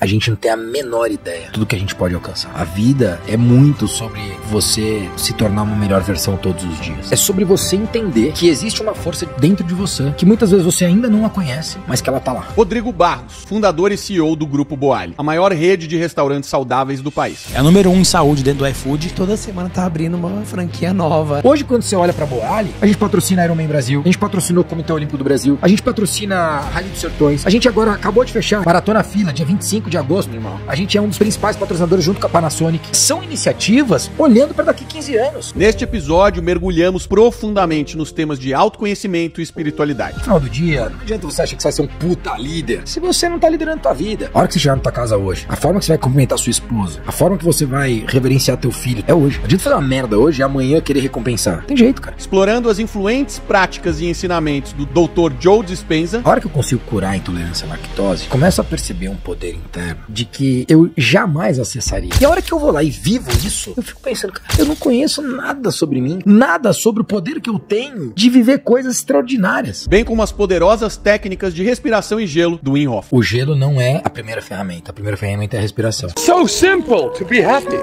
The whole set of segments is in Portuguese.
a gente não tem a menor ideia tudo que a gente pode alcançar. A vida é muito sobre você se tornar uma melhor versão todos os dias. É sobre você entender que existe uma força dentro de você que muitas vezes você ainda não a conhece, mas que ela tá lá. Rodrigo Barros, fundador e CEO do Grupo Boali, a maior rede de restaurantes saudáveis do país. É o número um em saúde dentro do iFood. Toda semana tá abrindo uma franquia nova. Hoje, quando você olha pra Boali, a gente patrocina Ironman Brasil, a gente patrocinou o Comitê Olímpico do Brasil, a gente patrocina Rally dos Sertões, a gente agora acabou de fechar Maratona Fila, dia 25 de agosto, irmão. A gente é um dos principais patrocinadores junto com a Panasonic. São iniciativas olhando para daqui 15 anos. Neste episódio, mergulhamos profundamente nos temas de autoconhecimento e espiritualidade. No final do dia, não adianta você achar que você vai ser um puta líder se você não tá liderando tua vida. A hora que você chegar na tua casa hoje, a forma que você vai cumprimentar sua esposa, a forma que você vai reverenciar teu filho, é hoje. Não adianta fazer uma merda hoje e amanhã querer recompensar. Tem jeito, cara. Explorando as influentes práticas e ensinamentos do Dr. Joe Dispenza. A hora que eu consigo curar a intolerância à lactose, começa a perceber um poder interno é. de que eu jamais acessaria. E a hora que eu vou lá e vivo isso, eu fico pensando, cara, eu não conheço nada sobre mim, nada sobre o poder que eu tenho de viver coisas extraordinárias. Bem como as poderosas técnicas de respiração e gelo do Wim Hof. O gelo não é a primeira ferramenta, a primeira ferramenta é a respiração. So simple to be happy.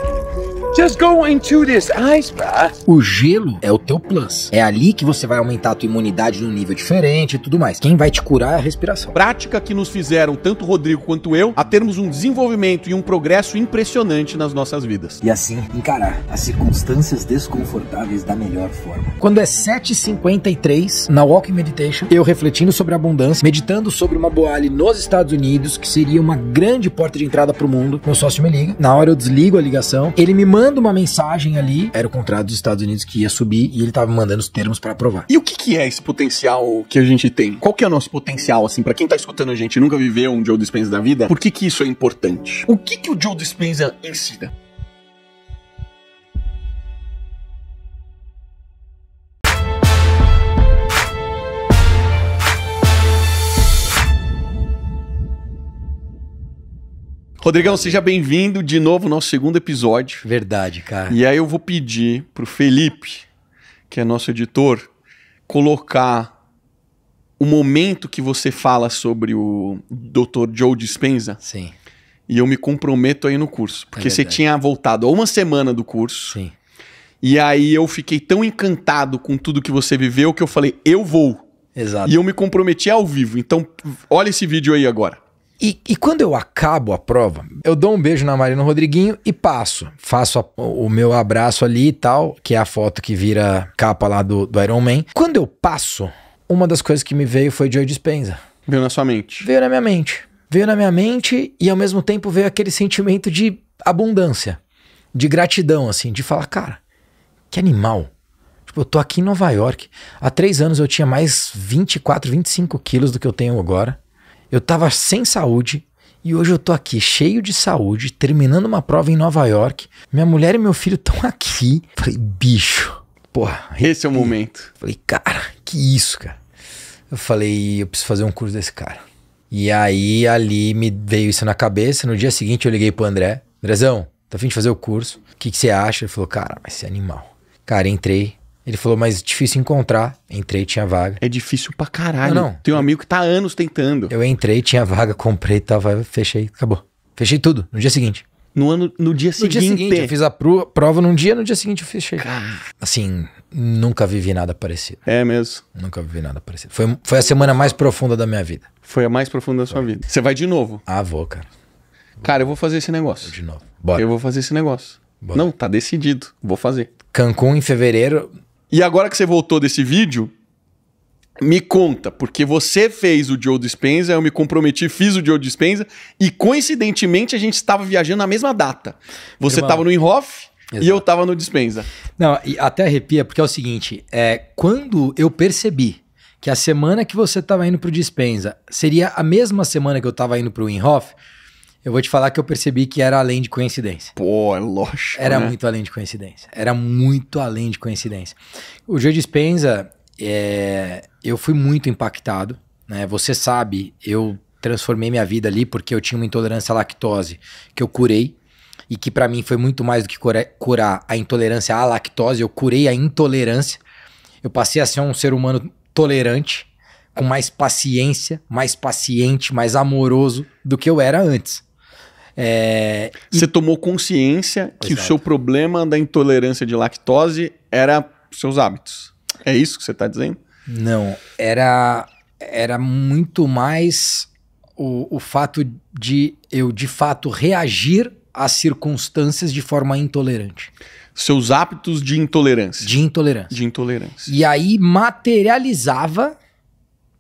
Just go into this ice bath. O gelo é o teu plus. É ali que você vai aumentar a tua imunidade num nível diferente e tudo mais. Quem vai te curar é a respiração. Prática que nos fizeram, tanto o Rodrigo quanto eu, a termos um desenvolvimento e um progresso impressionante nas nossas vidas. E assim, encarar as circunstâncias desconfortáveis da melhor forma. Quando é 7h53, na Walking Meditation, eu refletindo sobre abundância, meditando sobre uma boale nos Estados Unidos, que seria uma grande porta de entrada para o mundo, meu sócio me liga. Na hora eu desligo a ligação, ele me manda mandando uma mensagem ali. Era o contrato dos Estados Unidos que ia subir e ele tava mandando os termos para aprovar. E o que, que, é esse potencial que a gente tem? Qual que é o nosso potencial, assim, para quem tá escutando a gente e nunca viveu um Joe Dispenza da vida? Por que que isso é importante? O que que o Joe Dispenza ensina? Rodrigão, seja bem-vindo de novo ao nosso segundo episódio. Verdade, cara. E aí eu vou pedir pro Felipe, que é nosso editor, colocar o momento que você fala sobre o Dr. Joe Dispenza. Sim. E eu me comprometo aí no curso. É porque é você tinha voltado há uma semana do curso. Sim. E aí eu fiquei tão encantado com tudo que você viveu que eu falei, eu vou. Exato. E eu me comprometi ao vivo. Então, olha esse vídeo aí agora. E, e, quando eu acabo a prova, eu dou um beijo na Marina Rodriguinho e passo. Faço a, o meu abraço ali e tal, que é a foto que vira capa lá do, do Iron Man. Quando eu passo, uma das coisas que me veio foi Joy Dispenza. Veio na sua mente? Veio na minha mente. Veio na minha mente e ao mesmo tempo veio aquele sentimento de abundância, de gratidão, assim, de falar, cara, que animal. Tipo, eu tô aqui em Nova York. Há três anos eu tinha mais 24, 25 quilos do que eu tenho agora eu tava sem saúde e hoje eu tô aqui cheio de saúde, terminando uma prova em Nova York. Minha mulher e meu filho estão aqui. Falei, bicho, porra. Esse é o momento. Falei, cara, que isso, cara. Eu falei, eu preciso fazer um curso desse cara. E aí ali me veio isso na cabeça. No dia seguinte eu liguei pro André. Andrezão, tá afim de fazer o curso? O que, que você acha? Ele falou, cara, vai ser animal. Cara, entrei, ele falou, mas difícil encontrar. Entrei, tinha vaga. É difícil pra caralho. Não, não. Tem um amigo que tá há anos tentando. Eu entrei, tinha vaga, comprei, tava, fechei, acabou. Fechei tudo no dia seguinte. No, ano, no dia no seguinte? No dia seguinte, eu fiz a prova num dia, no dia seguinte eu fechei. Caramba. Assim, nunca vivi nada parecido. É mesmo? Nunca vivi nada parecido. Foi, foi a semana mais profunda da minha vida. Foi a mais profunda da sua foi. vida. Você vai de novo? Ah, vou, cara. Cara, eu vou fazer esse negócio. de novo. Bora. Eu vou fazer esse negócio. Bora. Não, tá decidido. Vou fazer. Cancún em fevereiro, e agora que você voltou desse vídeo, me conta, porque você fez o Joe Dispenza, eu me comprometi, fiz o Joe Dispenza, e coincidentemente a gente estava viajando na mesma data. Você estava no Inhoff e eu estava no Dispenza. Não, e até arrepia, porque é o seguinte: é, quando eu percebi que a semana que você estava indo para o Dispenza seria a mesma semana que eu estava indo para o Inhoff, eu vou te falar que eu percebi que era além de coincidência. Pô, é lógico. Era né? muito além de coincidência. Era muito além de coincidência. O Joe Dispenza, é, eu fui muito impactado. Né? Você sabe, eu transformei minha vida ali porque eu tinha uma intolerância à lactose que eu curei e que para mim foi muito mais do que curar a intolerância à lactose. Eu curei a intolerância. Eu passei a ser um ser humano tolerante, com mais paciência, mais paciente, mais amoroso do que eu era antes. É, Você e... tomou consciência que o seu problema da intolerância de lactose era seus hábitos. É isso que você está dizendo? Não, era, era muito mais o, o fato de eu, de fato, reagir às circunstâncias de forma intolerante. Seus hábitos de intolerância. De intolerância. De intolerância. E aí materializava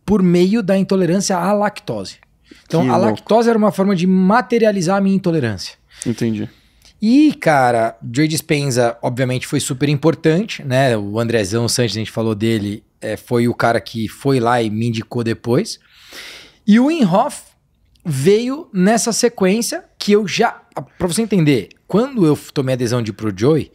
por meio da intolerância à lactose. Então que a louco. lactose era uma forma de materializar a minha intolerância. Entendi. E, cara, Joe Dispenza, obviamente, foi super importante, né? O Andrezão Sanches, a gente falou dele, é, foi o cara que foi lá e me indicou depois. E o Inhoff veio nessa sequência que eu já. Pra você entender, quando eu tomei adesão de pro Joey,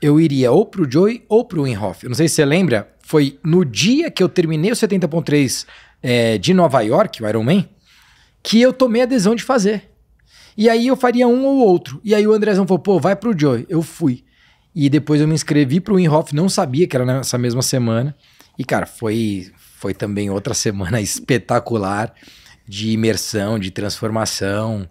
eu iria ou pro Joey ou pro Inhoff. Eu não sei se você lembra, foi no dia que eu terminei o 70.3 é, de Nova York, o Iron Man que eu tomei a decisão de fazer. E aí eu faria um ou outro. E aí o Andrezão falou, pô, vai pro Joy. Eu fui. E depois eu me inscrevi pro Inhoff, não sabia que era nessa mesma semana. E, cara, foi, foi também outra semana espetacular de imersão, de transformação.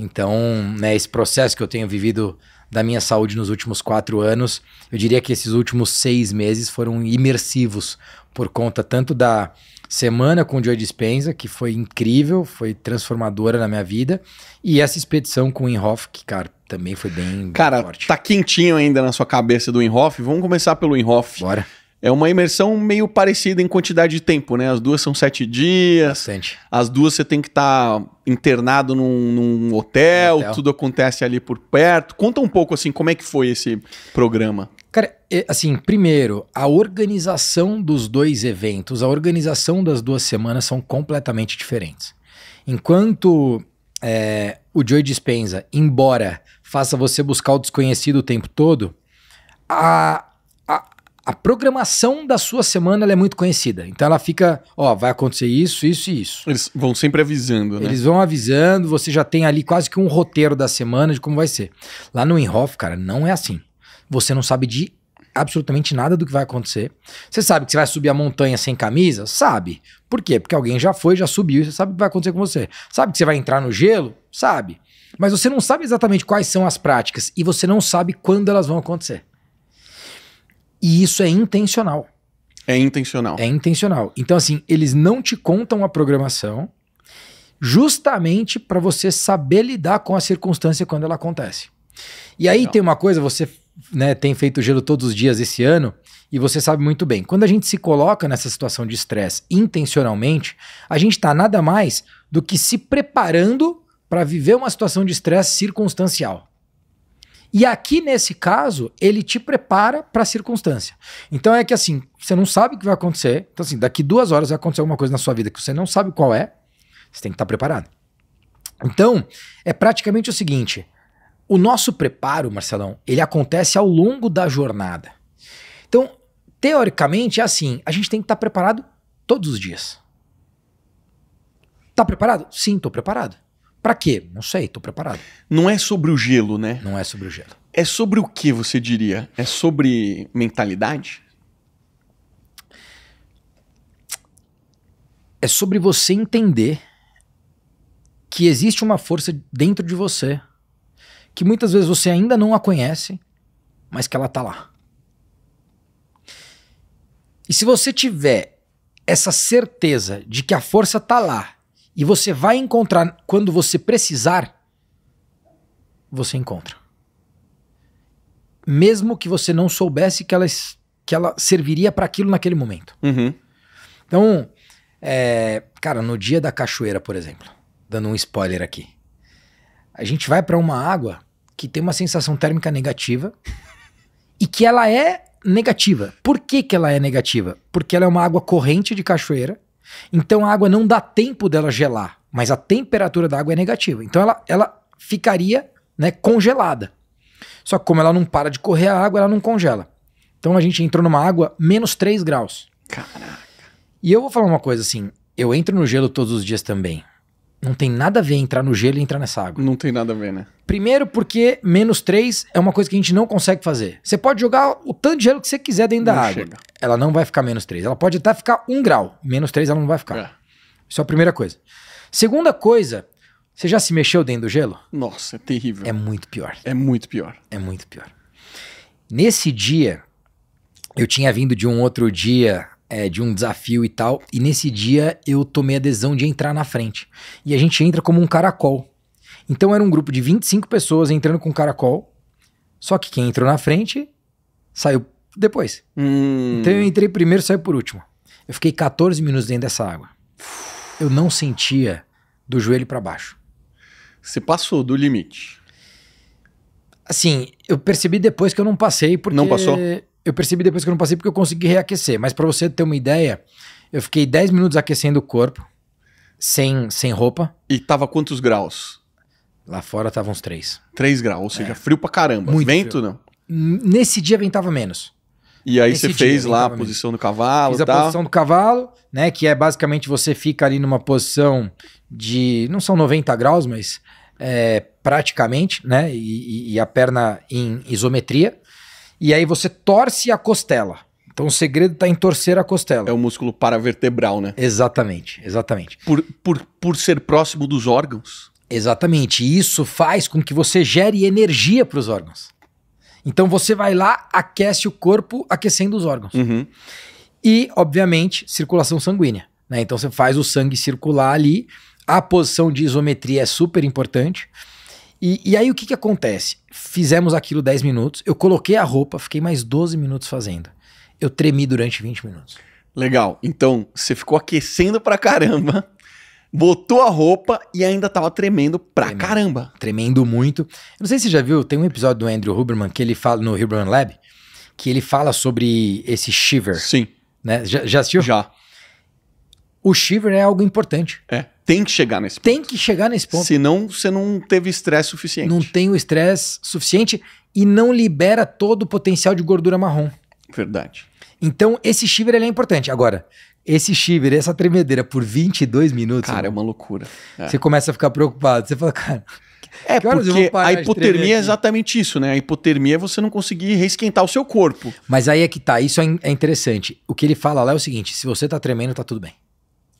Então, né, esse processo que eu tenho vivido da minha saúde nos últimos quatro anos, eu diria que esses últimos seis meses foram imersivos por conta tanto da semana com o Joe Dispenza, que foi incrível, foi transformadora na minha vida. E essa expedição com o Inhoff, que, cara, também foi bem Cara, forte. tá quentinho ainda na sua cabeça do Inhoff. Vamos começar pelo Inhoff. Bora. É uma imersão meio parecida em quantidade de tempo, né? As duas são sete dias. Bastante. As duas você tem que estar tá internado num, num hotel, hotel, tudo acontece ali por perto. Conta um pouco, assim, como é que foi esse programa. Cara, é, assim, primeiro, a organização dos dois eventos, a organização das duas semanas são completamente diferentes. Enquanto é, o Joey Dispenza, embora faça você buscar o desconhecido o tempo todo, a, a, a programação da sua semana é muito conhecida. Então ela fica, ó, vai acontecer isso, isso e isso. Eles vão sempre avisando, né? Eles vão avisando, você já tem ali quase que um roteiro da semana de como vai ser. Lá no Inhoff, cara, não é assim. Você não sabe de absolutamente nada do que vai acontecer. Você sabe que você vai subir a montanha sem camisa? Sabe. Por quê? Porque alguém já foi, já subiu e você sabe o que vai acontecer com você. Sabe que você vai entrar no gelo? Sabe. Mas você não sabe exatamente quais são as práticas e você não sabe quando elas vão acontecer. E isso é intencional. É intencional. É intencional. Então, assim, eles não te contam a programação justamente para você saber lidar com a circunstância quando ela acontece. E aí Legal. tem uma coisa, você né, tem feito gelo todos os dias esse ano, e você sabe muito bem, quando a gente se coloca nessa situação de estresse intencionalmente, a gente está nada mais do que se preparando para viver uma situação de estresse circunstancial. E aqui, nesse caso, ele te prepara para a circunstância. Então é que assim, você não sabe o que vai acontecer. Então, assim, daqui duas horas vai acontecer alguma coisa na sua vida que você não sabe qual é, você tem que estar tá preparado. Então, é praticamente o seguinte: o nosso preparo, Marcelão, ele acontece ao longo da jornada. Então, teoricamente, é assim: a gente tem que estar tá preparado todos os dias. Tá preparado? Sim, tô preparado. Para quê? Não sei, tô preparado. Não é sobre o gelo, né? Não é sobre o gelo. É sobre o que você diria? É sobre mentalidade? É sobre você entender que existe uma força dentro de você que muitas vezes você ainda não a conhece, mas que ela tá lá. E se você tiver essa certeza de que a força tá lá e você vai encontrar quando você precisar, você encontra. Mesmo que você não soubesse que ela, que ela serviria para aquilo naquele momento. Uhum. Então, é, cara, no dia da cachoeira, por exemplo, dando um spoiler aqui a gente vai para uma água que tem uma sensação térmica negativa e que ela é negativa. Por que, que ela é negativa? Porque ela é uma água corrente de cachoeira, então a água não dá tempo dela gelar, mas a temperatura da água é negativa. Então ela, ela ficaria né, congelada. Só que como ela não para de correr a água, ela não congela. Então a gente entrou numa água menos 3 graus. Caraca. E eu vou falar uma coisa assim, eu entro no gelo todos os dias também. Não tem nada a ver entrar no gelo e entrar nessa água. Não tem nada a ver, né? Primeiro, porque menos 3 é uma coisa que a gente não consegue fazer. Você pode jogar o tanto de gelo que você quiser dentro não da água. Chega. Ela não vai ficar menos 3. Ela pode até ficar 1 grau. Menos 3 ela não vai ficar. É. Isso é a primeira coisa. Segunda coisa, você já se mexeu dentro do gelo? Nossa, é terrível. É muito pior. É muito pior. É muito pior. Nesse dia, eu tinha vindo de um outro dia é, de um desafio e tal. E nesse dia eu tomei a decisão de entrar na frente. E a gente entra como um caracol. Então era um grupo de 25 pessoas entrando com caracol. Só que quem entrou na frente saiu depois. Hum. Então eu entrei primeiro e saí por último. Eu fiquei 14 minutos dentro dessa água. Eu não sentia do joelho para baixo. Você passou do limite. Assim, eu percebi depois que eu não passei porque. Não passou? eu percebi depois que eu não passei porque eu consegui reaquecer. Mas para você ter uma ideia, eu fiquei 10 minutos aquecendo o corpo, sem, sem roupa. E tava quantos graus? Lá fora tava uns 3. 3 graus, ou seja, é. frio pra caramba. Muito Vento frio. não? Nesse dia ventava menos. E aí Nesse você fez lá a posição menos. do cavalo. Fiz a posição do cavalo, né? Que é basicamente você fica ali numa posição de. Não são 90 graus, mas é, praticamente, né? e, e a perna em isometria e aí você torce a costela. Então o segredo está em torcer a costela. É o músculo paravertebral, né? Exatamente, exatamente. Por, por, por ser próximo dos órgãos. Exatamente. E isso faz com que você gere energia para os órgãos. Então você vai lá, aquece o corpo aquecendo os órgãos. Uhum. E, obviamente, circulação sanguínea. Né? Então você faz o sangue circular ali. A posição de isometria é super importante. E, e, aí o que, que acontece? Fizemos aquilo 10 minutos, eu coloquei a roupa, fiquei mais 12 minutos fazendo. Eu tremi durante 20 minutos. Legal. Então, você ficou aquecendo pra caramba, botou a roupa e ainda tava tremendo pra tremendo, caramba. Tremendo muito. Eu não sei se você já viu, tem um episódio do Andrew Huberman que ele fala no Huberman Lab, que ele fala sobre esse shiver. Sim. Né? Já, já assistiu? Já. O shiver é algo importante. É. Tem que chegar nesse ponto. Tem que chegar nesse ponto. Senão você não teve estresse suficiente. Não tem o estresse suficiente e não libera todo o potencial de gordura marrom. Verdade. Então, esse shiver é importante. Agora, esse shiver, essa tremedeira por 22 minutos. Cara, é uma loucura. É. Você começa a ficar preocupado. Você fala, cara. É, porque a hipotermia é exatamente isso, né? A hipotermia é você não conseguir reesquentar o seu corpo. Mas aí é que tá, isso é, é interessante. O que ele fala lá é o seguinte: se você tá tremendo, tá tudo bem.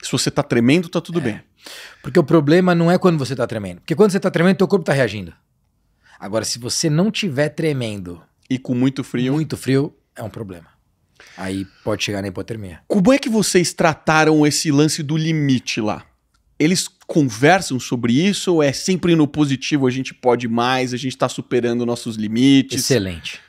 Se você tá tremendo, tá tudo é. bem. Porque o problema não é quando você tá tremendo. Porque quando você tá tremendo, teu corpo tá reagindo. Agora, se você não tiver tremendo. E com muito frio. Muito frio é um problema. Aí pode chegar na hipotermia. Como é que vocês trataram esse lance do limite lá? Eles conversam sobre isso? Ou é sempre no positivo, a gente pode mais, a gente tá superando nossos limites? Excelente.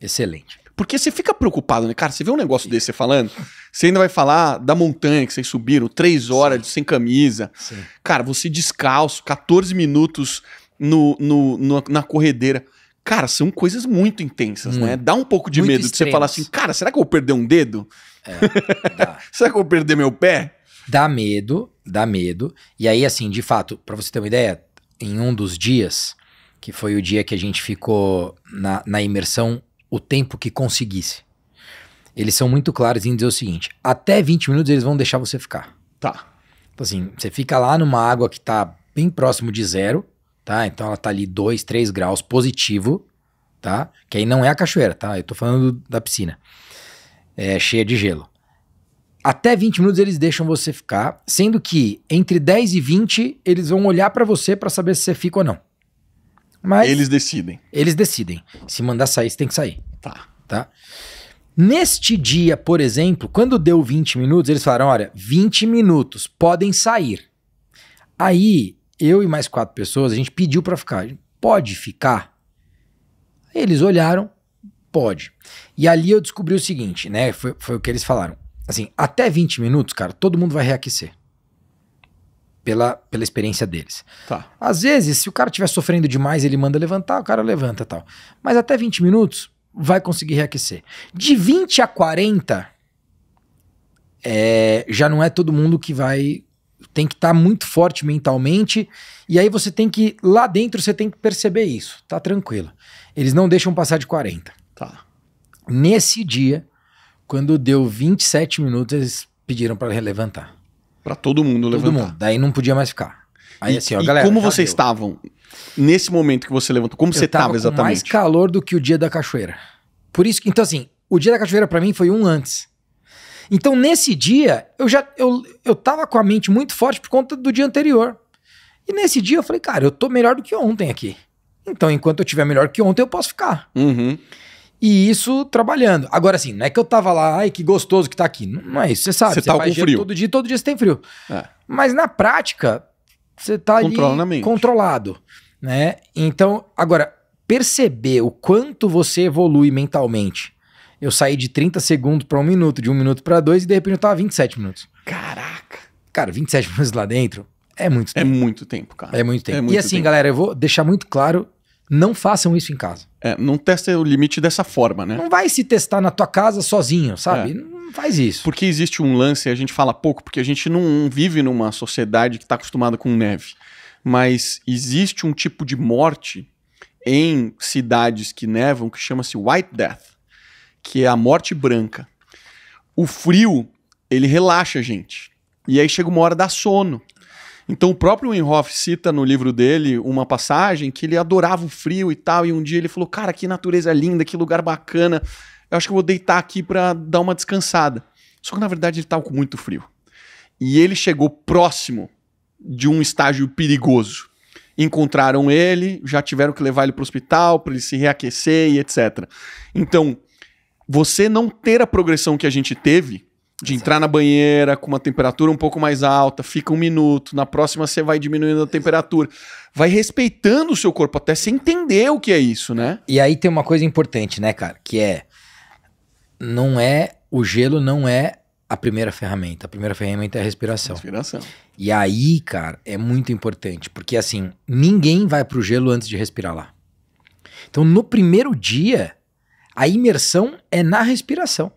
Excelente. Porque você fica preocupado, né? Cara, você vê um negócio desse você falando. Você ainda vai falar da montanha que vocês subiram, três horas Sim. sem camisa. Sim. Cara, você descalço, 14 minutos no, no, no na corredeira. Cara, são coisas muito intensas, hum. né? Dá um pouco de muito medo extremos. de você falar assim, cara, será que eu vou perder um dedo? É, será que eu vou perder meu pé? Dá medo, dá medo. E aí, assim, de fato, para você ter uma ideia, em um dos dias, que foi o dia que a gente ficou na, na imersão o tempo que conseguisse eles são muito claros em dizer o seguinte: até 20 minutos eles vão deixar você ficar. Tá. Então, assim, você fica lá numa água que tá bem próximo de zero, tá? Então ela tá ali 2, 3 graus positivo, tá? Que aí não é a cachoeira, tá? Eu tô falando da piscina. É cheia de gelo. Até 20 minutos eles deixam você ficar, sendo que entre 10 e 20 eles vão olhar para você para saber se você fica ou não. Mas eles decidem. Eles decidem. Se mandar sair, você tem que sair. Tá. Tá? Neste dia, por exemplo, quando deu 20 minutos, eles falaram: olha, 20 minutos, podem sair. Aí, eu e mais quatro pessoas, a gente pediu para ficar. Pode ficar? Eles olharam, pode. E ali eu descobri o seguinte, né? Foi, foi o que eles falaram. Assim, até 20 minutos, cara, todo mundo vai reaquecer pela, pela experiência deles. Tá. Às vezes, se o cara estiver sofrendo demais, ele manda levantar, o cara levanta tal. Mas até 20 minutos, vai conseguir reaquecer. De 20 a 40, é, já não é todo mundo que vai. Tem que estar tá muito forte mentalmente. E aí você tem que. Lá dentro você tem que perceber isso. Tá tranquilo. Eles não deixam passar de 40. Tá. Nesse dia, quando deu 27 minutos, eles pediram para levantar. Para todo mundo levantar. Todo mundo. Daí não podia mais ficar. Aí e, assim, ó, e galera. Como vocês deu. estavam? nesse momento que você levantou, como eu você estava exatamente? mais calor do que o dia da cachoeira. Por isso que, então assim, o dia da cachoeira para mim foi um antes. Então nesse dia, eu já eu, eu tava com a mente muito forte por conta do dia anterior. E nesse dia eu falei, cara, eu tô melhor do que ontem aqui. Então enquanto eu tiver melhor que ontem, eu posso ficar. Uhum. E isso trabalhando. Agora, assim, não é que eu tava lá, ai, que gostoso que tá aqui. Não, não é isso, você sabe. Você, você tá com frio. Todo dia, todo dia você tem frio. É. Mas na prática, você tá ali controlado, né? Então, agora perceber o quanto você evolui mentalmente. Eu saí de 30 segundos para um minuto, de um minuto para dois e de repente eu tava 27 minutos. Caraca. Cara, 27 minutos lá dentro é muito é tempo. É muito tempo, cara. É muito tempo. É muito e assim, tempo. galera, eu vou deixar muito claro não façam isso em casa. É, não testa o limite dessa forma, né? Não vai se testar na tua casa sozinho, sabe? É faz isso. Porque existe um lance, a gente fala pouco, porque a gente não vive numa sociedade que está acostumada com neve. Mas existe um tipo de morte em cidades que nevam que chama-se White Death, que é a morte branca. O frio, ele relaxa a gente. E aí chega uma hora da sono. Então o próprio Winhoff cita no livro dele uma passagem que ele adorava o frio e tal, e um dia ele falou: "Cara, que natureza linda, que lugar bacana" eu acho que eu vou deitar aqui para dar uma descansada. Só que na verdade ele estava com muito frio. E ele chegou próximo de um estágio perigoso. Encontraram ele, já tiveram que levar ele para o hospital para ele se reaquecer e etc. Então, você não ter a progressão que a gente teve de entrar na banheira com uma temperatura um pouco mais alta, fica um minuto, na próxima você vai diminuindo a temperatura. Vai respeitando o seu corpo até você entender o que é isso, né? E aí tem uma coisa importante, né, cara? Que é não é. O gelo não é a primeira ferramenta. A primeira ferramenta é a respiração. Respiração. E aí, cara, é muito importante, porque assim, ninguém vai pro gelo antes de respirar lá. Então, no primeiro dia, a imersão é na respiração.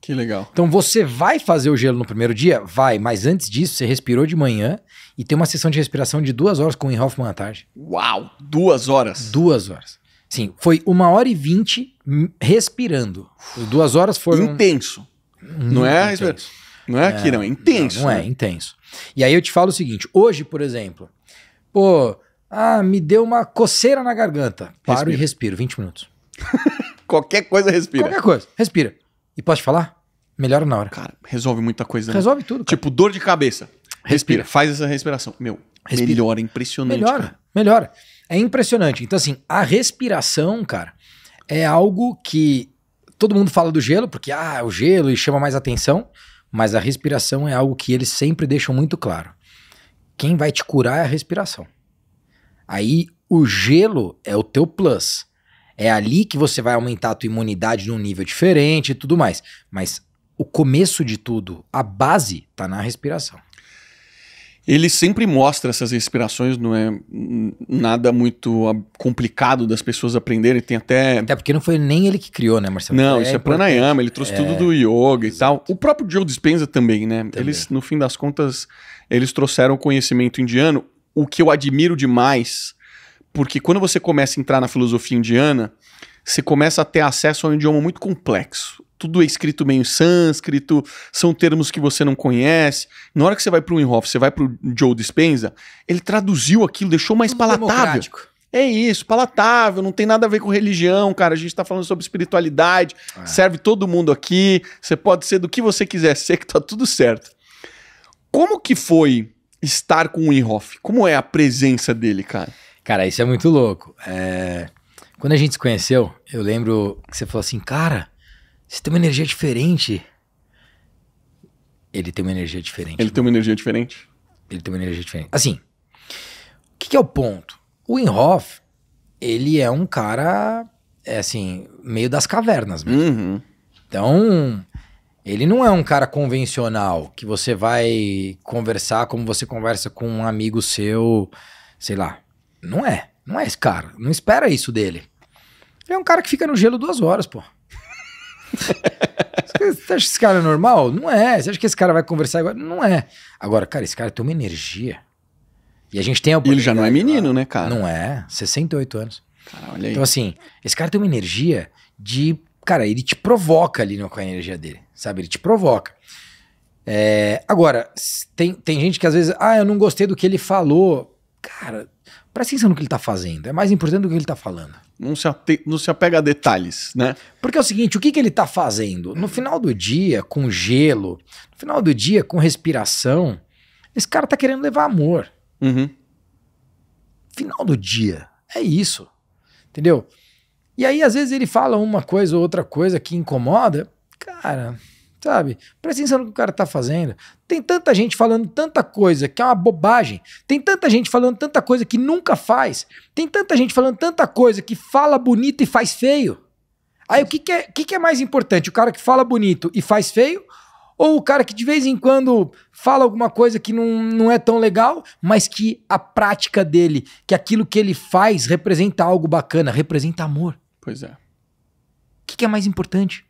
Que legal. Então, você vai fazer o gelo no primeiro dia? Vai, mas antes disso, você respirou de manhã e tem uma sessão de respiração de duas horas com o Inhoffman à tarde. Uau! Duas horas? Duas horas. Sim, foi uma hora e vinte respirando. Duas horas foram. Intenso. não é, intenso. Não é aqui, é, não. É intenso. Não, não é né? é intenso. E aí eu te falo o seguinte: hoje, por exemplo, pô, ah, me deu uma coceira na garganta. Paro respira. e respiro, 20 minutos. Qualquer coisa respira. Qualquer coisa, respira. E posso te falar? Melhora na hora. Cara, resolve muita coisa. Né? Resolve tudo. Cara. Tipo, dor de cabeça. Respira. respira. Faz essa respiração. Meu, respira. melhora, impressionante. Melhora, cara. melhora. É impressionante. Então, assim, a respiração, cara, é algo que todo mundo fala do gelo, porque, ah, é o gelo e chama mais atenção, mas a respiração é algo que eles sempre deixam muito claro. Quem vai te curar é a respiração. Aí, o gelo é o teu plus. É ali que você vai aumentar a tua imunidade num nível diferente e tudo mais. Mas o começo de tudo, a base, tá na respiração. Ele sempre mostra essas respirações, não é nada muito complicado das pessoas aprenderem. Tem até. Até porque não foi nem ele que criou, né, Marcelo? Não, é isso é, importante. pranayama, ele trouxe é... tudo do yoga e tal. O próprio Joe Dispenza também, né? Também. Eles, no fim das contas, eles trouxeram o conhecimento indiano, o que eu admiro demais, porque quando você começa a entrar na filosofia indiana, você começa a ter acesso a um idioma muito complexo tudo é escrito meio sânscrito, são termos que você não conhece. Na hora que você vai para o Inhofe, você vai para o Joe Dispenza, ele traduziu aquilo, deixou mais palatável. É isso, palatável, não tem nada a ver com religião, cara. A gente está falando sobre espiritualidade, é. serve todo mundo aqui. Você pode ser do que você quiser ser, que tá tudo certo. Como que foi estar com o Inhofe? Como é a presença dele, cara? Cara, isso é muito louco. É... Quando a gente se conheceu, eu lembro que você falou assim, cara, você tem uma energia diferente. Ele tem uma energia diferente. Ele tem uma energia diferente? Ele tem uma energia diferente. Assim, o que, que é o ponto? O Inhoff, ele é um cara, é assim, meio das cavernas mesmo. Uhum. Então, ele não é um cara convencional que você vai conversar como você conversa com um amigo seu, sei lá. Não é. Não é esse cara. Não espera isso dele. Ele é um cara que fica no gelo duas horas, pô. Você acha que esse cara é normal? Não é. Você acha que esse cara vai conversar agora? Não é. Agora, cara, esse cara tem uma energia. E a gente tem a Ele já não é menino, né, cara? Não é. 68 anos. Cara, olha aí. Então, assim, esse cara tem uma energia de. Cara, ele te provoca ali com a energia dele, sabe? Ele te provoca. É, agora, tem, tem gente que às vezes, ah, eu não gostei do que ele falou. Cara, Presta atenção no que ele está fazendo. É mais importante do que ele está falando. Não se, ate... não se apega a detalhes, né? Porque é o seguinte: o que, que ele está fazendo? No final do dia, com gelo, no final do dia, com respiração, esse cara está querendo levar amor. Uhum. Final do dia. É isso. Entendeu? E aí, às vezes, ele fala uma coisa ou outra coisa que incomoda. Cara, Sabe? Presta atenção no que o cara tá fazendo. Tem tanta gente falando tanta coisa que é uma bobagem. Tem tanta gente falando tanta coisa que nunca faz. Tem tanta gente falando tanta coisa que fala bonito e faz feio. Aí o que, que, é, que, que é mais importante? O cara que fala bonito e faz feio? Ou o cara que de vez em quando fala alguma coisa que não, não é tão legal, mas que a prática dele, que aquilo que ele faz representa algo bacana, representa amor? Pois é. O que, que é mais importante?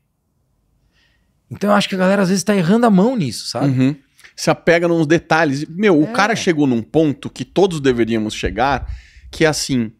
Então eu acho que a galera às vezes está errando a mão nisso, sabe? Uhum. Se apega nos detalhes. Meu, é. o cara chegou num ponto que todos deveríamos chegar, que é assim,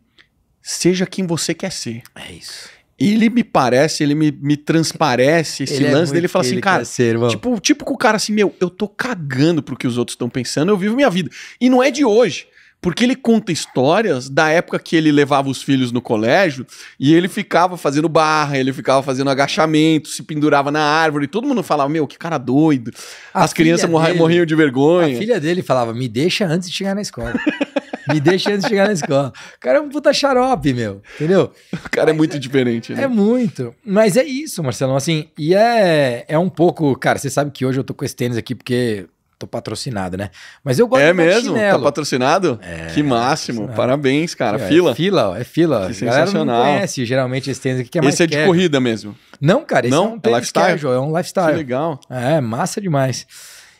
seja quem você quer ser. É isso. Ele me parece, ele me, me transparece esse ele é lance é dele. Ele fala assim, cara, ser, tipo, tipo com o cara assim, meu, eu tô cagando pro que os outros estão pensando, eu vivo minha vida. E não é de hoje. Porque ele conta histórias da época que ele levava os filhos no colégio e ele ficava fazendo barra, ele ficava fazendo agachamento, se pendurava na árvore, todo mundo falava: Meu, que cara doido. A As crianças dele, morriam de vergonha. A filha dele falava: Me deixa antes de chegar na escola. Me deixa antes de chegar na escola. O cara é um puta xarope, meu. Entendeu? O cara é Mas é muito é, diferente, né? É muito. Mas é isso, Marcelão. Assim, e é, é um pouco. Cara, você sabe que hoje eu tô com esse tênis aqui porque Tô patrocinado, né? Mas eu gosto é mesmo? Tá patrocinado? É, que máximo. Patrocinado. Parabéns, cara. É, fila? É fila, ó, é fila. Que sensacional. conhece geralmente esse tênis aqui que é mais Esse é de corrida mesmo? Não, cara. Esse Não? é um é lifestyle? Casual, é um lifestyle. Que legal. É, massa demais.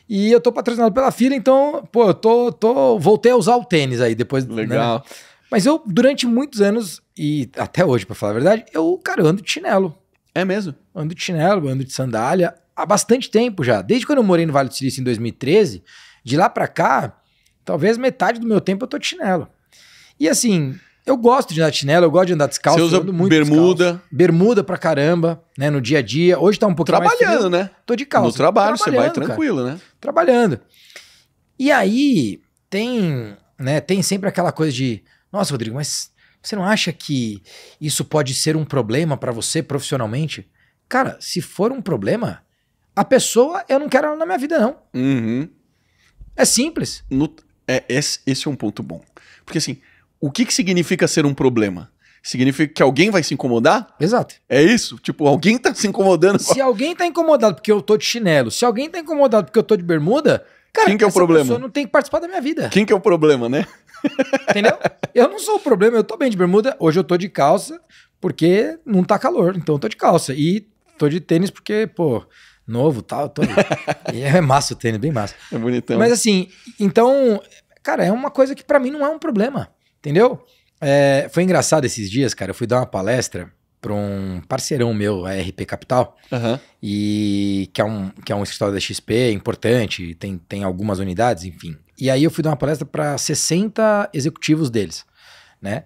E eu tô patrocinado pela fila, então, pô, eu tô, tô voltei a usar o tênis aí depois. Né? Legal. Né? Mas eu, durante muitos anos, e até hoje, para falar a verdade, eu, cara, eu ando de chinelo. É mesmo? Ando de chinelo, ando de sandália há bastante tempo já. Desde quando eu morei no Vale do Silício em 2013, de lá para cá, talvez metade do meu tempo eu tô de chinelo. E assim, eu gosto de andar de chinelo, eu gosto de andar descalço. Você usa muito bermuda. Descalço. Bermuda pra caramba, né? No dia a dia. Hoje tá um pouquinho Trabalhando, mais né? Tô de calça. No trabalho, você vai tranquilo, cara. né? Trabalhando. E aí, tem, né? Tem sempre aquela coisa de... Nossa, Rodrigo, mas você não acha que isso pode ser um problema para você profissionalmente? Cara, se for um problema, a pessoa, eu não quero ela na minha vida, não. Uhum. É simples. No, é, esse, esse, é um ponto bom. Porque assim, o que, que significa ser um problema? Significa que alguém vai se incomodar? Exato. É isso? Tipo, alguém tá se incomodando? Se alguém tá incomodado porque eu tô de chinelo, se alguém tá incomodado porque eu tô de bermuda, cara, Quem que é o problema? pessoa não tem que participar da minha vida. Quem que é o problema, né? Entendeu? Eu não sou o problema, eu tô bem de bermuda. Hoje eu tô de calça porque não tá calor, então eu tô de calça. E tô de tênis porque, pô, novo tal. Todo. e é massa o tênis, bem massa. É bonitão. Mas assim, então, cara, é uma coisa que para mim não é um problema, entendeu? É, foi engraçado esses dias, cara. Eu fui dar uma palestra para um parceirão meu, a RP Capital, uhum. e que é, um, que é um escritório da XP é importante, tem, tem algumas unidades, enfim. E aí eu fui dar uma palestra para 60 executivos deles, né?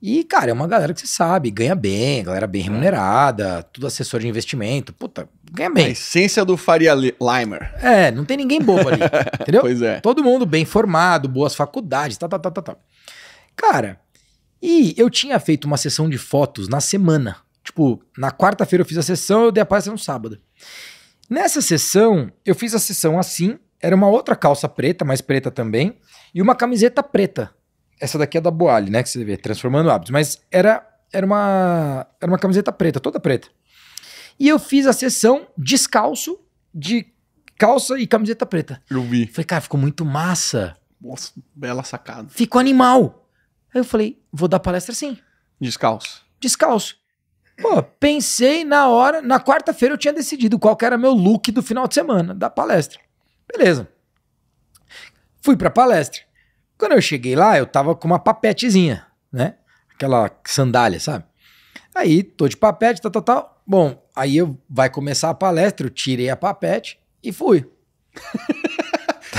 E, cara, é uma galera que você sabe, ganha bem, galera bem uhum. remunerada, tudo assessor de investimento, puta, ganha bem. A essência do Faria Limer. É, não tem ninguém bobo ali, entendeu? Pois é. Todo mundo bem formado, boas faculdades, tá, tá, tá, tá, tá. Cara, e eu tinha feito uma sessão de fotos na semana. Tipo, na quarta-feira eu fiz a sessão, eu dei a palestra no sábado. Nessa sessão, eu fiz a sessão assim, era uma outra calça preta, mais preta também, e uma camiseta preta. Essa daqui é da Boale, né? Que você vê, transformando hábitos. Mas era, era, uma, era uma camiseta preta, toda preta. E eu fiz a sessão descalço de calça e camiseta preta. Eu vi. Falei, cara, ficou muito massa. Nossa, bela sacada. Ficou animal. Aí eu falei, vou dar palestra sim. Descalço. Descalço. Pô, pensei na hora, na quarta-feira eu tinha decidido qual era meu look do final de semana da palestra. Beleza. Fui pra palestra. Quando eu cheguei lá, eu tava com uma papetezinha, né? Aquela sandália, sabe? Aí, tô de papete, tal, tá, tal, tá, tal. Tá. Bom, aí eu, vai começar a palestra, eu tirei a papete e fui.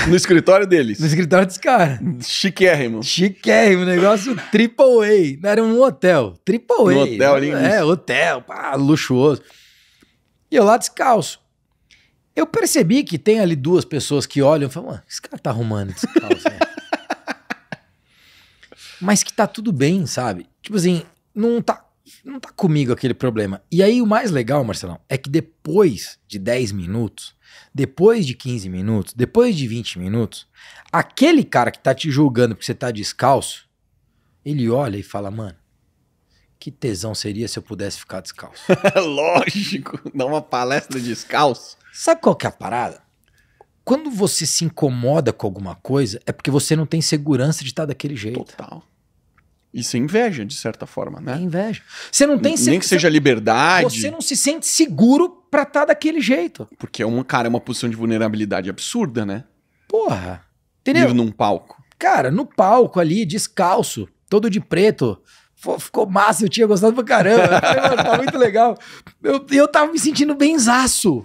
No escritório deles? No escritório dos caras. Chiquérrimo. Chiquérrimo, negócio triple A. Era um hotel, triple A. hotel ali. É, hotel, pá, luxuoso. E eu lá descalço. Eu percebi que tem ali duas pessoas que olham e falam, mano, esse cara tá arrumando descalço. Né? mas que tá tudo bem, sabe? Tipo assim, não tá, não tá comigo aquele problema. E aí o mais legal, Marcelão, é que depois de 10 minutos, depois de 15 minutos, depois de 20 minutos, aquele cara que tá te julgando porque você tá descalço, ele olha e fala, mano, que tesão seria se eu pudesse ficar descalço? Lógico, dar uma palestra descalço. Sabe qual que é a parada? quando você se incomoda com alguma coisa, é porque você não tem segurança de estar tá daquele jeito. Total. Isso é inveja, de certa forma, né? É inveja. Você não tem... Nem que seja liberdade. Você não se sente seguro pra estar tá daquele jeito. Porque, é uma, cara, é uma posição de vulnerabilidade absurda, né? Porra. Entendeu? Ir num palco. Cara, no palco ali, descalço, todo de preto, ficou massa, eu tinha gostado pra caramba. tá muito legal. Eu, eu tava me sentindo benzaço.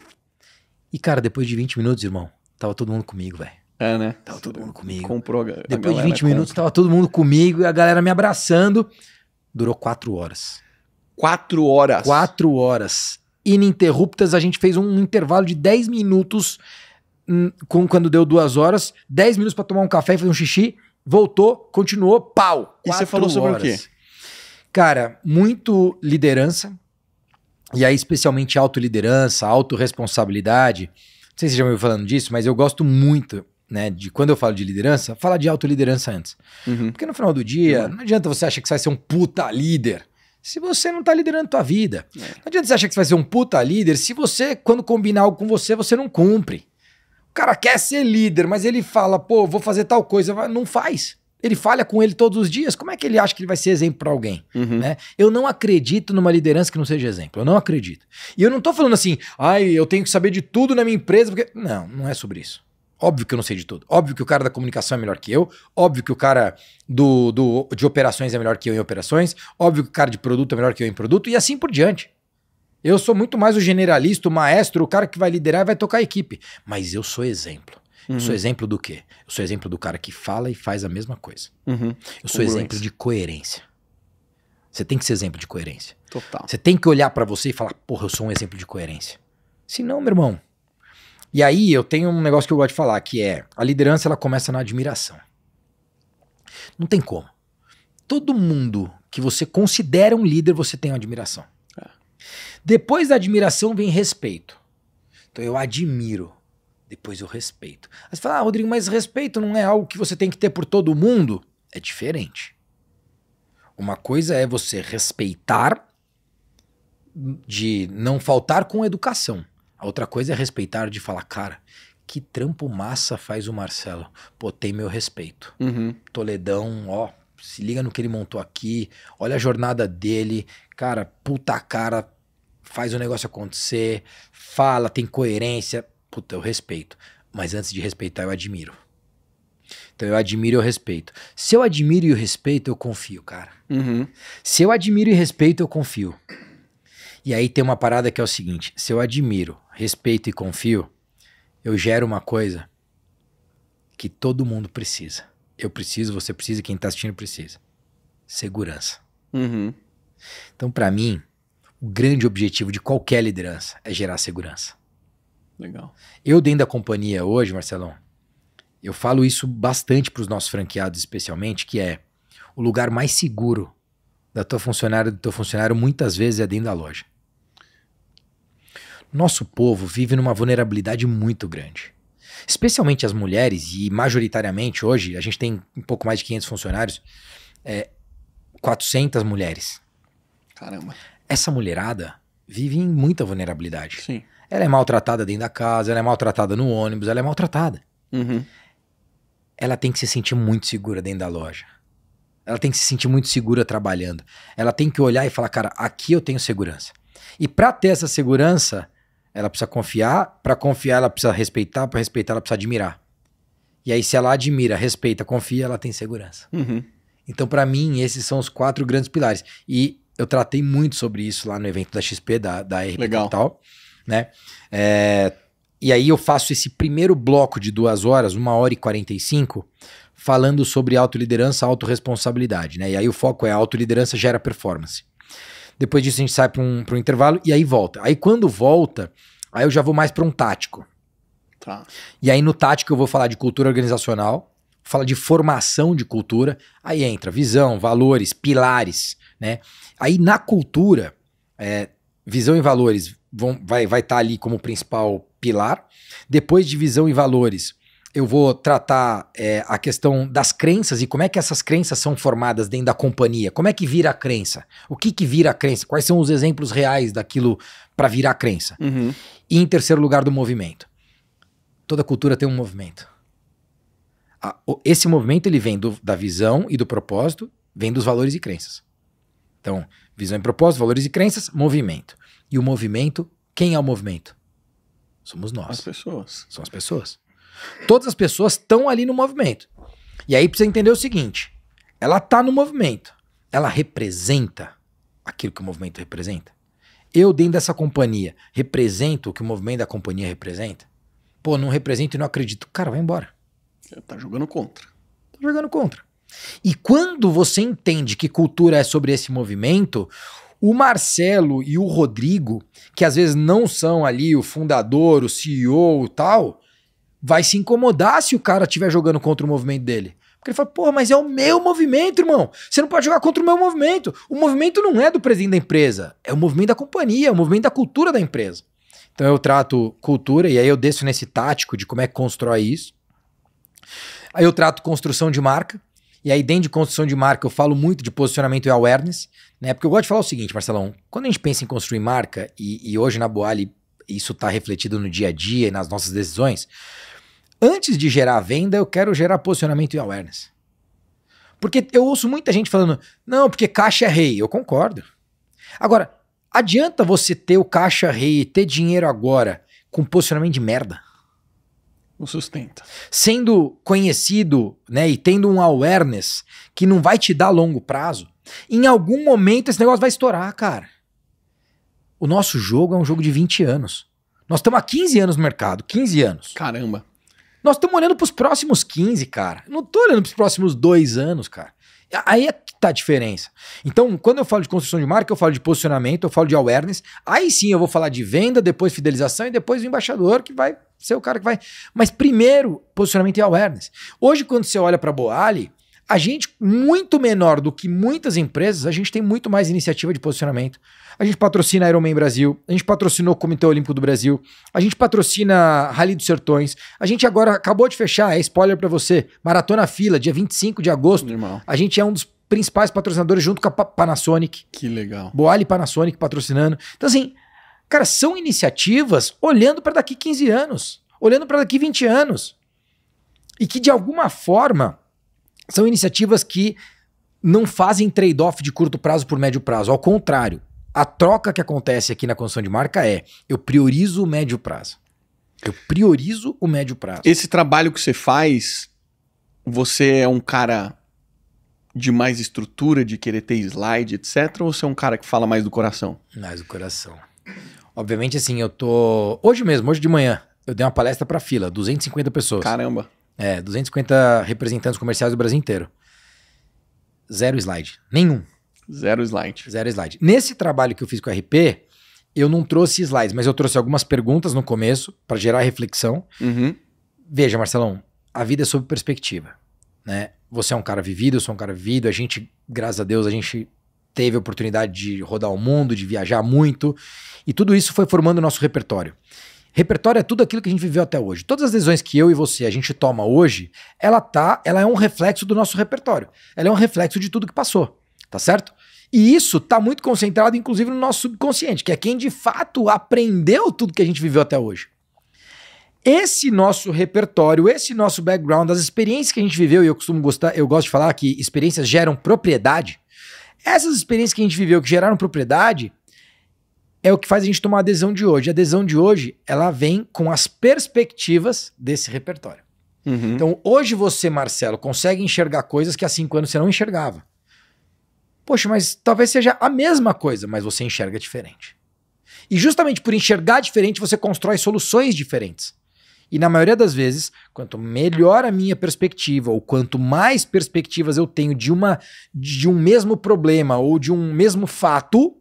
E, cara, depois de 20 minutos, irmão, Tava todo mundo comigo, velho. É, né? Tava todo mundo comigo. Comprou a Depois de 20 compra. minutos, tava todo mundo comigo e a galera me abraçando. Durou quatro horas. Quatro horas? Quatro horas. Ininterruptas, a gente fez um intervalo de 10 minutos hum, com, quando deu duas horas, 10 minutos para tomar um café e fazer um xixi, voltou, continuou, pau. E você falou sobre o quê? Cara, muito liderança, e aí especialmente autoliderança, autorresponsabilidade. Não sei se você já me ouviu falando disso, mas eu gosto muito né, de quando eu falo de liderança, falar de autoliderança antes. Uhum. Porque no final do dia, uhum. não adianta você achar que você vai ser um puta líder se você não está liderando a tua vida. É. Não adianta você achar que você vai ser um puta líder se você, quando combinar algo com você, você não cumpre. O cara quer ser líder, mas ele fala, pô, vou fazer tal coisa, não faz ele falha com ele todos os dias, como é que ele acha que ele vai ser exemplo para alguém? Uhum. Né? Eu não acredito numa liderança que não seja exemplo. Eu não acredito. E eu não tô falando assim, ai, eu tenho que saber de tudo na minha empresa, porque. Não, não é sobre isso. Óbvio que eu não sei de tudo. Óbvio que o cara da comunicação é melhor que eu. Óbvio que o cara do, do, de operações é melhor que eu em operações. Óbvio que o cara de produto é melhor que eu em produto. E assim por diante. Eu sou muito mais o generalista, o maestro, o cara que vai liderar e vai tocar a equipe. Mas eu sou exemplo. Uhum. Eu sou uhum. exemplo do quê? Eu sou exemplo do cara que fala e faz a mesma coisa. Uhum. Eu sou exemplo de coerência. Você tem que ser exemplo de coerência. Total. Você tem que olhar para você e falar, porra, eu sou um exemplo de coerência. Se não, meu irmão. E aí eu tenho um negócio que eu gosto de falar, que é a liderança ela começa na admiração. Não tem como. Todo mundo que você considera um líder, você tem uma admiração. É. Depois da admiração vem respeito. Então eu admiro. Depois o respeito. Aí você fala, ah, Rodrigo, mas respeito não é algo que você tem que ter por todo mundo? É diferente. Uma coisa é você respeitar de não faltar com educação. A outra coisa é respeitar de falar, cara, que trampo massa faz o Marcelo. Pô, tem meu respeito. Uhum. Toledão, ó, se liga no que ele montou aqui, olha a jornada dele, cara, puta cara, faz o negócio acontecer, fala, tem coerência puta, eu respeito. Mas antes de respeitar, eu admiro. Então eu admiro e eu respeito. Se eu admiro e eu respeito, eu confio, cara. Uhum. Se eu admiro e respeito, eu confio. E aí tem uma parada que é o seguinte: se eu admiro, respeito e confio, eu gero uma coisa que todo mundo precisa. Eu preciso, você precisa, quem tá assistindo precisa. Segurança. Uhum. Então, para mim, o grande objetivo de qualquer liderança é gerar segurança. Legal. Eu dentro da companhia hoje, Marcelão, eu falo isso bastante para os nossos franqueados especialmente, que é o lugar mais seguro da tua funcionária, do teu funcionário, muitas vezes é dentro da loja. Nosso povo vive numa vulnerabilidade muito grande. Especialmente as mulheres, e majoritariamente hoje, a gente tem um pouco mais de 500 funcionários, é, 400 mulheres. Caramba. Essa mulherada vive em muita vulnerabilidade. Sim. Ela é maltratada dentro da casa, ela é maltratada no ônibus, ela é maltratada. Uhum. Ela tem que se sentir muito segura dentro da loja. Ela tem que se sentir muito segura trabalhando. Ela tem que olhar e falar, cara, aqui eu tenho segurança. E para ter essa segurança, ela precisa confiar. Para confiar, ela precisa respeitar. Para respeitar, ela precisa admirar. E aí, se ela admira, respeita, confia, ela tem segurança. Uhum. Então, para mim, esses são os quatro grandes pilares. E eu tratei muito sobre isso lá no evento da XP, da, da RP Legal. tal. Legal né? É, e aí eu faço esse primeiro bloco de duas horas, uma hora e quarenta e cinco, falando sobre autoliderança, autorresponsabilidade, né? E aí o foco é autoliderança gera performance. Depois disso a gente sai para um, um intervalo e aí volta. Aí quando volta, aí eu já vou mais para um tático. Tá. E aí no tático eu vou falar de cultura organizacional, fala de formação de cultura, aí entra visão, valores, pilares, né? Aí na cultura, é, visão e valores, vão, vai vai estar tá ali como principal pilar. Depois de visão e valores, eu vou tratar é, a questão das crenças e como é que essas crenças são formadas dentro da companhia. Como é que vira a crença? O que que vira a crença? Quais são os exemplos reais daquilo para virar a crença? Uhum. E em terceiro lugar do movimento. Toda cultura tem um movimento. esse movimento ele vem do, da visão e do propósito, vem dos valores e crenças. Então, visão e propósito, valores e crenças, movimento. E o movimento, quem é o movimento? Somos nós. As pessoas. São as pessoas. Todas as pessoas estão ali no movimento. E aí precisa entender o seguinte: ela está no movimento. Ela representa aquilo que o movimento representa. Eu, dentro dessa companhia, represento o que o movimento da companhia representa? Pô, não represento e não acredito. Cara, vai embora. Tá jogando contra. Tá jogando contra. E quando você entende que cultura é sobre esse movimento, o Marcelo e o Rodrigo, que às vezes não são ali o fundador, o CEO e tal, vai se incomodar se o cara estiver jogando contra o movimento dele. Porque ele fala, porra, mas é o meu movimento, irmão. Você não pode jogar contra o meu movimento. O movimento não é do presidente da empresa, é o movimento da companhia, é o movimento da cultura da empresa. Então eu trato cultura e aí eu desço nesse tático de como é que constrói isso. Aí eu trato construção de marca. E aí, dentro de construção de marca, eu falo muito de posicionamento e awareness, né? Porque eu gosto de falar o seguinte, Marcelão, quando a gente pensa em construir marca, e, e hoje na Boali isso está refletido no dia a dia e nas nossas decisões, antes de gerar venda, eu quero gerar posicionamento e awareness. Porque eu ouço muita gente falando, não, porque caixa é rei. Eu concordo. Agora, adianta você ter o caixa rei, ter dinheiro agora, com posicionamento de merda? o sustenta. Sendo conhecido, né, e tendo um awareness que não vai te dar longo prazo, em algum momento esse negócio vai estourar, cara. O nosso jogo é um jogo de 20 anos. Nós estamos há 15 anos no mercado, 15 anos. Caramba. Nós estamos olhando para os próximos 15, cara. Não tô olhando para os próximos dois anos, cara. Aí é que tá a diferença. Então, quando eu falo de construção de marca, eu falo de posicionamento, eu falo de awareness. Aí sim eu vou falar de venda, depois fidelização e depois o embaixador que vai ser o cara que vai. Mas primeiro, posicionamento e awareness. Hoje, quando você olha para Boali, a gente, muito menor do que muitas empresas, a gente tem muito mais iniciativa de posicionamento. A gente patrocina Ironman Brasil, a gente patrocinou o Comitê Olímpico do Brasil, a gente patrocina Rally dos Sertões, a gente agora acabou de fechar, é spoiler para você, Maratona Fila, dia 25 de agosto. A gente é um dos principais patrocinadores junto com a Panasonic. Que legal. Boali Panasonic patrocinando. Então assim, cara, são iniciativas olhando para daqui 15 anos, olhando para daqui 20 anos. E que de alguma forma são iniciativas que não fazem trade-off de curto prazo por médio prazo. Ao contrário, a troca que acontece aqui na construção de marca é eu priorizo o médio prazo. Eu priorizo o médio prazo. Esse trabalho que você faz, você é um cara de mais estrutura, de querer ter slide, etc? Ou você é um cara que fala mais do coração? Mais do coração. Obviamente, assim, eu tô. Hoje mesmo, hoje de manhã, eu dei uma palestra pra fila, 250 pessoas. Caramba. É, 250 representantes comerciais do Brasil inteiro. Zero slide. Nenhum. Zero slide. Zero slide. Nesse trabalho que eu fiz com o RP, eu não trouxe slides, mas eu trouxe algumas perguntas no começo para gerar reflexão. Uhum. Veja, Marcelão, a vida é sobre perspectiva. Né? Você é um cara vivido, eu sou um cara vivido. A gente, graças a Deus, a gente teve a oportunidade de rodar o mundo, de viajar muito. E tudo isso foi formando o nosso repertório. Repertório é tudo aquilo que a gente viveu até hoje. Todas as decisões que eu e você a gente toma hoje, ela tá, ela é um reflexo do nosso repertório. Ela é um reflexo de tudo que passou, tá certo? E isso tá muito concentrado inclusive no nosso subconsciente, que é quem de fato aprendeu tudo que a gente viveu até hoje. Esse nosso repertório, esse nosso background, as experiências que a gente viveu, e eu costumo gostar, eu gosto de falar que experiências geram propriedade. Essas experiências que a gente viveu que geraram propriedade, é o que faz a gente tomar a adesão de hoje. A adesão de hoje, ela vem com as perspectivas desse repertório. Uhum. Então, hoje você, Marcelo, consegue enxergar coisas que há cinco anos você não enxergava. Poxa, mas talvez seja a mesma coisa, mas você enxerga diferente. E justamente por enxergar diferente, você constrói soluções diferentes. E na maioria das vezes, quanto melhor a minha perspectiva, ou quanto mais perspectivas eu tenho de, uma, de um mesmo problema ou de um mesmo fato,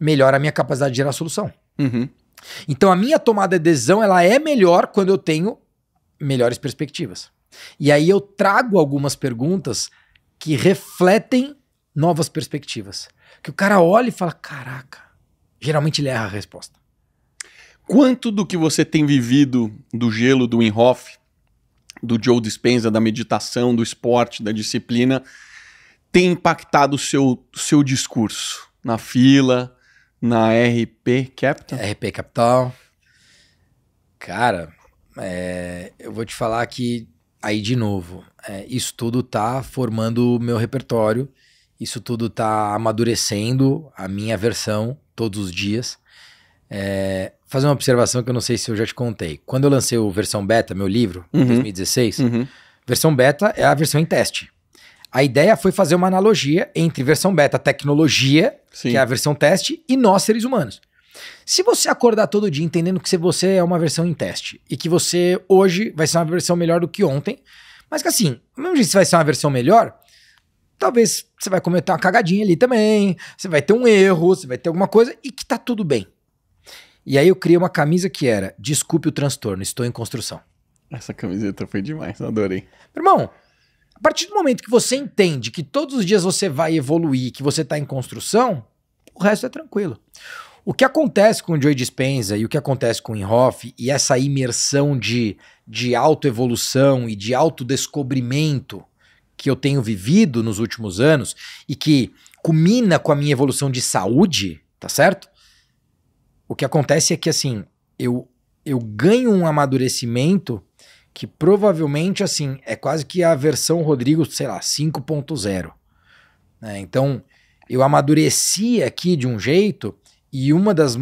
melhora a minha capacidade de gerar solução. Uhum. Então a minha tomada de decisão ela é melhor quando eu tenho melhores perspectivas. E aí eu trago algumas perguntas que refletem novas perspectivas. Que o cara olha e fala: caraca, geralmente ele erra a resposta. Quanto do que você tem vivido do gelo do Inhoff, do Joe Dispenza, da meditação, do esporte, da disciplina, tem impactado o seu, seu discurso na fila, na RP Capital? RP Capital. Cara, é, eu vou te falar que aí de novo, é, isso tudo tá formando o meu repertório, isso tudo tá amadurecendo a minha versão todos os dias. É, fazer uma observação que eu não sei se eu já te contei. Quando eu lancei o versão beta, meu livro, em uhum. 2016, uhum. versão beta é a versão em teste. A ideia foi fazer uma analogia entre versão beta tecnologia, Sim. que é a versão teste, e nós seres humanos. Se você acordar todo dia entendendo que você é uma versão em teste e que você hoje vai ser uma versão melhor do que ontem, mas que assim, mesmo que você vai ser uma versão melhor, talvez você vai cometer uma cagadinha ali também, você vai ter um erro, você vai ter alguma coisa e que tá tudo bem. E aí eu criei uma camisa que era Desculpe o transtorno, estou em construção. Essa camiseta foi demais, adorei. Irmão, a partir do momento que você entende que todos os dias você vai evoluir, que você está em construção, o resto é tranquilo. O que acontece com o Joe Dispenza e o que acontece com o Inhofe e essa imersão de, de autoevolução e de autodescobrimento que eu tenho vivido nos últimos anos e que culmina com a minha evolução de saúde, tá certo? O que acontece é que assim, eu eu ganho um amadurecimento que provavelmente, assim, é quase que a versão Rodrigo, sei lá, 5.0. Né? Então, eu amadureci aqui de um jeito e uma das...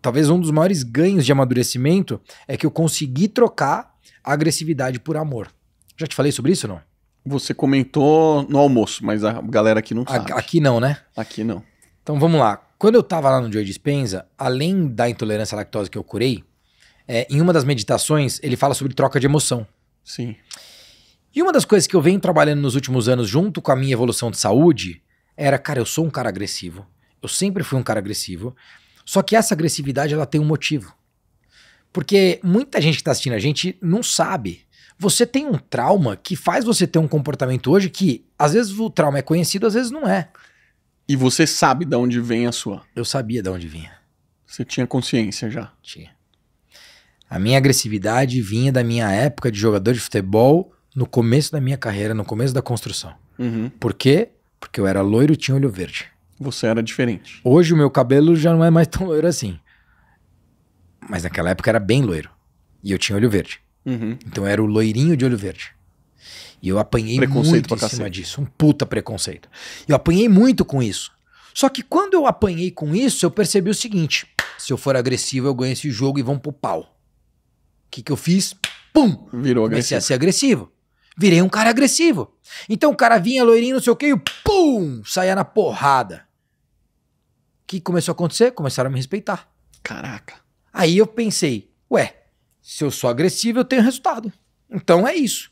Talvez um dos maiores ganhos de amadurecimento é que eu consegui trocar a agressividade por amor. Já te falei sobre isso não? Você comentou no almoço, mas a galera aqui não sabe. Aqui não, né? Aqui não. Então vamos lá. Quando eu tava lá no Joe Dispenza, além da intolerância à lactose que eu curei, é, em uma das meditações, ele fala sobre troca de emoção. Sim. E uma das coisas que eu venho trabalhando nos últimos anos, junto com a minha evolução de saúde, era, cara, eu sou um cara agressivo. Eu sempre fui um cara agressivo. Só que essa agressividade, ela tem um motivo. Porque muita gente que está assistindo a gente não sabe. Você tem um trauma que faz você ter um comportamento hoje que, às vezes, o trauma é conhecido, às vezes não é. E você sabe de onde vem a sua? Eu sabia de onde vinha. Você tinha consciência já? Tinha. A minha agressividade vinha da minha época de jogador de futebol no começo da minha carreira, no começo da construção. Uhum. Por quê? Porque eu era loiro e tinha olho verde. Você era diferente. Hoje o meu cabelo já não é mais tão loiro assim. Mas naquela época era bem loiro. E eu tinha olho verde. Uhum. Então eu era o loirinho de olho verde. E eu apanhei muito em cima disso. Um puta preconceito. Eu apanhei muito com isso. Só que quando eu apanhei com isso, eu percebi o seguinte: se eu for agressivo, eu ganho esse jogo e vão pro pau que, que eu fiz? Pum! Virou Comecei a ser agressivo. Virei um cara agressivo. Então o cara vinha loirinho, não sei o que, e pum! Saía na porrada. O que começou a acontecer? Começaram a me respeitar. Caraca. Aí eu pensei, ué, se eu sou agressivo, eu tenho resultado. Então é isso.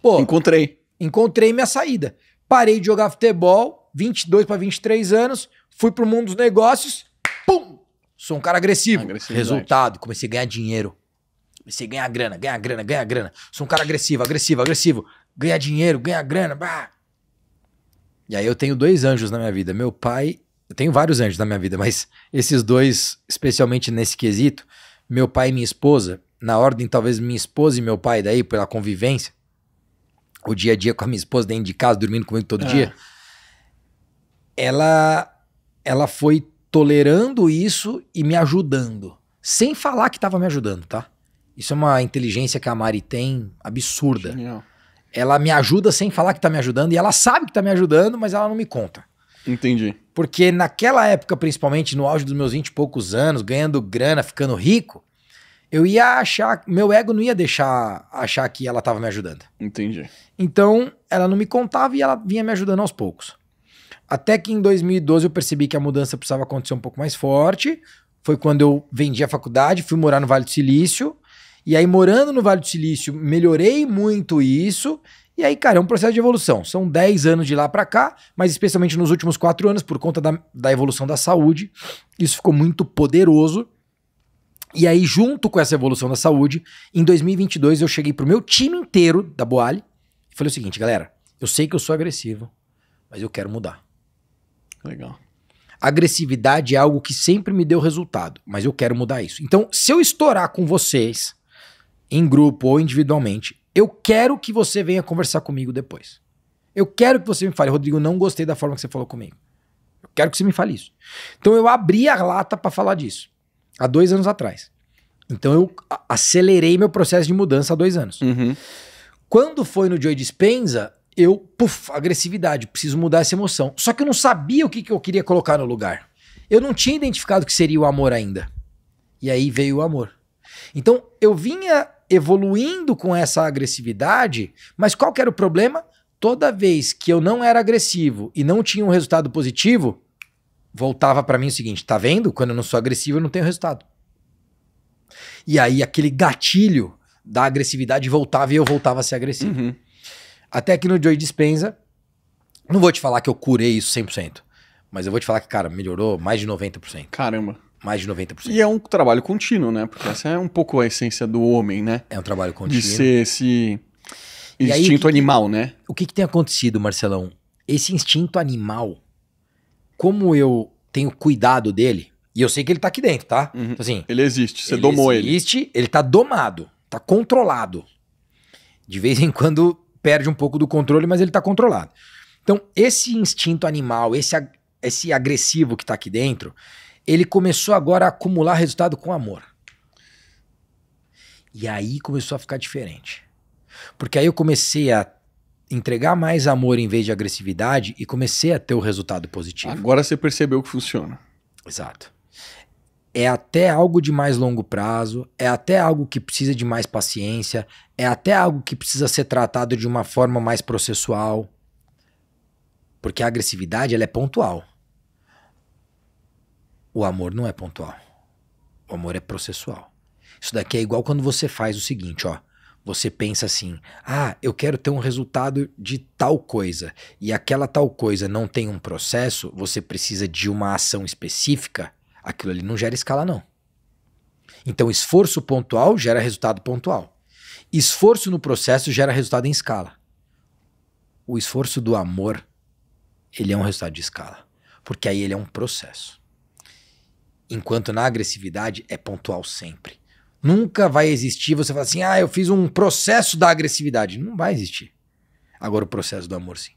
Pô, encontrei. Encontrei minha saída. Parei de jogar futebol, 22 para 23 anos, fui pro mundo dos negócios, pum! Sou um cara agressivo. Resultado, comecei a ganhar dinheiro você a grana, ganha grana, ganha grana. Sou um cara agressivo, agressivo, agressivo. ganha dinheiro, ganha grana. Bah. E aí eu tenho dois anjos na minha vida. Meu pai. Eu tenho vários anjos na minha vida, mas esses dois, especialmente nesse quesito, meu pai e minha esposa, na ordem talvez minha esposa e meu pai, daí pela convivência, o dia a dia com a minha esposa dentro de casa, dormindo comigo todo é. dia, ela, ela foi tolerando isso e me ajudando. Sem falar que estava me ajudando, tá? Isso é uma inteligência que a Mari tem absurda. Genial. Ela me ajuda sem falar que tá me ajudando e ela sabe que tá me ajudando, mas ela não me conta. Entendi. Porque naquela época, principalmente no auge dos meus vinte e poucos anos, ganhando grana, ficando rico, eu ia achar, meu ego não ia deixar achar que ela estava me ajudando. Entendi. Então, ela não me contava e ela vinha me ajudando aos poucos. Até que em 2012 eu percebi que a mudança precisava acontecer um pouco mais forte. Foi quando eu vendi a faculdade, fui morar no Vale do Silício. E aí, morando no Vale do Silício, melhorei muito isso. E aí, cara, é um processo de evolução. São 10 anos de lá para cá, mas especialmente nos últimos 4 anos, por conta da, da evolução da saúde, isso ficou muito poderoso. E aí, junto com essa evolução da saúde, em 2022 eu cheguei pro meu time inteiro da Boale e falei o seguinte, galera, eu sei que eu sou agressivo, mas eu quero mudar. Legal. Agressividade é algo que sempre me deu resultado, mas eu quero mudar isso. Então, se eu estourar com vocês, em grupo ou individualmente, eu quero que você venha conversar comigo depois. Eu quero que você me fale, Rodrigo, não gostei da forma que você falou comigo. Eu quero que você me fale isso. Então eu abri a lata para falar disso há dois anos atrás. Então eu acelerei meu processo de mudança há dois anos. Uhum. Quando foi no Joy Dispenza, eu, puf, agressividade, preciso mudar essa emoção. Só que eu não sabia o que, que eu queria colocar no lugar. Eu não tinha identificado que seria o amor ainda. E aí veio o amor. Então eu vinha evoluindo com essa agressividade, mas qual que era o problema? Toda vez que eu não era agressivo e não tinha um resultado positivo, voltava para mim o seguinte: tá vendo? Quando eu não sou agressivo, eu não tenho resultado. E aí aquele gatilho da agressividade voltava e eu voltava a ser agressivo. Uhum. Até que no Joy Dispensa, não vou te falar que eu curei isso 100%, mas eu vou te falar que, cara, melhorou mais de 90%. Caramba mais de 90%. E é um trabalho contínuo, né? Porque essa é um pouco a essência do homem, né? É um trabalho contínuo. De ser esse instinto aí, que, animal, né? O que, que tem acontecido, Marcelão? Esse instinto animal, como eu tenho cuidado dele, e eu sei que ele tá aqui dentro, tá? Uhum. Então, assim, ele existe, você ele domou existe, ele. Ele existe, ele tá domado, tá controlado. De vez em quando perde um pouco do controle, mas ele tá controlado. Então, esse instinto animal, esse, esse agressivo que tá aqui dentro, ele começou agora a acumular resultado com amor. E aí começou a ficar diferente. Porque aí eu comecei a entregar mais amor em vez de agressividade e comecei a ter o resultado positivo. Agora você percebeu que funciona. Exato. É até algo de mais longo prazo, é até algo que precisa de mais paciência, é até algo que precisa ser tratado de uma forma mais processual. Porque a agressividade ela é pontual. O amor não é pontual. O amor é processual. Isso daqui é igual quando você faz o seguinte, ó. Você pensa assim: "Ah, eu quero ter um resultado de tal coisa". E aquela tal coisa não tem um processo, você precisa de uma ação específica, aquilo ali não gera escala não. Então, esforço pontual gera resultado pontual. Esforço no processo gera resultado em escala. O esforço do amor, ele é um resultado de escala, porque aí ele é um processo. Enquanto na agressividade é pontual sempre. Nunca vai existir você falar assim, ah, eu fiz um processo da agressividade. Não vai existir. Agora o processo do amor, sim.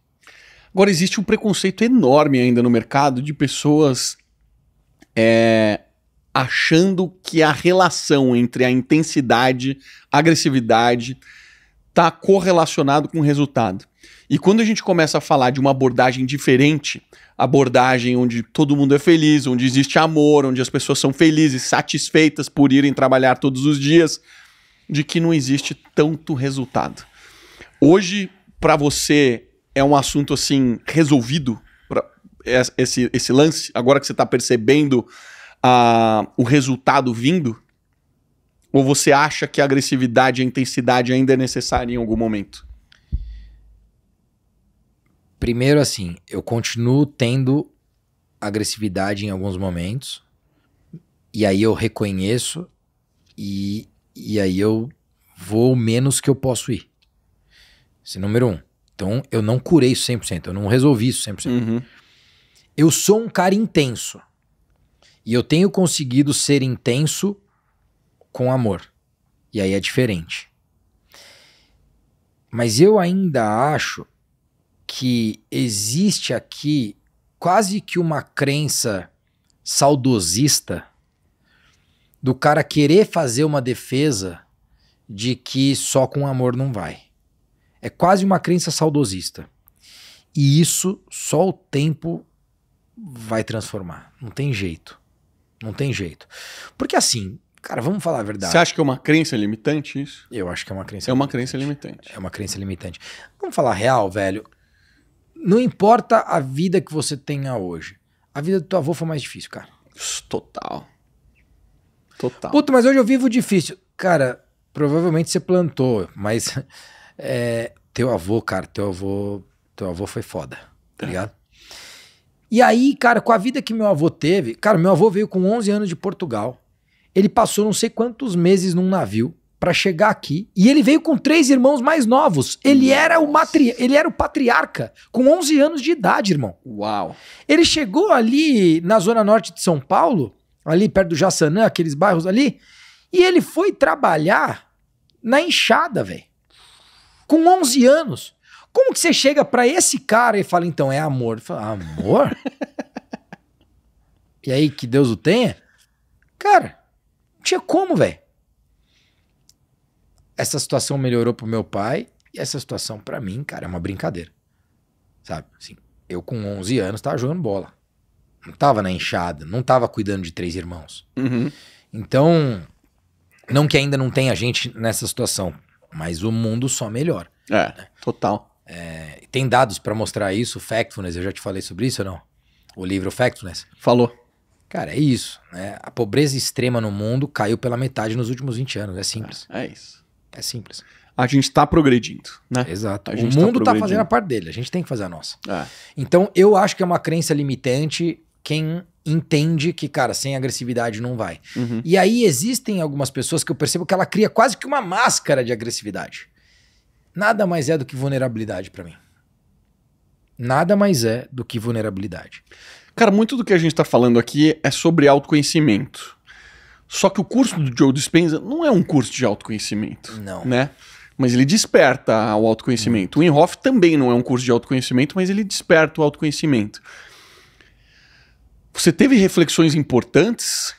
Agora existe um preconceito enorme ainda no mercado de pessoas é, achando que a relação entre a intensidade, a agressividade, está correlacionado com o resultado. E quando a gente começa a falar de uma abordagem diferente, abordagem onde todo mundo é feliz, onde existe amor, onde as pessoas são felizes, satisfeitas por irem trabalhar todos os dias, de que não existe tanto resultado. Hoje, para você, é um assunto assim resolvido pra, esse, esse lance, agora que você está percebendo uh, o resultado vindo? Ou você acha que a agressividade e a intensidade ainda é necessária em algum momento? Primeiro, assim, eu continuo tendo agressividade em alguns momentos. E aí eu reconheço e, e aí eu vou menos que eu posso ir. Esse é número um. Então, eu não curei isso 100%, eu não resolvi isso 100%. Uhum. Eu sou um cara intenso. E eu tenho conseguido ser intenso com amor. E aí é diferente. Mas eu ainda acho que existe aqui quase que uma crença saudosista do cara querer fazer uma defesa de que só com amor não vai. É quase uma crença saudosista. E isso só o tempo vai transformar. Não tem jeito. Não tem jeito. Porque assim, cara, vamos falar a verdade. Você acha que é uma crença limitante isso? Eu acho que é uma crença. É uma limitante. crença limitante. É uma crença limitante. Vamos falar real, velho não importa a vida que você tenha hoje. A vida do teu avô foi mais difícil, cara. Total. Total. Puta, mas hoje eu vivo difícil. Cara, provavelmente você plantou, mas é, teu avô, cara, teu avô, teu avô foi foda, tá é. ligado? E aí, cara, com a vida que meu avô teve, cara, meu avô veio com 11 anos de Portugal. Ele passou não sei quantos meses num navio para chegar aqui. E ele veio com três irmãos mais novos. Ele era o matri... ele era o patriarca, com 11 anos de idade, irmão. Uau. Ele chegou ali na zona norte de São Paulo, ali perto do Jaçanã, aqueles bairros ali, e ele foi trabalhar na enxada, velho. Com 11 anos. Como que você chega para esse cara e fala, então, é amor? Fala, amor? e aí, que Deus o tenha? Cara, não tinha como, velho essa situação melhorou pro meu pai e essa situação para mim, cara, é uma brincadeira. Sabe? Assim, eu com 11 anos tava jogando bola. Não tava na enxada, não tava cuidando de três irmãos. Uhum. Então, não que ainda não tenha gente nessa situação, mas o mundo só melhora. É, né? total. É, tem dados para mostrar isso, Factfulness, eu já te falei sobre isso ou não? O livro Factfulness. Falou. Cara, é isso. Né? A pobreza extrema no mundo caiu pela metade nos últimos 20 anos. É simples. É, é isso. É simples. A gente está progredindo, né? Exato. o tá mundo está tá fazendo a parte dele, a gente tem que fazer a nossa. É. Então, eu acho que é uma crença limitante quem entende que, cara, sem agressividade não vai. Uhum. E aí existem algumas pessoas que eu percebo que ela cria quase que uma máscara de agressividade. Nada mais é do que vulnerabilidade para mim. Nada mais é do que vulnerabilidade. Cara, muito do que a gente está falando aqui é sobre autoconhecimento. Só que o curso do Joe Dispenza não é um curso de autoconhecimento. Não. Né? Mas ele desperta o autoconhecimento. Hum. O Inhoff também não é um curso de autoconhecimento, mas ele desperta o autoconhecimento. Você teve reflexões importantes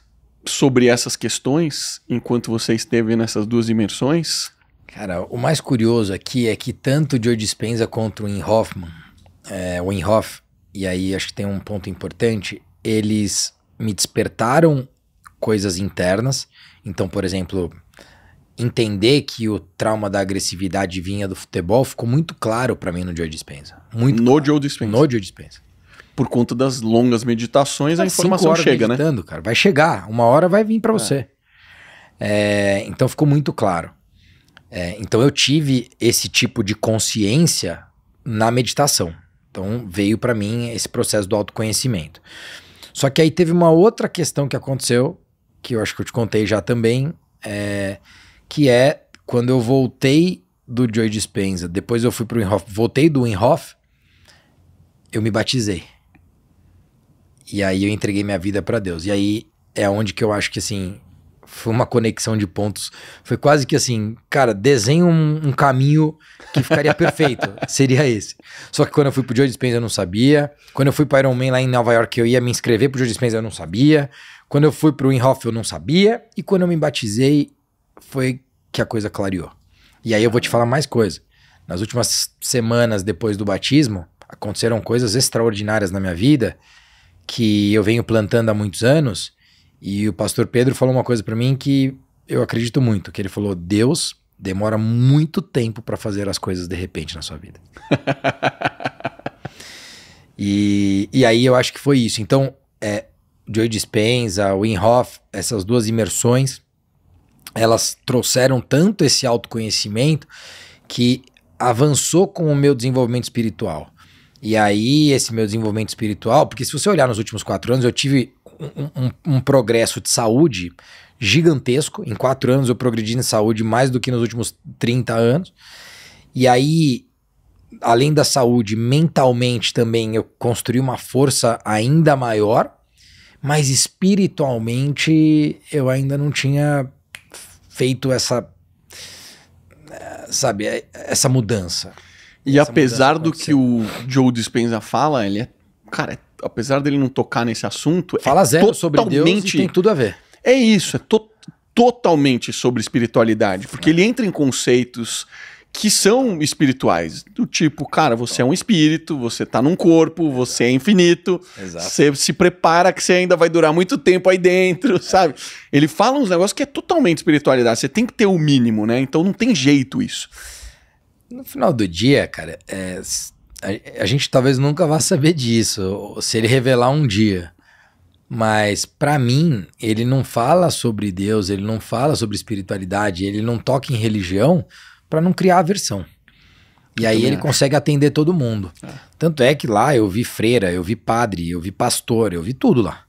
sobre essas questões enquanto você esteve nessas duas imersões? Cara, o mais curioso aqui é que tanto o Joe Dispenza quanto o Inhoffman, é, o Inhoff, e aí acho que tem um ponto importante, eles me despertaram coisas internas. Então, por exemplo, entender que o trauma da agressividade vinha do futebol ficou muito claro para mim no Joe Dispenza. Muito no claro. Joe Dispenza. No Joe Dispenza. Por conta das longas meditações, a informação chega, né? cara. Vai chegar, uma hora vai vir para é. você. É. É, então ficou muito claro. É, então eu tive esse tipo de consciência na meditação. Então veio para mim esse processo do autoconhecimento. Só que aí teve uma outra questão que aconteceu que eu acho que eu te contei já também, é, que é quando eu voltei do Joy Dispenza, depois eu fui pro Inhoff, voltei do Inhoff, eu me batizei. E aí eu entreguei minha vida para Deus. E aí é onde que eu acho que assim, foi uma conexão de pontos. Foi quase que assim, cara, desenho um, um caminho que ficaria perfeito. Seria esse. Só que quando eu fui pro Joe Dispenza eu não sabia. Quando eu fui pro Iron Man lá em Nova York, eu ia me inscrever pro Joe Dispenza eu não sabia. Quando eu fui pro Inhoff eu não sabia, e quando eu me batizei foi que a coisa clareou. E aí eu vou te falar mais coisa. Nas últimas semanas depois do batismo, aconteceram coisas extraordinárias na minha vida que eu venho plantando há muitos anos, e o pastor Pedro falou uma coisa para mim que eu acredito muito, que ele falou: "Deus demora muito tempo para fazer as coisas de repente na sua vida". e, e aí eu acho que foi isso. Então, é, Joe Dispenza, Wim Hof, essas duas imersões, elas trouxeram tanto esse autoconhecimento que avançou com o meu desenvolvimento espiritual. E aí, esse meu desenvolvimento espiritual, porque se você olhar nos últimos quatro anos, eu tive um, um, um progresso de saúde gigantesco. Em quatro anos, eu progredi em saúde mais do que nos últimos 30 anos. E aí, além da saúde, mentalmente também eu construí uma força ainda maior, mas espiritualmente eu ainda não tinha feito essa sabe, essa mudança. E essa apesar mudança do que o Joe Dispenza fala, ele é, cara, é, apesar dele não tocar nesse assunto, é fala é zero sobre Deus e tem tudo a ver. É isso, é to totalmente sobre espiritualidade, porque é. ele entra em conceitos que são espirituais. Do tipo, cara, você é um espírito, você tá num corpo, você é infinito, Exato. você se prepara que você ainda vai durar muito tempo aí dentro, é. sabe? Ele fala uns negócios que é totalmente espiritualidade, você tem que ter o mínimo, né? Então não tem jeito isso. No final do dia, cara, é, a, a gente talvez nunca vá saber disso, se ele revelar um dia. Mas para mim, ele não fala sobre Deus, ele não fala sobre espiritualidade, ele não toca em religião para não criar aversão. E aí ele consegue atender todo mundo. É. Tanto é que lá eu vi freira, eu vi padre, eu vi pastor, eu vi tudo lá.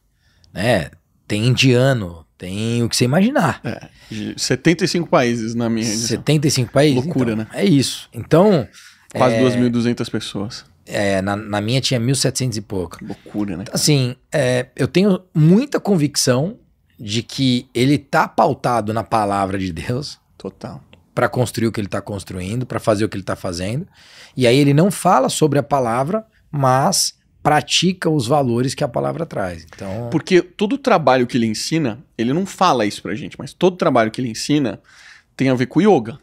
Né? Tem indiano, tem o que você imaginar. É, 75 países na minha edição. 75 países? Loucura, então, né? É isso. Então... Quase é, 2.200 pessoas. É, na, na, minha tinha 1.700 e pouco. Loucura, né? Cara? Assim, é, eu tenho muita convicção de que ele tá pautado na palavra de Deus. Total para construir o que ele está construindo, para fazer o que ele está fazendo. E aí ele não fala sobre a palavra, mas pratica os valores que a palavra traz. Então, porque todo trabalho que ele ensina, ele não fala isso a gente, mas todo trabalho que ele ensina tem a ver com yoga.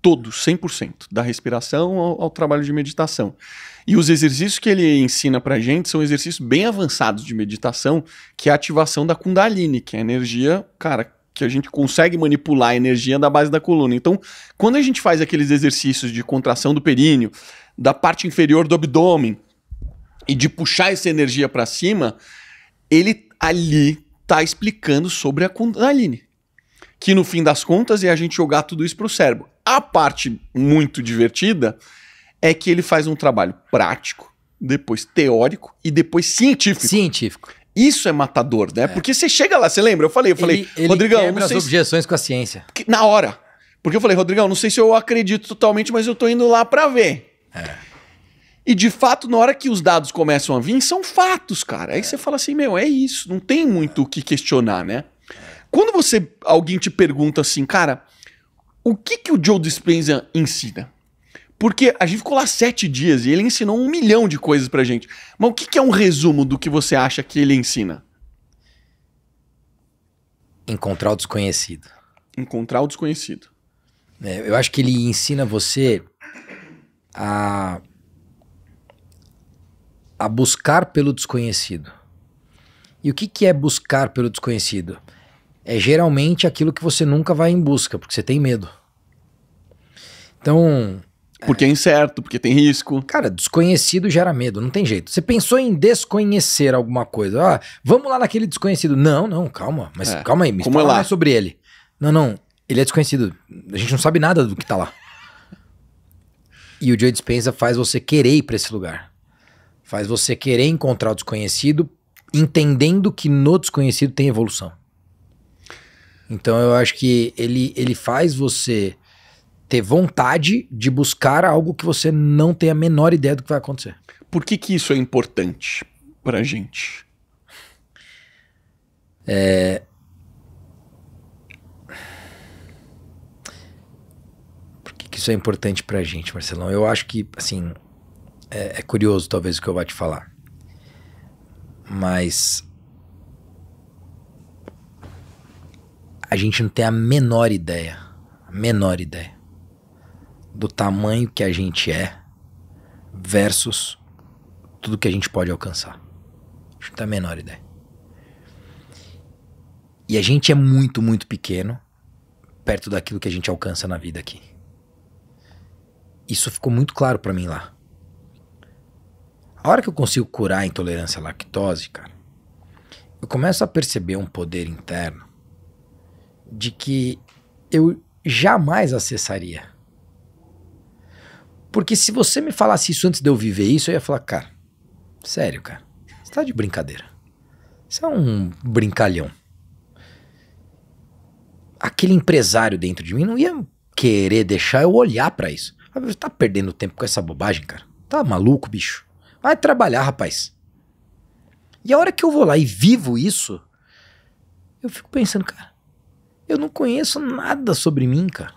Todo, 100%, da respiração ao, ao trabalho de meditação. E os exercícios que ele ensina a gente são exercícios bem avançados de meditação, que é a ativação da Kundalini, que é a energia, cara, que a gente consegue manipular a energia da base da coluna. Então, quando a gente faz aqueles exercícios de contração do períneo, da parte inferior do abdômen e de puxar essa energia para cima, ele ali está explicando sobre a Kundalini, que no fim das contas é a gente jogar tudo isso pro cérebro. A parte muito divertida é que ele faz um trabalho prático, depois teórico e depois científico. Científico. Isso é matador, né? É. Porque você chega lá, você lembra? Eu falei, eu falei, ele, ele Rodrigão, quebra não sei as objeções se... com a ciência. Porque, na hora. Porque eu falei, Rodrigão, não sei se eu acredito totalmente, mas eu tô indo lá para ver. É. E de fato, na hora que os dados começam a vir, são fatos, cara. Aí é. você fala assim, meu, é isso, não tem muito o que questionar, né? Quando você alguém te pergunta assim, cara, o que que o Joe Dispenza ensina? Porque a gente ficou lá sete dias e ele ensinou um milhão de coisas pra gente. Mas o que, que é um resumo do que você acha que ele ensina? Encontrar o desconhecido. Encontrar o desconhecido. É, eu acho que ele ensina você a, a buscar pelo desconhecido. E o que, que é buscar pelo desconhecido? É geralmente aquilo que você nunca vai em busca, porque você tem medo. Então, porque é. é incerto, porque tem risco. Cara, desconhecido gera medo, não tem jeito. Você pensou em desconhecer alguma coisa. Ah, vamos lá naquele desconhecido. Não, não, calma. Mas é. calma aí, me Como fala é lá? mais sobre ele. Não, não, ele é desconhecido. A gente não sabe nada do que tá lá. e o Joe dispensa faz você querer ir pra esse lugar. Faz você querer encontrar o desconhecido, entendendo que no desconhecido tem evolução. Então eu acho que ele, ele faz você ter vontade de buscar algo que você não tem a menor ideia do que vai acontecer. Por que, que isso é importante pra gente? É... Por que, que isso é importante pra gente, Marcelão? Eu acho que, assim, é, é curioso talvez o que eu vá te falar. Mas a gente não tem a menor ideia, a menor ideia do tamanho que a gente é versus tudo que a gente pode alcançar. Acho que tá a menor ideia. E a gente é muito, muito pequeno perto daquilo que a gente alcança na vida aqui. Isso ficou muito claro para mim lá. A hora que eu consigo curar a intolerância à lactose, cara, eu começo a perceber um poder interno de que eu jamais acessaria porque se você me falasse isso antes de eu viver isso, eu ia falar, cara, sério, cara, você tá de brincadeira. Você é um brincalhão. Aquele empresário dentro de mim não ia querer deixar eu olhar para isso. Você tá perdendo tempo com essa bobagem, cara. Tá maluco, bicho. Vai trabalhar, rapaz. E a hora que eu vou lá e vivo isso, eu fico pensando, cara, eu não conheço nada sobre mim, cara.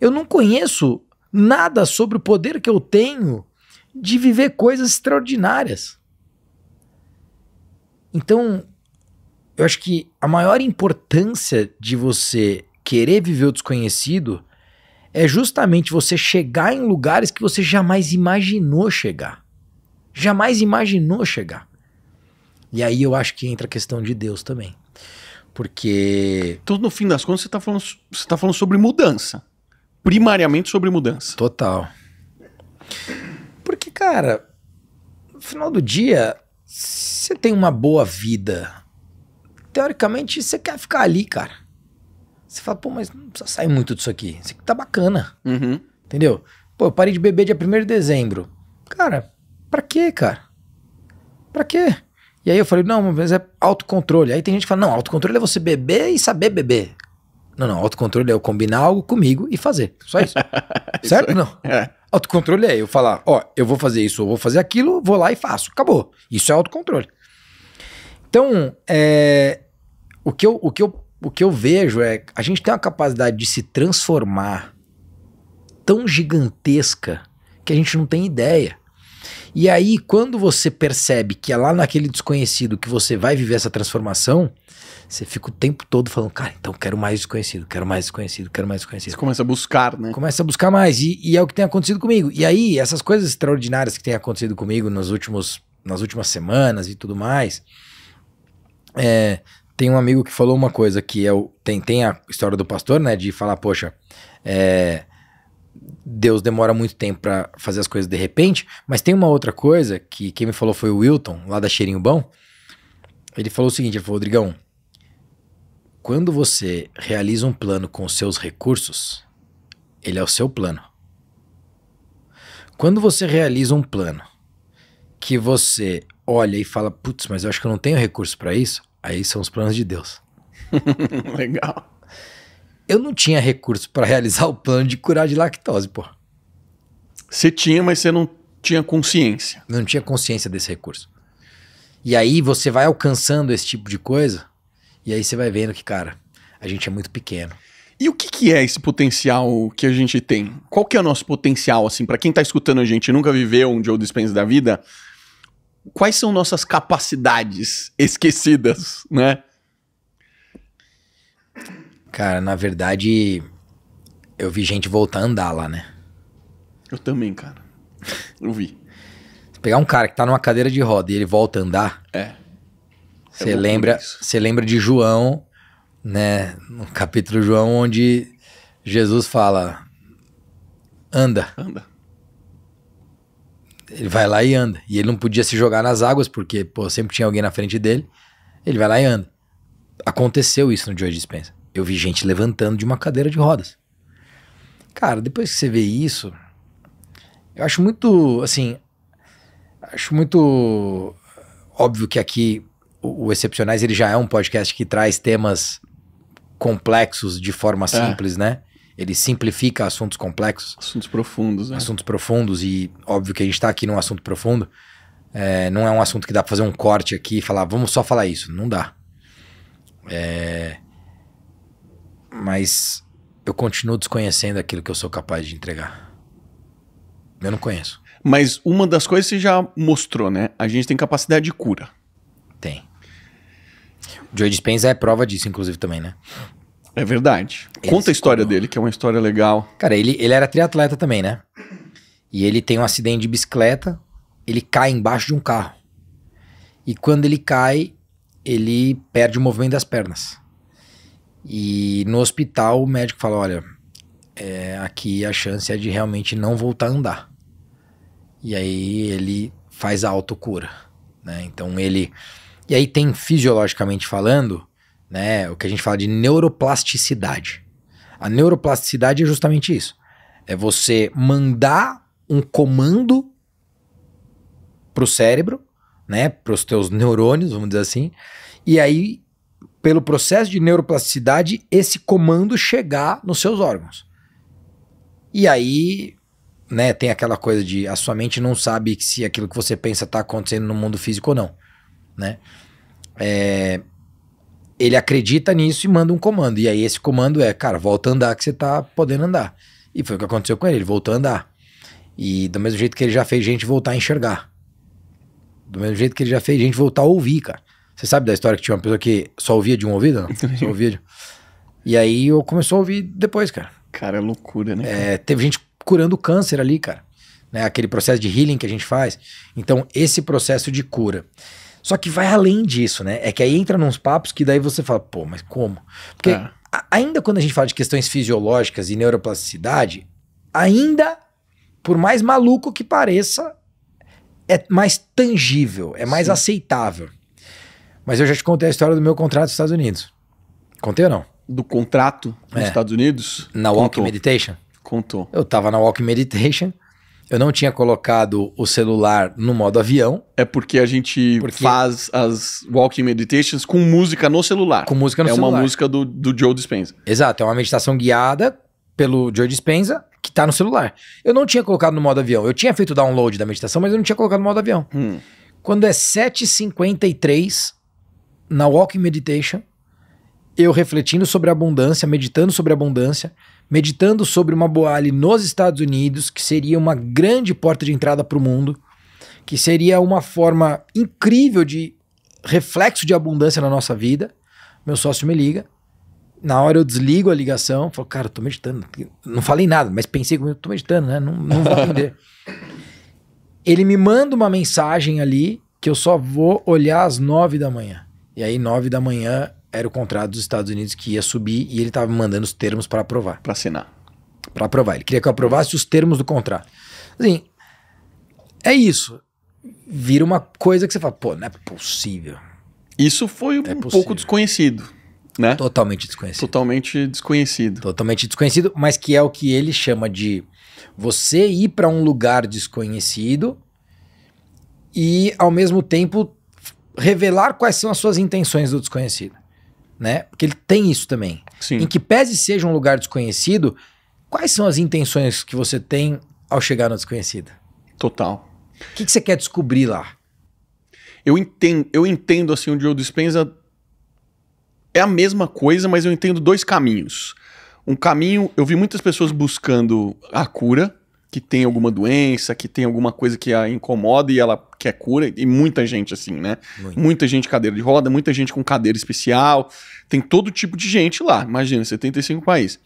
Eu não conheço nada sobre o poder que eu tenho de viver coisas extraordinárias. Então, eu acho que a maior importância de você querer viver o desconhecido é justamente você chegar em lugares que você jamais imaginou chegar. Jamais imaginou chegar. E aí eu acho que entra a questão de Deus também. Porque. Então, no fim das contas, você está falando, tá falando sobre mudança primariamente sobre mudança. Total. Porque, cara, no final do dia, você tem uma boa vida. Teoricamente, você quer ficar ali, cara. Você fala, pô, mas não precisa sair muito disso aqui. Isso aqui tá bacana. Uhum. Entendeu? Pô, eu parei de beber dia 1 de dezembro. Cara, pra quê, cara? Pra quê? E aí eu falei, não, mas é autocontrole. Aí tem gente que fala, não, autocontrole é você beber e saber beber. Não, não. Autocontrole é eu combinar algo comigo e fazer. Só isso. certo? Não. É. Autocontrole é eu falar, ó, eu vou fazer isso, eu vou fazer aquilo, vou lá e faço. Acabou. Isso é autocontrole. Então, é, o, que eu, o, que eu, o que eu vejo é a gente tem uma capacidade de se transformar tão gigantesca que a gente não tem ideia. E aí, quando você percebe que é lá naquele desconhecido que você vai viver essa transformação, você fica o tempo todo falando, cara, então quero mais desconhecido, quero mais desconhecido, quero mais desconhecido. Você começa a buscar, né? Começa a buscar mais. E, e é o que tem acontecido comigo. E aí, essas coisas extraordinárias que tem acontecido comigo nos últimos, nas últimas semanas e tudo mais. É, tem um amigo que falou uma coisa que é o, tem, tem a história do pastor, né? De falar, poxa, é, Deus demora muito tempo para fazer as coisas de repente, mas tem uma outra coisa que quem me falou foi o Wilton, lá da Cheirinho Bom. Ele falou o seguinte: ele falou, Rodrigão, quando você realiza um plano com os seus recursos, ele é o seu plano. Quando você realiza um plano que você olha e fala, putz, mas eu acho que eu não tenho recurso para isso, aí são os planos de Deus. Legal. Eu não tinha recurso para realizar o plano de curar de lactose, pô. Você tinha, mas você não tinha consciência. não tinha consciência desse recurso. E aí você vai alcançando esse tipo de coisa e aí você vai vendo que, cara, a gente é muito pequeno. E o que, que é esse potencial que a gente tem? Qual que é o nosso potencial, assim, para quem tá escutando a gente e nunca viveu um Joe Dispenza da vida? Quais são nossas capacidades esquecidas, né? Cara, na verdade, eu vi gente voltar a andar lá, né? Eu também, cara. Eu vi. pegar um cara que tá numa cadeira de roda e ele volta a andar, é. Você é lembra, você lembra de João, né? No capítulo João, onde Jesus fala: anda. Anda. Ele vai lá e anda. E ele não podia se jogar nas águas, porque pô, sempre tinha alguém na frente dele. Ele vai lá e anda. Aconteceu isso no Joe Dispensa. Eu vi gente levantando de uma cadeira de rodas. Cara, depois que você vê isso, eu acho muito, assim, acho muito óbvio que aqui o, Excepcionais ele já é um podcast que traz temas complexos de forma é. simples, né? Ele simplifica assuntos complexos. Assuntos profundos, né? Assuntos profundos, e óbvio que a gente está aqui num assunto profundo. É, não é um assunto que dá para fazer um corte aqui e falar, vamos só falar isso. Não dá. É... Mas eu continuo desconhecendo aquilo que eu sou capaz de entregar. Eu não conheço. Mas uma das coisas que você já mostrou, né? A gente tem capacidade de cura. Tem. Joe Dispenza é prova disso, inclusive, também, né? É verdade. Esse Conta a história como... dele, que é uma história legal. Cara, ele, ele era triatleta também, né? E ele tem um acidente de bicicleta, ele cai embaixo de um carro. E quando ele cai, ele perde o movimento das pernas. E no hospital o médico fala: olha, é, aqui a chance é de realmente não voltar a andar. E aí ele faz a autocura. Né? Então ele e aí tem, fisiologicamente falando, né, o que a gente fala de neuroplasticidade. A neuroplasticidade é justamente isso. É você mandar um comando pro cérebro, né, pros teus neurônios, vamos dizer assim, e aí pelo processo de neuroplasticidade esse comando chegar nos seus órgãos. E aí, né, tem aquela coisa de a sua mente não sabe se aquilo que você pensa está acontecendo no mundo físico ou não né? É, ele acredita nisso e manda um comando. E aí esse comando é, cara, volta a andar que você tá podendo andar. E foi o que aconteceu com ele, ele voltou a andar. E do mesmo jeito que ele já fez gente voltar a enxergar. Do mesmo jeito que ele já fez gente voltar a ouvir, cara. Você sabe da história que tinha uma pessoa que só ouvia de um ouvido? Não? Só ouvia de... E aí eu comecei a ouvir depois, cara. Cara, é loucura, né? É, teve gente curando câncer ali, cara. Né? Aquele processo de healing que a gente faz. Então, esse processo de cura. Só que vai além disso, né? É que aí entra nos papos que daí você fala, pô, mas como? Porque é. a, ainda quando a gente fala de questões fisiológicas e neuroplasticidade, ainda, por mais maluco que pareça, é mais tangível, é mais Sim. aceitável. Mas eu já te contei a história do meu contrato nos Estados Unidos. Contei ou não? Do contrato nos é. Estados Unidos? Na Walk Meditation? Contou. Eu tava na Walk Meditation. Eu não tinha colocado o celular no modo avião. É porque a gente porque... faz as walking meditations com música no celular. Com música no é celular. É uma música do, do Joe Dispenza. Exato, é uma meditação guiada pelo Joe Dispenza que está no celular. Eu não tinha colocado no modo avião. Eu tinha feito o download da meditação, mas eu não tinha colocado no modo avião. Hum. Quando é 7h53 na walking meditation, eu refletindo sobre a abundância, meditando sobre a abundância, meditando sobre uma boale nos Estados Unidos, que seria uma grande porta de entrada para o mundo, que seria uma forma incrível de reflexo de abundância na nossa vida. Meu sócio me liga. Na hora eu desligo a ligação, falo, cara, tô meditando. Não falei nada, mas pensei comigo, tô meditando, né? Não, não vou entender. Ele me manda uma mensagem ali que eu só vou olhar às nove da manhã. E aí, nove da manhã, era o contrato dos Estados Unidos que ia subir e ele estava mandando os termos para aprovar. Para assinar. Para aprovar. Ele queria que eu aprovasse os termos do contrato. Assim, é isso. Vira uma coisa que você fala, pô, não é possível. Isso foi é um pouco desconhecido, né? Totalmente desconhecido. Totalmente desconhecido. Totalmente desconhecido, mas que é o que ele chama de você ir para um lugar desconhecido e, ao mesmo tempo, revelar quais são as suas intenções do desconhecido né? Porque ele tem isso também. Sim. Em que pese seja um lugar desconhecido, quais são as intenções que você tem ao chegar no desconhecido? Total. O que, que você quer descobrir lá? Eu entendo, eu entendo assim, o Joe Dispenza é a mesma coisa, mas eu entendo dois caminhos. Um caminho, eu vi muitas pessoas buscando a cura, que tem alguma doença, que tem alguma coisa que a incomoda e ela quer cura, e muita gente assim, né? Muito. Muita gente cadeira de roda, muita gente com cadeira especial, tem todo tipo de gente lá, imagina, 75 países.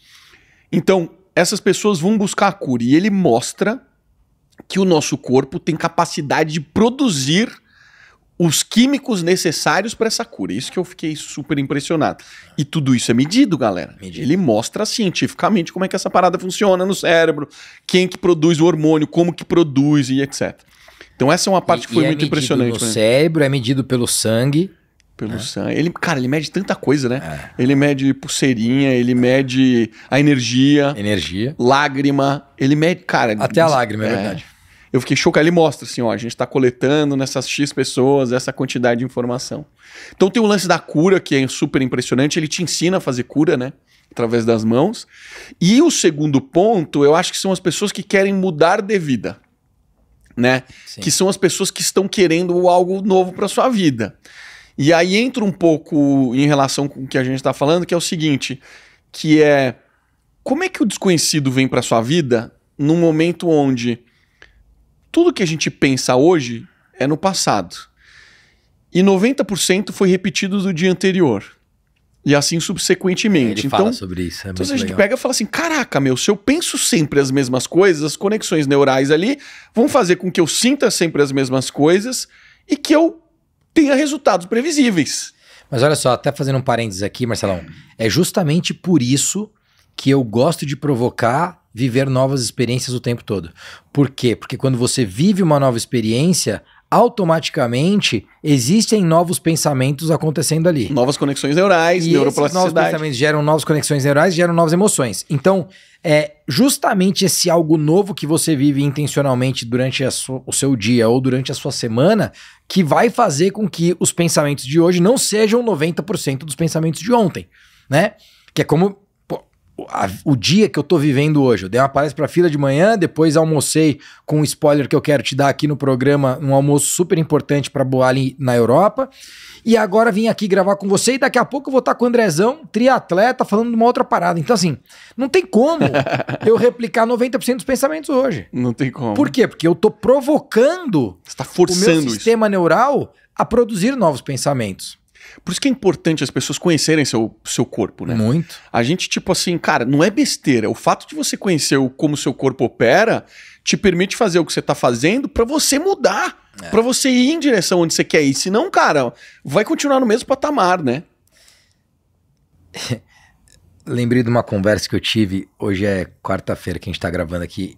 Então, essas pessoas vão buscar a cura e ele mostra que o nosso corpo tem capacidade de produzir os químicos necessários para essa cura. Isso que eu fiquei super impressionado. E tudo isso é medido, galera. Medido. Ele mostra cientificamente como é que essa parada funciona no cérebro, quem que produz o hormônio, como que produz e etc. Então essa é uma parte e, que foi é muito impressionante. O cérebro é medido pelo sangue, pelo é. sangue. Ele, cara, ele mede tanta coisa, né? É. Ele mede pulseirinha, ele mede a energia. Energia. Lágrima. Ele mede, cara. Até a lágrima, é, é verdade eu fiquei chocado. Ele mostra assim, ó, a gente está coletando nessas X pessoas essa quantidade de informação. Então tem o lance da cura, que é super impressionante. Ele te ensina a fazer cura, né? Através das mãos. E o segundo ponto, eu acho que são as pessoas que querem mudar de vida. Né? Que são as pessoas que estão querendo algo novo para sua vida. E aí entra um pouco em relação com o que a gente está falando, que é o seguinte, que é como é que o desconhecido vem para sua vida num momento onde tudo que a gente pensa hoje é no passado. E 90% foi repetido do dia anterior. E assim subsequentemente. É, ele então, fala sobre isso. É então, a gente legal. pega e fala assim: caraca, meu, se eu penso sempre as mesmas coisas, as conexões neurais ali vão fazer com que eu sinta sempre as mesmas coisas e que eu tenha resultados previsíveis. Mas olha só, até fazendo um parênteses aqui, Marcelão, é justamente por isso que eu gosto de provocar viver novas experiências o tempo todo. Por quê? Porque quando você vive uma nova experiência, automaticamente existem novos pensamentos acontecendo ali. Novas conexões neurais, e neuroplasticidade. Esses novos pensamentos geram novas conexões neurais, geram novas emoções. Então, é justamente esse algo novo que você vive intencionalmente durante o seu dia ou durante a sua semana que vai fazer com que os pensamentos de hoje não sejam 90% dos pensamentos de ontem, né? Que é como a, o dia que eu tô vivendo hoje. Eu dei uma palestra pra fila de manhã, depois almocei com um spoiler que eu quero te dar aqui no programa, um almoço super importante pra Boali na Europa. E agora vim aqui gravar com você e daqui a pouco eu vou estar tá com o Andrezão, triatleta, falando de uma outra parada. Então, assim, não tem como eu replicar 90% dos pensamentos hoje. Não tem como. Por quê? Porque eu tô provocando tá forçando o meu sistema isso. neural a produzir novos pensamentos. Por isso que é importante as pessoas conhecerem seu, seu corpo, né? Muito. A gente, tipo assim, cara, não é besteira. O fato de você conhecer o, como seu corpo opera te permite fazer o que você tá fazendo para você mudar. É. para você ir em direção onde você quer ir. Senão, cara, vai continuar no mesmo patamar, né? Lembrei de uma conversa que eu tive. Hoje é quarta-feira que a gente tá gravando aqui.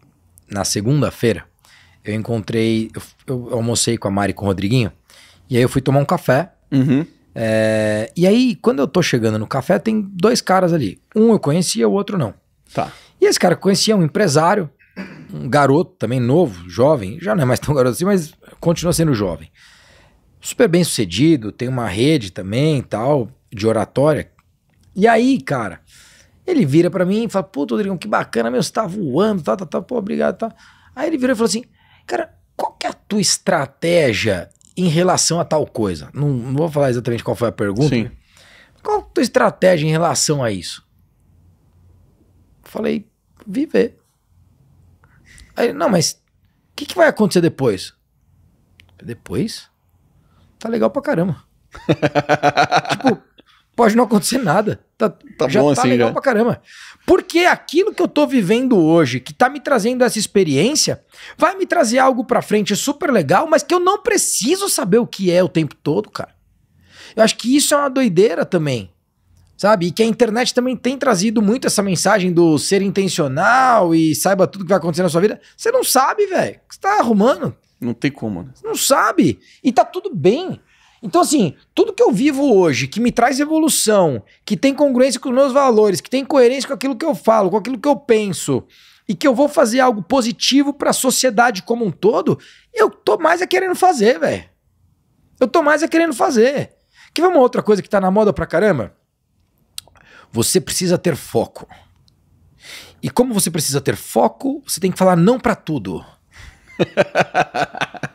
Na segunda-feira, eu encontrei. Eu, eu, almocei com a Mari e com o Rodriguinho. E aí eu fui tomar um café. Uhum. É, e aí, quando eu tô chegando no café, tem dois caras ali. Um eu conhecia, o outro não. Tá. E esse cara que eu conhecia é um empresário, um garoto também novo, jovem, já não é mais tão garoto assim, mas continua sendo jovem. Super bem sucedido, tem uma rede também tal, de oratória. E aí, cara, ele vira para mim e fala: Pô, Rodrigão, que bacana, meu, você tá voando, tá, tá, tá, pô, obrigado, tá. Aí ele virou e falou assim: Cara, qual que é a tua estratégia em relação a tal coisa. Não, não vou falar exatamente qual foi a pergunta. Sim. Qual a tua estratégia em relação a isso? Falei, viver. Aí, não, mas o que, que vai acontecer depois? Depois? Tá legal pra caramba. tipo, pode não acontecer nada. Tá, tá já bom tá assim, legal né? pra caramba. Porque aquilo que eu tô vivendo hoje, que tá me trazendo essa experiência, vai me trazer algo pra frente super legal, mas que eu não preciso saber o que é o tempo todo, cara. Eu acho que isso é uma doideira também. Sabe? E que a internet também tem trazido muito essa mensagem do ser intencional e saiba tudo que vai acontecer na sua vida. Você não sabe, velho. Você tá arrumando. Não tem como, né? Não sabe. E tá tudo bem. Então, assim, tudo que eu vivo hoje, que me traz evolução, que tem congruência com os meus valores, que tem coerência com aquilo que eu falo, com aquilo que eu penso, e que eu vou fazer algo positivo para a sociedade como um todo, eu tô mais é querendo fazer, velho. Eu tô mais é querendo fazer. Que uma outra coisa que tá na moda pra caramba? Você precisa ter foco. E como você precisa ter foco, você tem que falar não para tudo.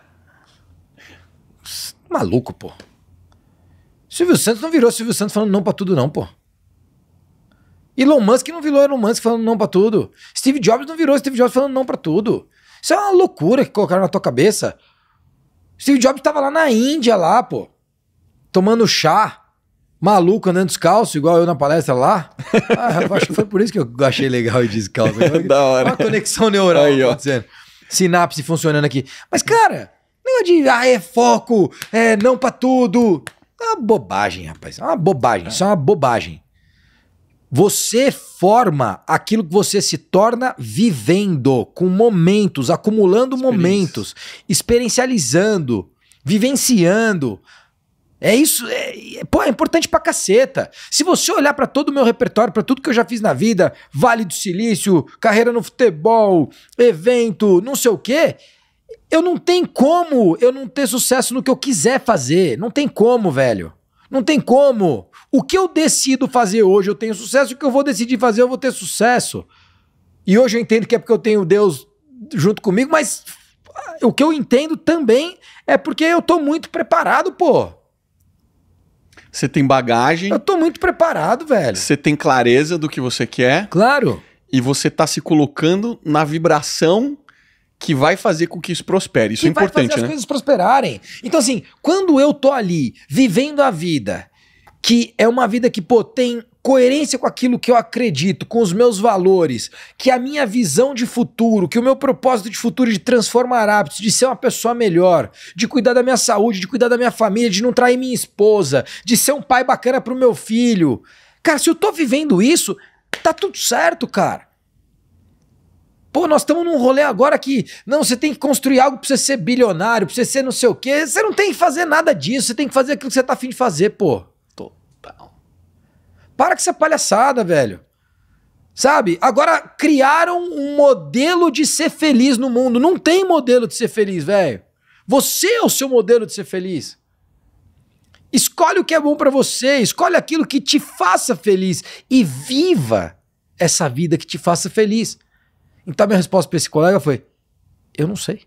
Maluco, pô. Silvio Santos não virou Silvio Santos falando não pra tudo, não, pô. Elon Musk não virou Elon Musk falando não pra tudo. Steve Jobs não virou Steve Jobs falando não pra tudo. Isso é uma loucura que colocaram na tua cabeça. Steve Jobs tava lá na Índia, lá, pô. Tomando chá. Maluco andando descalço, igual eu na palestra lá. Ah, acho que foi por isso que eu achei legal ir descalço. da hora. Uma conexão neural, Aí, ó. Sinapse funcionando aqui. Mas, cara, é de, ah, é foco, é não pra tudo. É uma bobagem, rapaz. É uma bobagem. É. Isso é uma bobagem. Você forma aquilo que você se torna vivendo, com momentos, acumulando momentos, experiencializando, vivenciando. É isso, é, é, pô, é importante pra caceta. Se você olhar para todo o meu repertório, para tudo que eu já fiz na vida, Vale do Silício, carreira no futebol, evento, não sei o quê, eu não tem como eu não ter sucesso no que eu quiser fazer. Não tem como, velho. Não tem como. O que eu decido fazer hoje eu tenho sucesso, o que eu vou decidir fazer eu vou ter sucesso. E hoje eu entendo que é porque eu tenho Deus junto comigo, mas o que eu entendo também é porque eu tô muito preparado, pô. Você tem bagagem. Eu tô muito preparado, velho. Você tem clareza do que você quer. Claro. E você tá se colocando na vibração que vai fazer com que isso prospere. Isso é que é importante, né vai fazer né? as coisas prosperarem. Então, assim, quando eu tô ali vivendo a vida, que é uma vida que, pô, tem coerência com aquilo que eu acredito, com os meus valores, que a minha visão de futuro, que o meu propósito de futuro de transformar hábitos, de ser uma pessoa melhor, de cuidar da minha saúde, de cuidar da minha família, de não trair minha esposa, de ser um pai bacana pro meu filho. Cara, se eu tô vivendo isso, tá tudo certo, cara. Pô, nós estamos num rolê agora que, não, você tem que construir algo pra você ser bilionário, pra você ser não sei o quê. Você não tem que fazer nada disso, você tem que fazer aquilo que você tá afim de fazer, pô. Total. Para com essa palhaçada, velho. Sabe? Agora criaram um modelo de ser feliz no mundo. Não tem modelo de ser feliz, velho. Você é o seu modelo de ser feliz. Escolhe o que é bom para você, escolhe aquilo que te faça feliz e viva essa vida que te faça feliz. Então minha resposta para esse colega foi: eu não sei.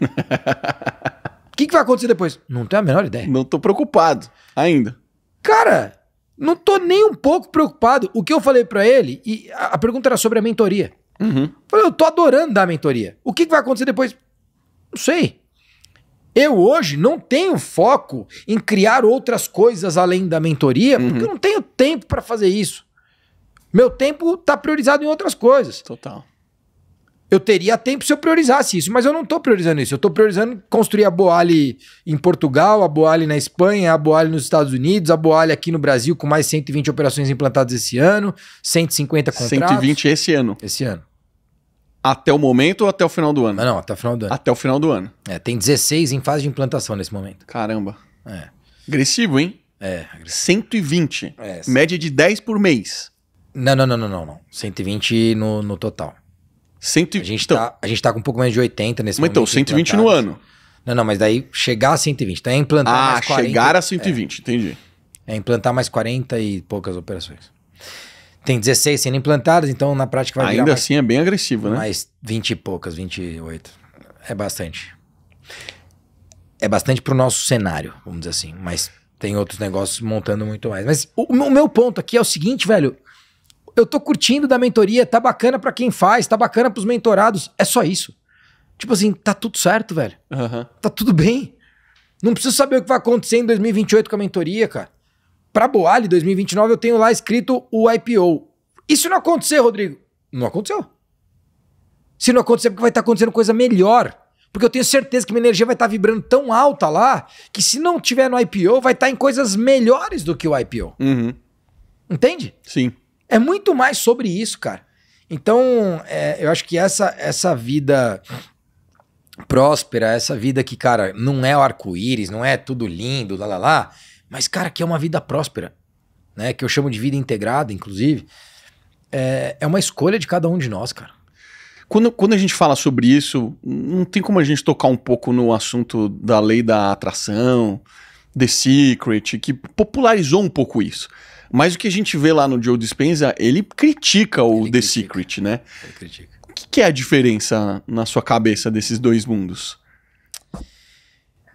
O que, que vai acontecer depois? Não tenho a menor ideia. Não tô preocupado ainda. Cara, não tô nem um pouco preocupado. O que eu falei para ele, e a, a, pergunta era sobre a mentoria. Uhum. Eu falei, eu tô adorando dar a mentoria. O que, que vai acontecer depois? Não sei. Eu hoje não tenho foco em criar outras coisas além da mentoria, uhum. porque eu não tenho tempo para fazer isso. Meu tempo tá priorizado em outras coisas. Total eu teria tempo se eu priorizasse isso, mas eu não estou priorizando isso. Eu estou priorizando construir a Boale em Portugal, a Boale na Espanha, a Boale nos Estados Unidos, a Boale aqui no Brasil, com mais 120 operações implantadas esse ano, 150 contratos. 120 esse ano? Esse ano. Até o momento ou até o final do ano? Não, não até o final do ano. Até o final do ano. É, tem 16 em fase de implantação nesse momento. Caramba. É. Agressivo, hein? É. Agressivo. 120. É, média de 10 por mês. Não, não, não, não, não. não. 120 no, no total. Cento... A gente está então, tá, tá com um pouco mais de 80 nesse mas então, momento. Então, 120 no ano. Não, não, mas daí chegar a 120. Então tá? é implantar ah, mais 40. chegar a 120, é, entendi. É implantar mais 40 e poucas operações. Tem 16 sendo implantadas, então na prática vai Ainda virar assim mais, é bem agressivo, né? Mais 20 e poucas, 28. É bastante. É bastante para o nosso cenário, vamos dizer assim. Mas tem outros negócios montando muito mais. Mas o, o meu ponto aqui é o seguinte, velho eu tô curtindo da mentoria, tá bacana para quem faz, tá bacana pros mentorados. É só isso. Tipo assim, tá tudo certo, velho. Uhum. Tá tudo bem. Não preciso saber o que vai acontecer em 2028 com a mentoria, cara. Pra Boali 2029 eu tenho lá escrito o IPO. E se não acontecer, Rodrigo? Não aconteceu. Se não acontecer, é porque vai estar tá acontecendo coisa melhor. Porque eu tenho certeza que minha energia vai estar tá vibrando tão alta lá que se não tiver no IPO, vai estar tá em coisas melhores do que o IPO. Uhum. Entende? Sim. É muito mais sobre isso, cara. Então, é, eu acho que essa, essa vida próspera, essa vida que, cara, não é o arco-íris, não é tudo lindo, lá, lá, lá, mas, cara, que é uma vida próspera, né? Que eu chamo de vida integrada, inclusive. É, é uma escolha de cada um de nós, cara. Quando, quando a gente fala sobre isso, não tem como a gente tocar um pouco no assunto da lei da atração, The Secret, que popularizou um pouco isso. Mas o que a gente vê lá no Joe Dispenza, ele critica o ele The critica. Secret, né? Ele critica. O que, que é a diferença na sua cabeça desses dois mundos?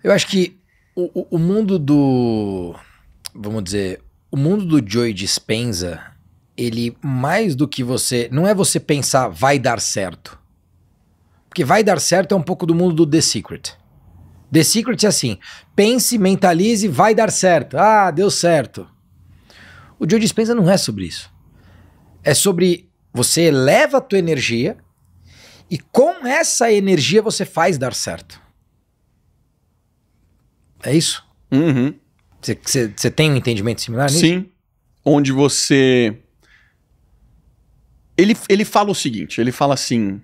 Eu acho que o, o, mundo do. Vamos dizer. O mundo do Joe Dispenza, ele mais do que você. Não é você pensar vai dar certo. Porque vai dar certo é um pouco do mundo do The Secret. The Secret é assim: pense, mentalize, vai dar certo. Ah, deu certo. O Joe Dispensa não é sobre isso. É sobre você eleva a tua energia e com essa energia você faz dar certo. É isso? Uhum. Você tem um entendimento similar nisso? Sim. Onde você. Ele, ele fala o seguinte: ele fala assim.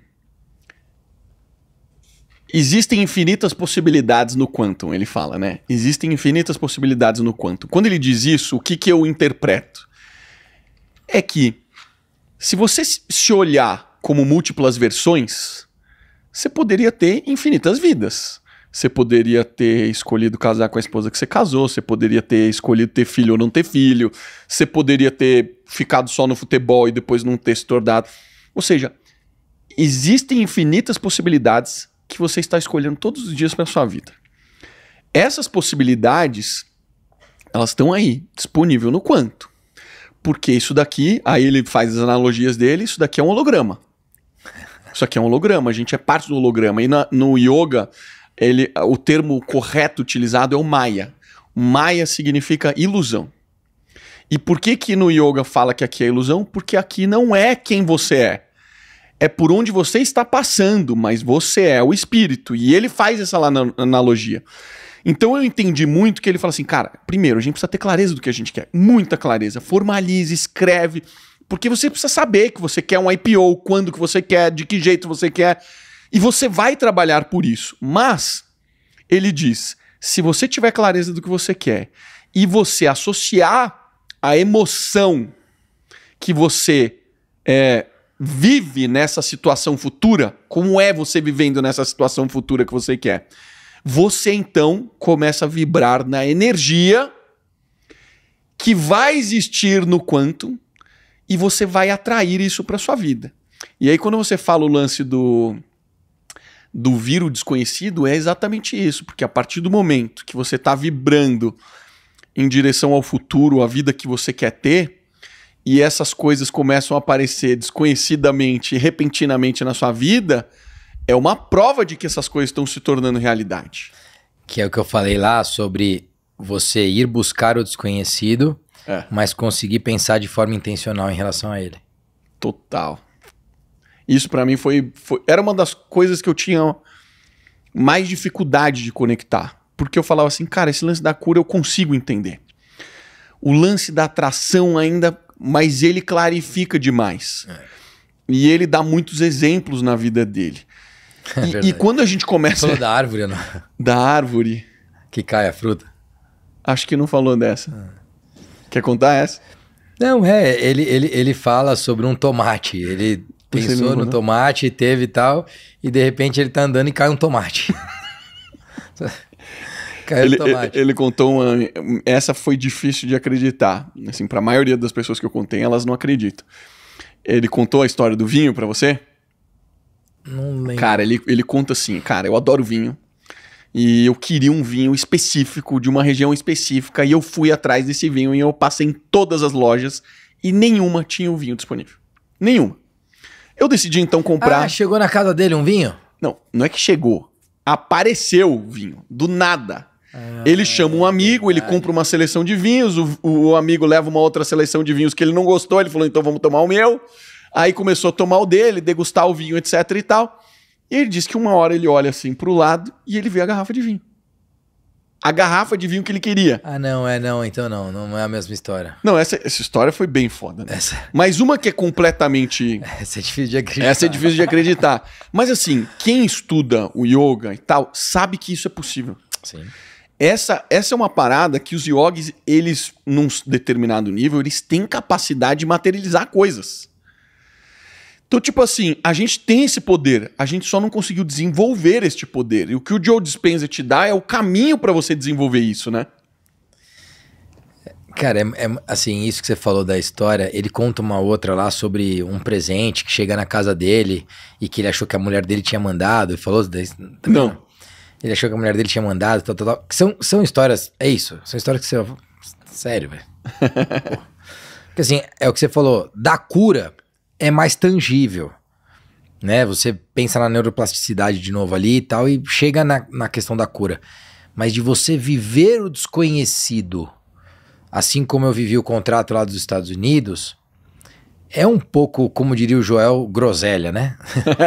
Existem infinitas possibilidades no quantum, ele fala, né? Existem infinitas possibilidades no quantum. Quando ele diz isso, o que, que eu interpreto? É que se você se olhar como múltiplas versões, você poderia ter infinitas vidas. Você poderia ter escolhido casar com a esposa que você casou, você poderia ter escolhido ter filho ou não ter filho, você poderia ter ficado só no futebol e depois não ter se tornado. Ou seja, existem infinitas possibilidades que você está escolhendo todos os dias para sua vida. Essas possibilidades, elas estão aí, disponível no quanto. Porque isso daqui, aí ele faz as analogias dele, isso daqui é um holograma. Isso aqui é um holograma, a gente é parte do holograma. E na, no yoga, ele, o termo correto utilizado é o Maya. Maya significa ilusão. E por que que no yoga fala que aqui é ilusão? Porque aqui não é quem você é é por onde você está passando, mas você é o espírito. E ele faz essa analogia. Então eu entendi muito que ele fala assim, cara, primeiro, a gente precisa ter clareza do que a gente quer. Muita clareza. Formalize, escreve. Porque você precisa saber que você quer um IPO, quando que você quer, de que jeito você quer. E você vai trabalhar por isso. Mas, ele diz, se você tiver clareza do que você quer e você associar a emoção que você é, vive nessa situação futura, como é você vivendo nessa situação futura que você quer? Você então começa a vibrar na energia que vai existir no quanto e você vai atrair isso para sua vida. E aí quando você fala o lance do do vírus desconhecido é exatamente isso, porque a partir do momento que você está vibrando em direção ao futuro, a vida que você quer ter, e essas coisas começam a aparecer desconhecidamente, repentinamente na sua vida, é uma prova de que essas coisas estão se tornando realidade. Que é o que eu falei lá sobre você ir buscar o desconhecido, é. mas conseguir pensar de forma intencional em relação a ele. Total. Isso para mim foi, foi. Era uma das coisas que eu tinha mais dificuldade de conectar. Porque eu falava assim, cara, esse lance da cura eu consigo entender. O lance da atração ainda mas ele clarifica demais. É. E ele dá muitos exemplos na vida dele. É e, e, quando a gente começa. Falou da árvore, não? Né? Da árvore. Que cai a fruta. Acho que não falou dessa. Ah. Quer contar essa? Não, é. Ele, ele, ele fala sobre um tomate. Ele Você pensou no né? tomate, teve e tal. E de repente ele tá andando e cai um tomate. caiu ele, Ele, contou uma. Essa foi difícil de acreditar. Assim, para a maioria das pessoas que eu contei, elas não acreditam. Ele contou a história do vinho para você? Não lembro. Cara, ele, ele conta assim, cara, eu adoro vinho. E eu queria um vinho específico, de uma região específica, e eu fui atrás desse vinho e eu passei em todas as lojas e nenhuma tinha o vinho disponível. Nenhuma. Eu decidi então comprar. Ah, chegou na casa dele um vinho? Não, não é que chegou. Apareceu o vinho, do nada. Ele chama um amigo, ele compra uma seleção de vinhos, o, o amigo leva uma outra seleção de vinhos que ele não gostou, ele falou, então vamos tomar o meu. Aí começou a tomar o dele, degustar o vinho, etc e tal. E ele diz que uma hora ele olha assim pro lado e ele vê a garrafa de vinho. A garrafa de vinho que ele queria. Ah, não, é não, então não, não é a mesma história. Não, essa, essa história foi bem foda, né? Essa... Mas uma que é completamente. Essa é difícil de acreditar. Essa é difícil de acreditar. Mas assim, quem estuda o yoga e tal, sabe que isso é possível. Sim. Essa, essa é uma parada que os yogis, eles, num determinado nível, eles têm capacidade de materializar coisas. Então, tipo assim, a gente tem esse poder, a gente só não conseguiu desenvolver este poder. E o que o Joe Dispenza te dá é o caminho para você desenvolver isso, né? Cara, é, é, assim, isso que você falou da história, ele conta uma outra lá sobre um presente que chega na casa dele e que ele achou que a mulher dele tinha mandado e falou... Não, ele achou que a mulher dele tinha mandado, tal, tal, tal. São, são histórias, é isso. São histórias que você. Sério, velho. Porque assim, é o que você falou, da cura é mais tangível. Né? Você pensa na neuroplasticidade de novo ali e tal, e chega na, na questão da cura. Mas de você viver o desconhecido, assim como eu vivi o contrato lá dos Estados Unidos, é um pouco, como diria o Joel, groselha, né?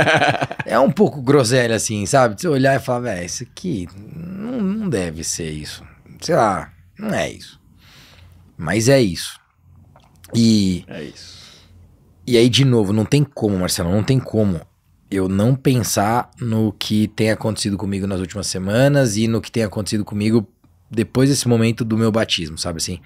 é um pouco groselha, assim, sabe? Você olhar e falar, velho, isso aqui não, não deve ser isso. Sei lá, não é isso. Mas é isso. E. É isso. E aí, de novo, não tem como, Marcelo, não tem como eu não pensar no que tem acontecido comigo nas últimas semanas e no que tem acontecido comigo depois desse momento do meu batismo, sabe assim?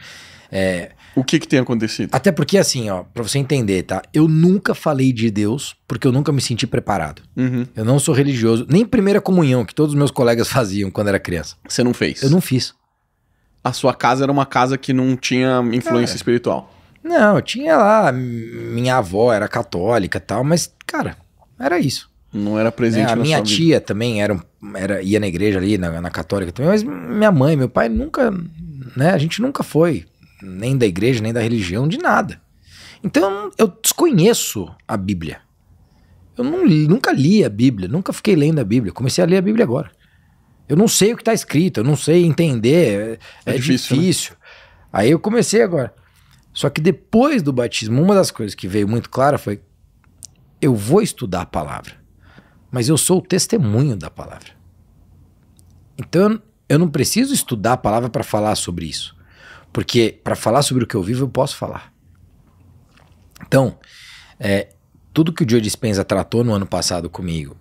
É, o que, que tem acontecido? Até porque, assim, ó, pra você entender, tá? Eu nunca falei de Deus porque eu nunca me senti preparado. Uhum. Eu não sou religioso, nem primeira comunhão que todos os meus colegas faziam quando era criança. Você não fez? Eu não fiz. A sua casa era uma casa que não tinha influência cara, espiritual? Não, tinha lá. Minha avó era católica tal, mas, cara, era isso. Não era presente é, A minha tia vida. também era, era, ia na igreja ali, na, na católica também, mas minha mãe, meu pai nunca. Né, a gente nunca foi nem da igreja, nem da religião, de nada. Então eu desconheço a Bíblia. Eu não, nunca li a Bíblia, nunca fiquei lendo a Bíblia. Comecei a ler a Bíblia agora. Eu não sei o que está escrito, eu não sei entender, é, é difícil. É difícil. Né? Aí eu comecei agora. Só que depois do batismo, uma das coisas que veio muito clara foi: eu vou estudar a palavra, mas eu sou o testemunho da palavra. Então eu não preciso estudar a palavra para falar sobre isso. Porque para falar sobre o que eu vivo, eu posso falar. Então, é, tudo que o Joe Dispenza tratou no ano passado comigo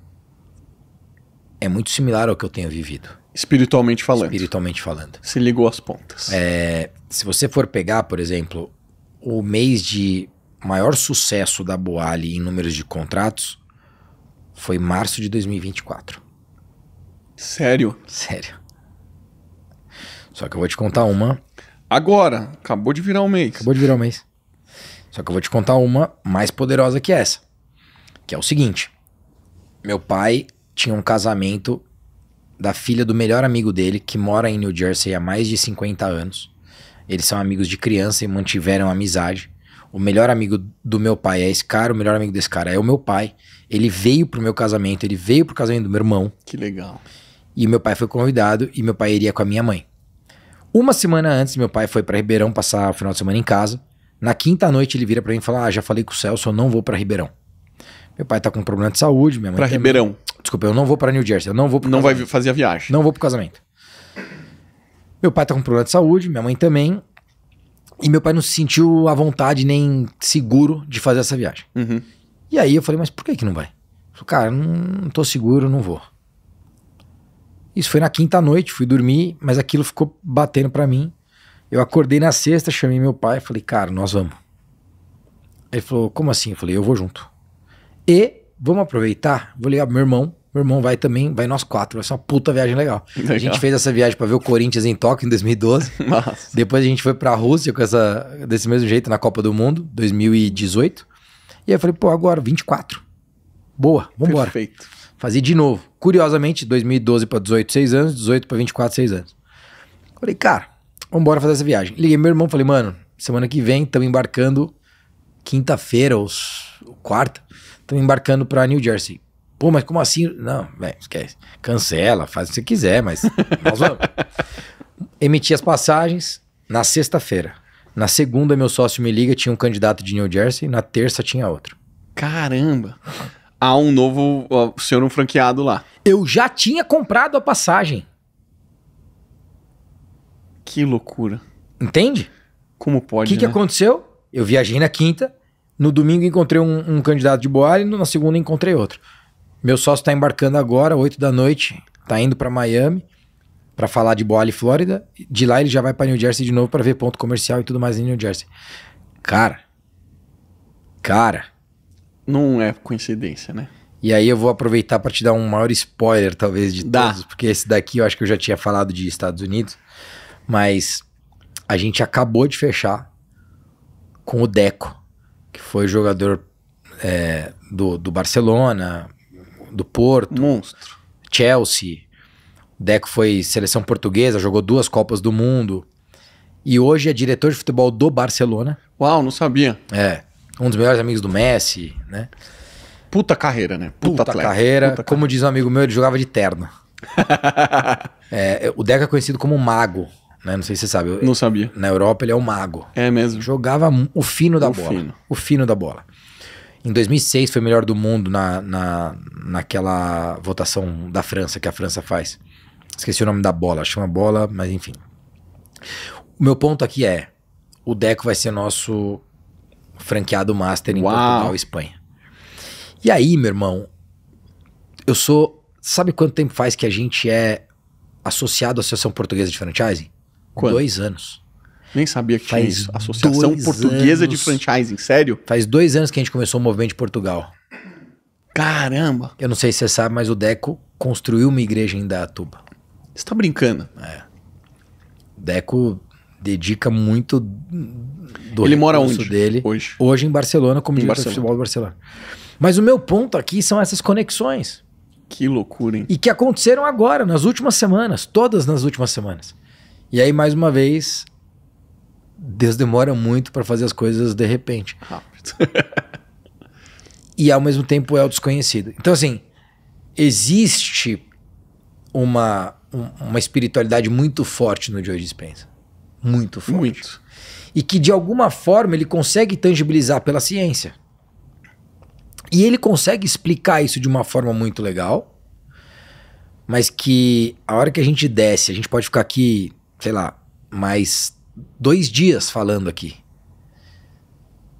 é muito similar ao que eu tenho vivido. Espiritualmente falando. Espiritualmente falando. Se ligou às pontas. É, se você for pegar, por exemplo, o mês de maior sucesso da Boali em números de contratos foi março de 2024. Sério? Sério. Só que eu vou te contar uma Agora, acabou de virar um mês. Acabou de virar um mês. Só que eu vou te contar uma mais poderosa que essa. Que é o seguinte: meu pai tinha um casamento da filha do melhor amigo dele, que mora em New Jersey há mais de 50 anos. Eles são amigos de criança e mantiveram amizade. O melhor amigo do meu pai é esse cara, o melhor amigo desse cara é o meu pai. Ele veio pro meu casamento, ele veio pro casamento do meu irmão. Que legal. E meu pai foi convidado e meu pai iria com a minha mãe. Uma semana antes, meu pai foi para Ribeirão passar o final de semana em casa. Na quinta noite, ele vira para mim e fala: Ah, já falei com o Celso, eu não vou para Ribeirão. Meu pai tá com um problema de saúde, minha mãe. Pra Ribeirão. Desculpa, eu não vou para New Jersey, eu não vou pro Não casamento. vai fazer a viagem. Não vou pro casamento. Meu pai tá com um problema de saúde, minha mãe também. E meu pai não se sentiu à vontade nem seguro de fazer essa viagem. Uhum. E aí eu falei, mas por que que não vai? Falei, cara, não tô seguro, não vou. Isso foi na quinta noite, fui dormir, mas aquilo ficou batendo para mim. Eu acordei na sexta, chamei meu pai, falei, cara, nós vamos. Ele falou, como assim? Eu falei, eu vou junto. E vamos aproveitar, vou ligar pro meu irmão. Meu irmão vai também, vai nós quatro. Vai ser uma puta viagem legal. legal. A gente fez essa viagem para ver o Corinthians em Tóquio em 2012. Nossa. Depois a gente foi pra Rússia com essa, desse mesmo jeito na Copa do Mundo, 2018. E aí eu falei, pô, agora, 24. Boa, vambora. Perfeito. Fazia de novo. Curiosamente, 2012 para 18, 6 anos, 18 para 24, 6 anos. Falei, cara, vamos embora fazer essa viagem. Liguei meu irmão, falei, mano, semana que vem estamos embarcando quinta-feira ou quarta, estamos embarcando para New Jersey. Pô, mas como assim? Não, velho, esquece. Cancela, faz o que você quiser, mas nós vamos. Emiti as passagens na sexta-feira. Na segunda, meu sócio me liga, tinha um candidato de New Jersey, na terça tinha outro. Caramba! há um novo senhor um franqueado lá. Eu já tinha comprado a passagem. Que loucura. Entende? Como pode? O que, né? que aconteceu? Eu viajei na quinta, no domingo encontrei um, um candidato de Boale, na segunda encontrei outro. Meu sócio está embarcando agora, 8 da noite, tá indo para Miami para falar de Boale, Flórida. De lá ele já vai para New Jersey de novo para ver ponto comercial e tudo mais em New Jersey. Cara, cara, não é coincidência, né? E aí eu vou aproveitar para te dar um maior spoiler, talvez, de Dá. todos, porque esse daqui eu acho que eu já tinha falado de Estados Unidos, mas a gente acabou de fechar com o Deco, que foi jogador é, do, do Barcelona, do Porto, Monstro. Chelsea. O Deco foi seleção portuguesa, jogou duas Copas do Mundo. E hoje é diretor de futebol do Barcelona. Uau, não sabia. É um dos melhores amigos do Messi, né? Puta carreira, né? Puta, Puta carreira. Puta como diz um amigo meu, ele jogava de terno. É, é, o Deca é conhecido como mago, né? Não sei se você sabe. Não sabia. Na Europa ele é o mago. É mesmo. Jogava o fino da o bola. Fino. O fino da bola. Em 2006 foi melhor do mundo na, na, naquela votação da França que a França faz. Esqueci o nome da bola, chama bola, mas enfim. O meu ponto aqui é: o Deco vai ser nosso franqueado master em Uau. Portugal e Espanha. E aí, meu irmão, eu sou. Sabe quanto tempo faz que a gente é associado à Associação Portuguesa de Franchising? Quanto? Dois anos. Nem sabia que faz tinha isso. Associação Portuguesa anos, de Franchising, sério? Faz dois anos que a gente começou o movimento de Portugal. Caramba! Eu não sei se você sabe, mas o Deco construiu uma igreja em Datuba. Você tá brincando? É. Deco dedica muito do Ele mora onde dele hoje? Hoje em Barcelona, como diretor de futebol do Barcelona. Mas o meu ponto aqui são essas conexões. Que loucura, hein? E que aconteceram agora, nas últimas semanas, todas nas últimas semanas. E aí, mais uma vez, Deus demora muito para fazer as coisas de repente. Rápido. e ao mesmo tempo é o desconhecido. Então, assim, existe uma, uma espiritualidade muito forte no George Spencer muito forte. Muito. E que de alguma forma ele consegue tangibilizar pela ciência. E ele consegue explicar isso de uma forma muito legal, mas que a hora que a gente desce, a gente pode ficar aqui, sei lá, mais dois dias falando aqui.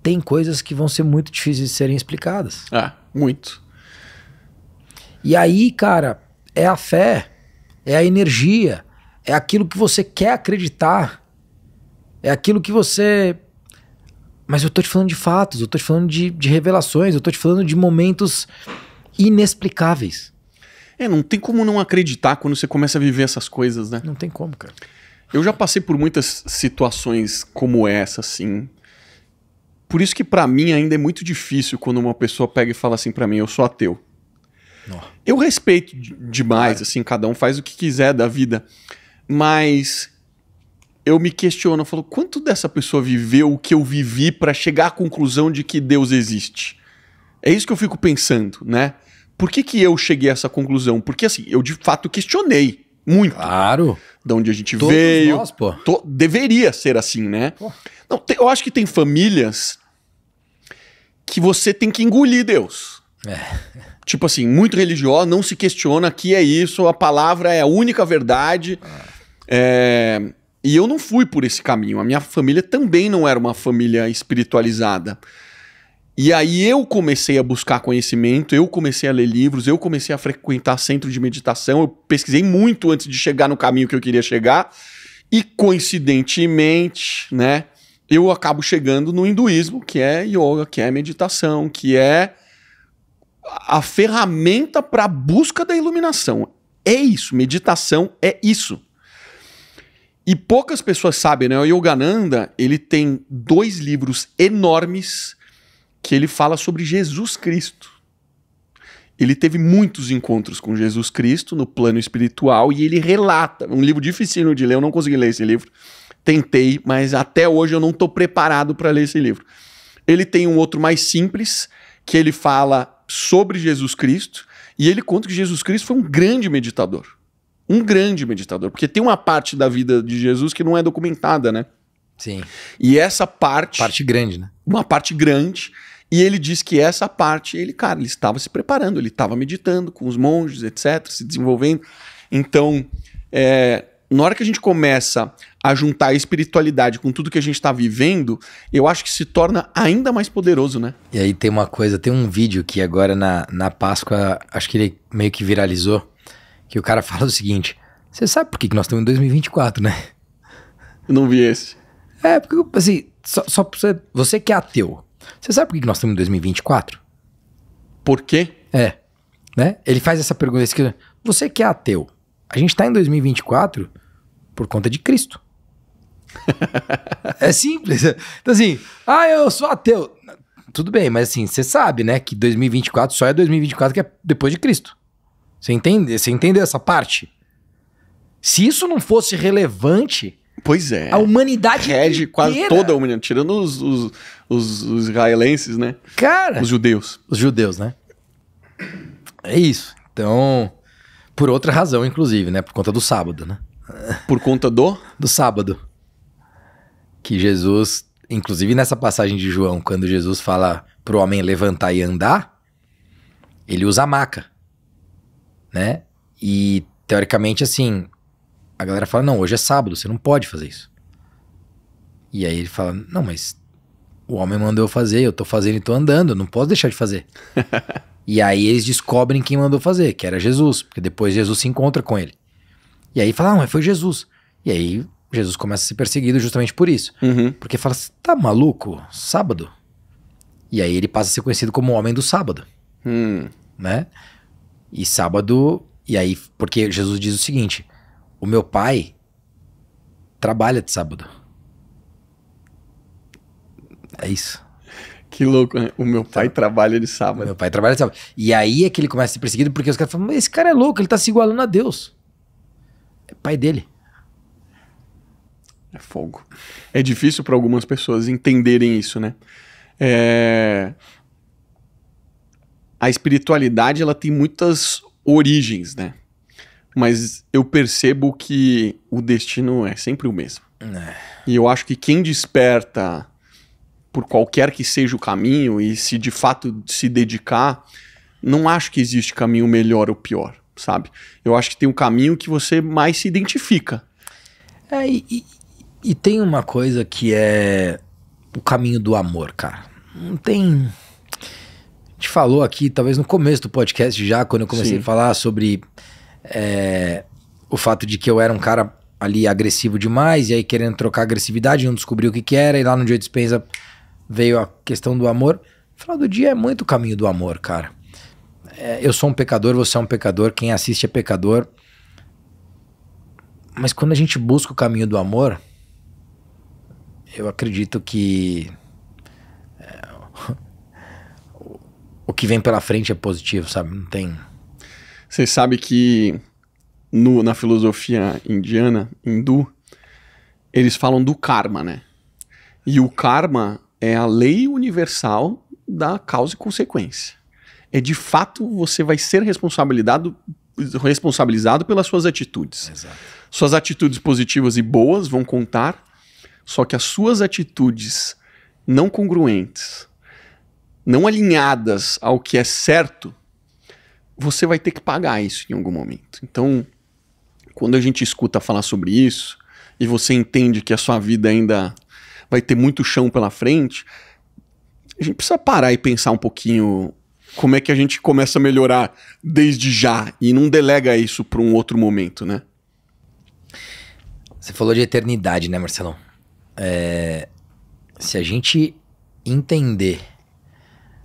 Tem coisas que vão ser muito difíceis de serem explicadas. Ah, muito. E aí, cara, é a fé, é a energia, é aquilo que você quer acreditar. É aquilo que você. Mas eu tô te falando de fatos, eu tô te falando de, de revelações, eu tô te falando de momentos inexplicáveis. É, não tem como não acreditar quando você começa a viver essas coisas, né? Não tem como, cara. Eu já passei por muitas situações como essa, assim. Por isso que para mim ainda é muito difícil quando uma pessoa pega e fala assim para mim, eu sou ateu. Eu respeito demais, assim, cada um faz o que quiser da vida. Mas eu me questiono, eu falo, quanto dessa pessoa viveu o que eu vivi para chegar à conclusão de que Deus existe? É isso que eu fico pensando, né? Por que, que eu cheguei a essa conclusão? Porque assim, eu de fato questionei muito. Claro. De onde a gente Todos veio. Nós, pô. deveria ser assim, né? Pô. Não, te, eu acho que tem famílias que você tem que engolir Deus. É. Tipo assim, muito religiosa, não se questiona que é isso, a palavra é a única verdade. Ah. É e eu não fui por esse caminho. A minha família também não era uma família espiritualizada. E aí eu comecei a buscar conhecimento, eu comecei a ler livros, eu comecei a frequentar centro de meditação, eu pesquisei muito antes de chegar no caminho que eu queria chegar. E coincidentemente, né, eu acabo chegando no hinduísmo, que é yoga, que é meditação, que é a ferramenta para a busca da iluminação. É isso, meditação é isso. E poucas pessoas sabem, né? O Yogananda, ele tem dois livros enormes que ele fala sobre Jesus Cristo. Ele teve muitos encontros com Jesus Cristo no plano espiritual e ele relata, um livro difícil de ler, eu não consegui ler esse livro. Tentei, mas até hoje eu não estou preparado para ler esse livro. Ele tem um outro mais simples, que ele fala sobre Jesus Cristo, e ele conta que Jesus Cristo foi um grande meditador um grande meditador, porque tem uma parte da vida de Jesus que não é documentada, né? Sim. E essa parte. Parte grande, né? Uma parte grande. E ele diz que essa parte, ele, cara, ele estava se preparando, ele estava meditando com os monges, etc., se desenvolvendo. Então, é, na hora que a gente começa a juntar a espiritualidade com tudo que a gente está vivendo, eu acho que se torna ainda mais poderoso, né? E aí tem uma coisa, tem um vídeo que agora na, na Páscoa, acho que ele meio que viralizou, que o cara fala o seguinte: Você sabe por que nós estamos em 2024, né? Eu não vi esse. É, porque, assim, só, só você, você que é ateu, você sabe por que nós estamos em 2024? Por quê? É. Né? Ele faz essa pergunta. Esse, você que é ateu, a gente está em 2024 por conta de Cristo. é simples. Então, assim, ah, eu sou ateu. Tudo bem, mas assim, você sabe, né, que 2024 só é 2024 que é depois de Cristo. Você entende? Você entende essa parte? Se isso não fosse relevante, Pois é. A humanidade Rege inteira. quase toda a humanidade, tirando os, os, os, os, israelenses, né? Cara! Os judeus. Os judeus, né? É isso. Então, por outra razão, inclusive, né? Por conta do sábado, né? Por conta do? Do sábado. Que Jesus, inclusive nessa passagem de João, quando Jesus fala pro homem levantar e andar, ele usa a maca né? E teoricamente, assim, a galera fala: não, hoje é sábado, você não pode fazer isso. E aí ele fala: não, mas o homem mandou eu fazer, eu tô fazendo e tô andando, não posso deixar de fazer. e aí eles descobrem quem mandou fazer, que era Jesus, porque depois Jesus se encontra com ele. E aí fala: ah, mas foi Jesus. E aí Jesus começa a ser perseguido justamente por isso. Uhum. Porque fala: tá maluco? Sábado? E aí ele passa a ser conhecido como o homem do sábado. Hum. Né? E sábado, e aí, porque Jesus diz o seguinte: o meu pai trabalha de sábado. É isso. Que louco, né? O meu pai tá. trabalha de sábado. Meu pai trabalha de sábado. E aí é que ele começa a ser perseguido porque os caras falam: esse cara é louco, ele tá se igualando a Deus. É pai dele. É fogo. É difícil para algumas pessoas entenderem isso, né? É a espiritualidade ela tem muitas origens, né? Mas eu percebo que o destino é sempre o mesmo. É. E eu acho que quem desperta por qualquer que seja o caminho e se de fato se dedicar, não acho que existe caminho melhor ou pior, sabe? Eu acho que tem um caminho que você mais se identifica. É, e, e tem uma coisa que é o caminho do amor, cara. Não tem falou aqui, talvez no começo do podcast já, quando eu comecei Sim. a falar sobre é, o fato de que eu era um cara ali agressivo demais, e aí querendo trocar agressividade, não descobriu o que, que era, e lá no dia de dispensa veio a questão do amor. No final do dia é muito o caminho do amor, cara. É, eu sou um pecador, você é um pecador, quem assiste é pecador. Mas quando a gente busca o caminho do amor, eu acredito que o que vem pela frente é positivo, sabe? Não tem. Você sabe que no, na filosofia indiana, hindu, eles falam do karma, né? E o karma é a lei universal da causa e consequência. É de fato você vai ser responsabilizado, responsabilizado pelas suas atitudes. Exato. Suas atitudes positivas e boas vão contar, só que as suas atitudes não congruentes, não alinhadas ao que é certo, você vai ter que pagar isso em algum momento. Então, quando a gente escuta falar sobre isso e você entende que a sua vida ainda vai ter muito chão pela frente, a gente precisa parar e pensar um pouquinho como é que a gente começa a melhorar desde já e não delega isso para um outro momento, né? Você falou de eternidade, né, Marcelão? É... se a gente entender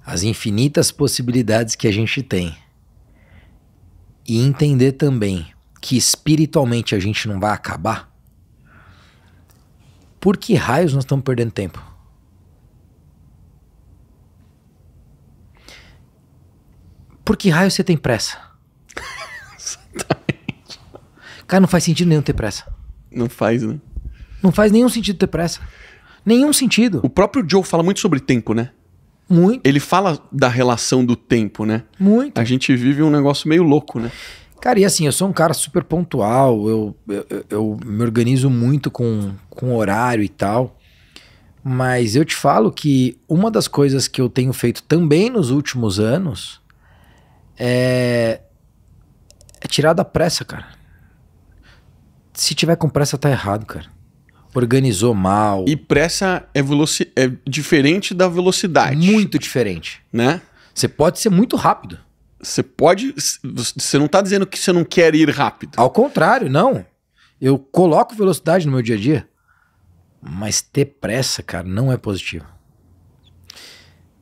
as infinitas possibilidades que a gente tem. E entender também que espiritualmente a gente não vai acabar. Por que raios nós estamos perdendo tempo? Por que raios você tem pressa? Exatamente. Cara, não faz sentido nenhum ter pressa. Não faz, né? Não faz nenhum sentido ter pressa. Nenhum sentido. O próprio Joe fala muito sobre tempo, né? Muito. Ele fala da relação do tempo, né? Muito. A gente vive um negócio meio louco, né? Cara, e assim, eu sou um cara super pontual, eu, eu, eu me organizo muito com, com horário e tal. Mas eu te falo que uma das coisas que eu tenho feito também nos últimos anos é, é tirar da pressa, cara. Se tiver com pressa, tá errado, cara. Organizou mal. E pressa é, é diferente da velocidade. Muito diferente. Né? Você pode ser muito rápido. Você pode. Você não está dizendo que você não quer ir rápido. Ao contrário, não. Eu coloco velocidade no meu dia a dia. Mas ter pressa, cara, não é positivo.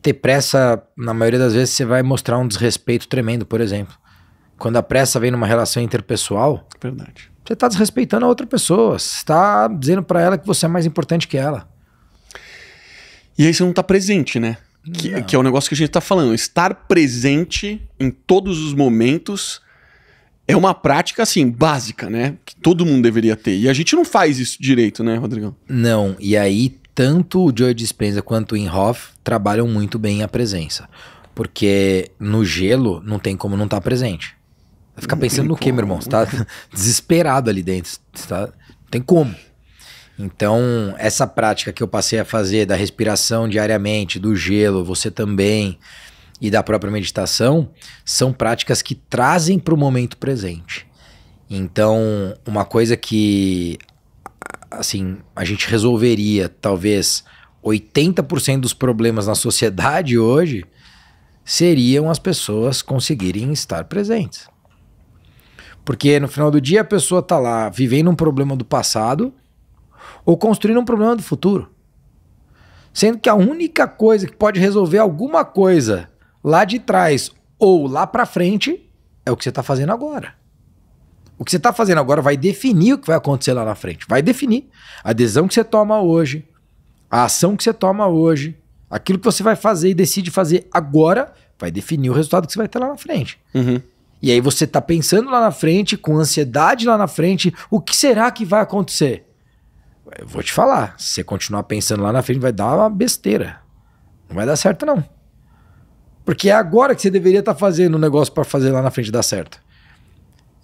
Ter pressa, na maioria das vezes, você vai mostrar um desrespeito tremendo, por exemplo. Quando a pressa vem numa relação interpessoal. Verdade você está desrespeitando a outra pessoa. Você está dizendo para ela que você é mais importante que ela. E aí você não está presente, né? Que, que, é o negócio que a gente está falando. Estar presente em todos os momentos é uma prática, assim, básica, né? Que todo mundo deveria ter. E a gente não faz isso direito, né, Rodrigão? Não. E aí, tanto o Joe Dispenza quanto o Inhoff trabalham muito bem a presença. Porque no gelo não tem como não estar tá presente. Vai ficar pensando no quê, meu irmão? Você tá desesperado ali dentro. Você tá... Não tem como. Então, essa prática que eu passei a fazer da respiração diariamente, do gelo, você também, e da própria meditação, são práticas que trazem para o momento presente. Então, uma coisa que assim, a gente resolveria talvez 80% dos problemas na sociedade hoje seriam as pessoas conseguirem estar presentes. Porque no final do dia a pessoa tá lá vivendo um problema do passado ou construindo um problema do futuro. Sendo que a única coisa que pode resolver alguma coisa lá de trás ou lá para frente é o que você está fazendo agora. O que você está fazendo agora vai definir o que vai acontecer lá na frente. Vai definir a decisão que você toma hoje, a ação que você toma hoje, aquilo que você vai fazer e decide fazer agora vai definir o resultado que você vai ter lá na frente. Uhum. E aí você tá pensando lá na frente, com ansiedade lá na frente, o que será que vai acontecer? Eu vou te falar, se você continuar pensando lá na frente, vai dar uma besteira. Não vai dar certo, não. Porque é agora que você deveria estar tá fazendo um negócio para fazer lá na frente dar certo.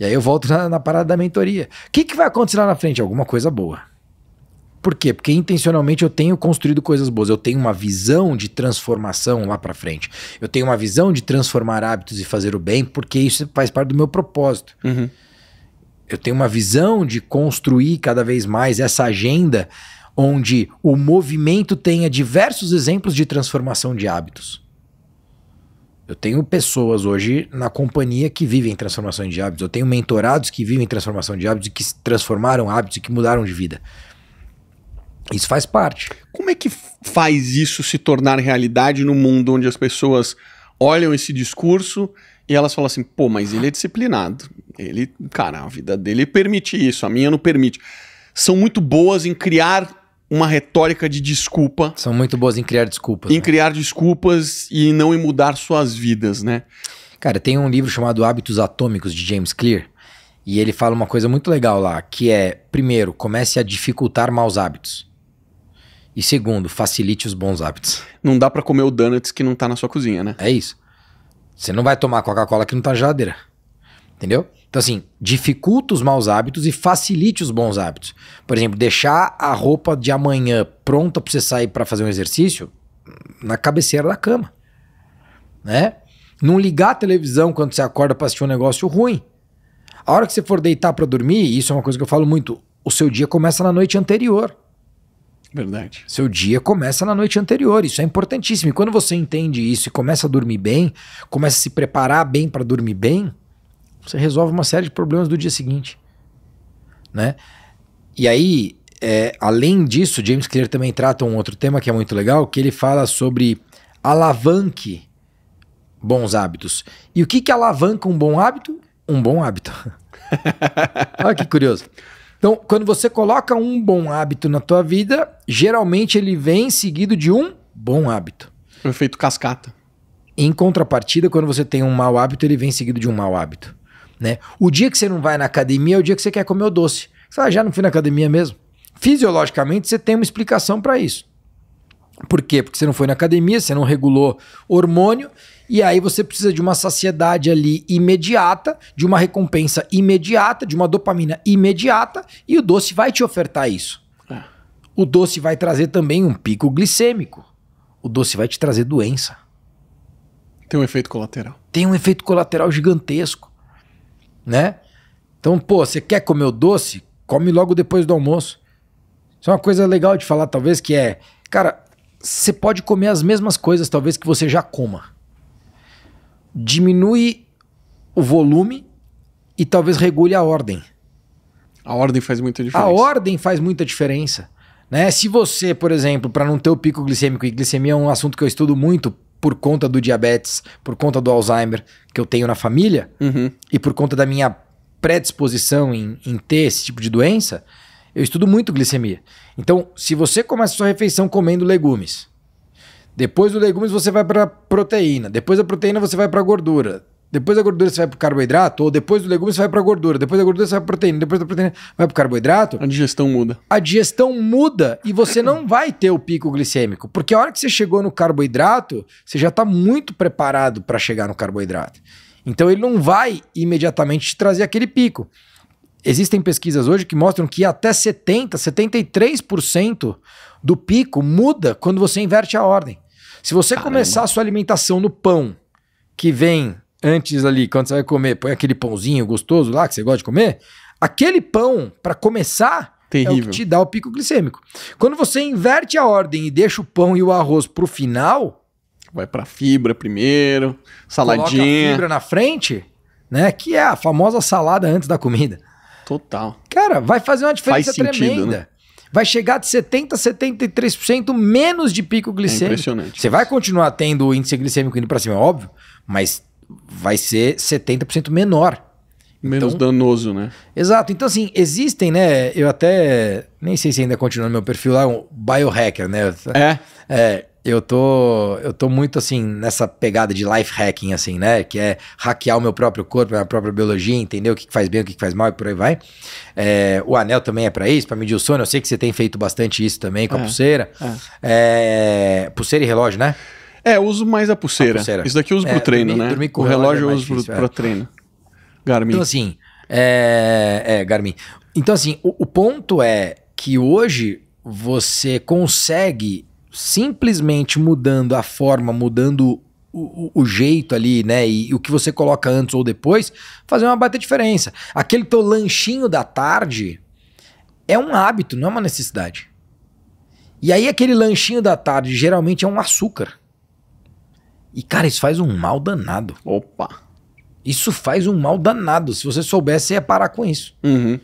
E aí eu volto na, na parada da mentoria. O que, que vai acontecer lá na frente? Alguma coisa boa. Por quê? Porque intencionalmente eu tenho construído coisas boas. Eu tenho uma visão de transformação lá para frente. Eu tenho uma visão de transformar hábitos e fazer o bem, porque isso faz parte do meu propósito. Uhum. Eu tenho uma visão de construir cada vez mais essa agenda onde o movimento tenha diversos exemplos de transformação de hábitos. Eu tenho pessoas hoje na companhia que vivem transformação de hábitos. Eu tenho mentorados que vivem transformação de hábitos e que transformaram hábitos e que mudaram de vida. Isso faz parte. Como é que faz isso se tornar realidade no mundo onde as pessoas olham esse discurso e elas falam assim: pô, mas ele é disciplinado. Ele, cara, a vida dele permite isso, a minha não permite. São muito boas em criar uma retórica de desculpa. São muito boas em criar desculpas. Em né? criar desculpas e não em mudar suas vidas, né? Cara, tem um livro chamado Hábitos Atômicos de James Clear. E ele fala uma coisa muito legal lá, que é, primeiro, comece a dificultar maus hábitos. E segundo, facilite os bons hábitos. Não dá para comer o donuts que não tá na sua cozinha, né? É isso. Você não vai tomar Coca-Cola que não tá na geladeira. Entendeu? Então, assim, dificulta os maus hábitos e facilite os bons hábitos. Por exemplo, deixar a roupa de amanhã pronta para você sair para fazer um exercício na cabeceira da cama. Né? Não ligar a televisão quando você acorda para assistir um negócio ruim. A hora que você for deitar para dormir, isso é uma coisa que eu falo muito, o seu dia começa na noite anterior. Verdade. Seu dia começa na noite anterior, isso é importantíssimo. E quando você entende isso e começa a dormir bem, começa a se preparar bem para dormir bem, você resolve uma série de problemas do dia seguinte, né? E aí, é, além disso, James Clear também trata um outro tema que é muito legal, que ele fala sobre alavanque bons hábitos. E o que que alavanca um bom hábito? Um bom hábito. Olha que curioso. Então, quando você coloca um bom hábito na tua vida, geralmente ele vem seguido de um bom hábito. O efeito cascata. Em contrapartida, quando você tem um mau hábito, ele vem seguido de um mau hábito. Né? O dia que você não vai na academia é o dia que você quer comer o doce. Você fala, ah, já não fui na academia mesmo. Fisiologicamente, você tem uma explicação para isso. Por quê? Porque você não foi na academia, você não regulou hormônio e aí você precisa de uma saciedade ali imediata, de uma recompensa imediata, de uma dopamina imediata, e o doce vai te ofertar isso. É. O doce vai trazer também um pico glicêmico. O doce vai te trazer doença. Tem um efeito colateral. Tem um efeito colateral gigantesco, né? Então, pô, você quer comer o doce? Come logo depois do almoço. Isso é uma coisa legal de falar, talvez, que é, cara, você pode comer as mesmas coisas, talvez, que você já coma diminui o volume e talvez regule a ordem. A ordem faz muita diferença. A ordem faz muita diferença. Né? Se você, por exemplo, para não ter o pico glicêmico, e glicemia é um assunto que eu estudo muito por conta do diabetes, por conta do Alzheimer que eu tenho na família uhum. e por conta da minha predisposição em, em ter esse tipo de doença, eu estudo muito glicemia. Então, se você começa a sua refeição comendo legumes, depois do legumes você vai para proteína. Depois da proteína você vai para gordura. Depois da gordura você vai para carboidrato, ou depois do legume você vai para gordura, depois da gordura você vai para proteína, depois da proteína vai para carboidrato. A digestão muda. A digestão muda e você não vai ter o pico glicêmico, porque a hora que você chegou no carboidrato, você já está muito preparado para chegar no carboidrato. Então ele não vai imediatamente te trazer aquele pico. Existem pesquisas hoje que mostram que até 70, 73% do pico muda quando você inverte a ordem. Se você Caramba. começar a sua alimentação no pão, que vem antes ali, quando você vai comer, põe aquele pãozinho gostoso lá que você gosta de comer, aquele pão, para começar, Terrível. é o que te dá o pico glicêmico. Quando você inverte a ordem e deixa o pão e o arroz pro final, vai para fibra primeiro, saladinha, coloca a fibra na frente, né, que é a famosa salada antes da comida. Total. Cara, vai fazer uma diferença sentido, né? tremenda. Né? vai chegar de 70% a 73% menos de pico é glicêmico. É impressionante. Você vai continuar tendo o índice glicêmico indo para cima, é óbvio, mas vai ser 70% menor. Menos então, danoso, né? Exato. Então, assim, existem, né? Eu até nem sei se ainda continua no meu perfil lá, um biohacker, né? É. é eu tô, eu tô muito assim nessa pegada de life hacking, assim, né? Que é hackear o meu próprio corpo, minha própria biologia, entender o que, faz bem, o que, faz mal e por aí vai. É, o anel também é para isso, para medir o sono. Eu sei que você tem feito bastante isso também com é, a pulseira. É. é. pulseira e relógio, né? É, eu uso mais a pulseira. A pulseira. Isso daqui eu uso pro é, treino, né? dormir, né? com o relógio, é relógio eu uso difícil, pro, treino. Então, Garmin. Então, assim, é, Garmin. Então, assim, o, o ponto é que hoje você consegue simplesmente mudando a forma, mudando o, o, jeito ali, né? E, e, o que você coloca antes ou depois, fazer uma baita diferença. Aquele teu lanchinho da tarde é um hábito, não é uma necessidade. E aí aquele lanchinho da tarde geralmente é um açúcar. E cara, isso faz um mal danado. Opa. Isso faz um mal danado. Se você soubesse, você ia parar com isso. Uhum.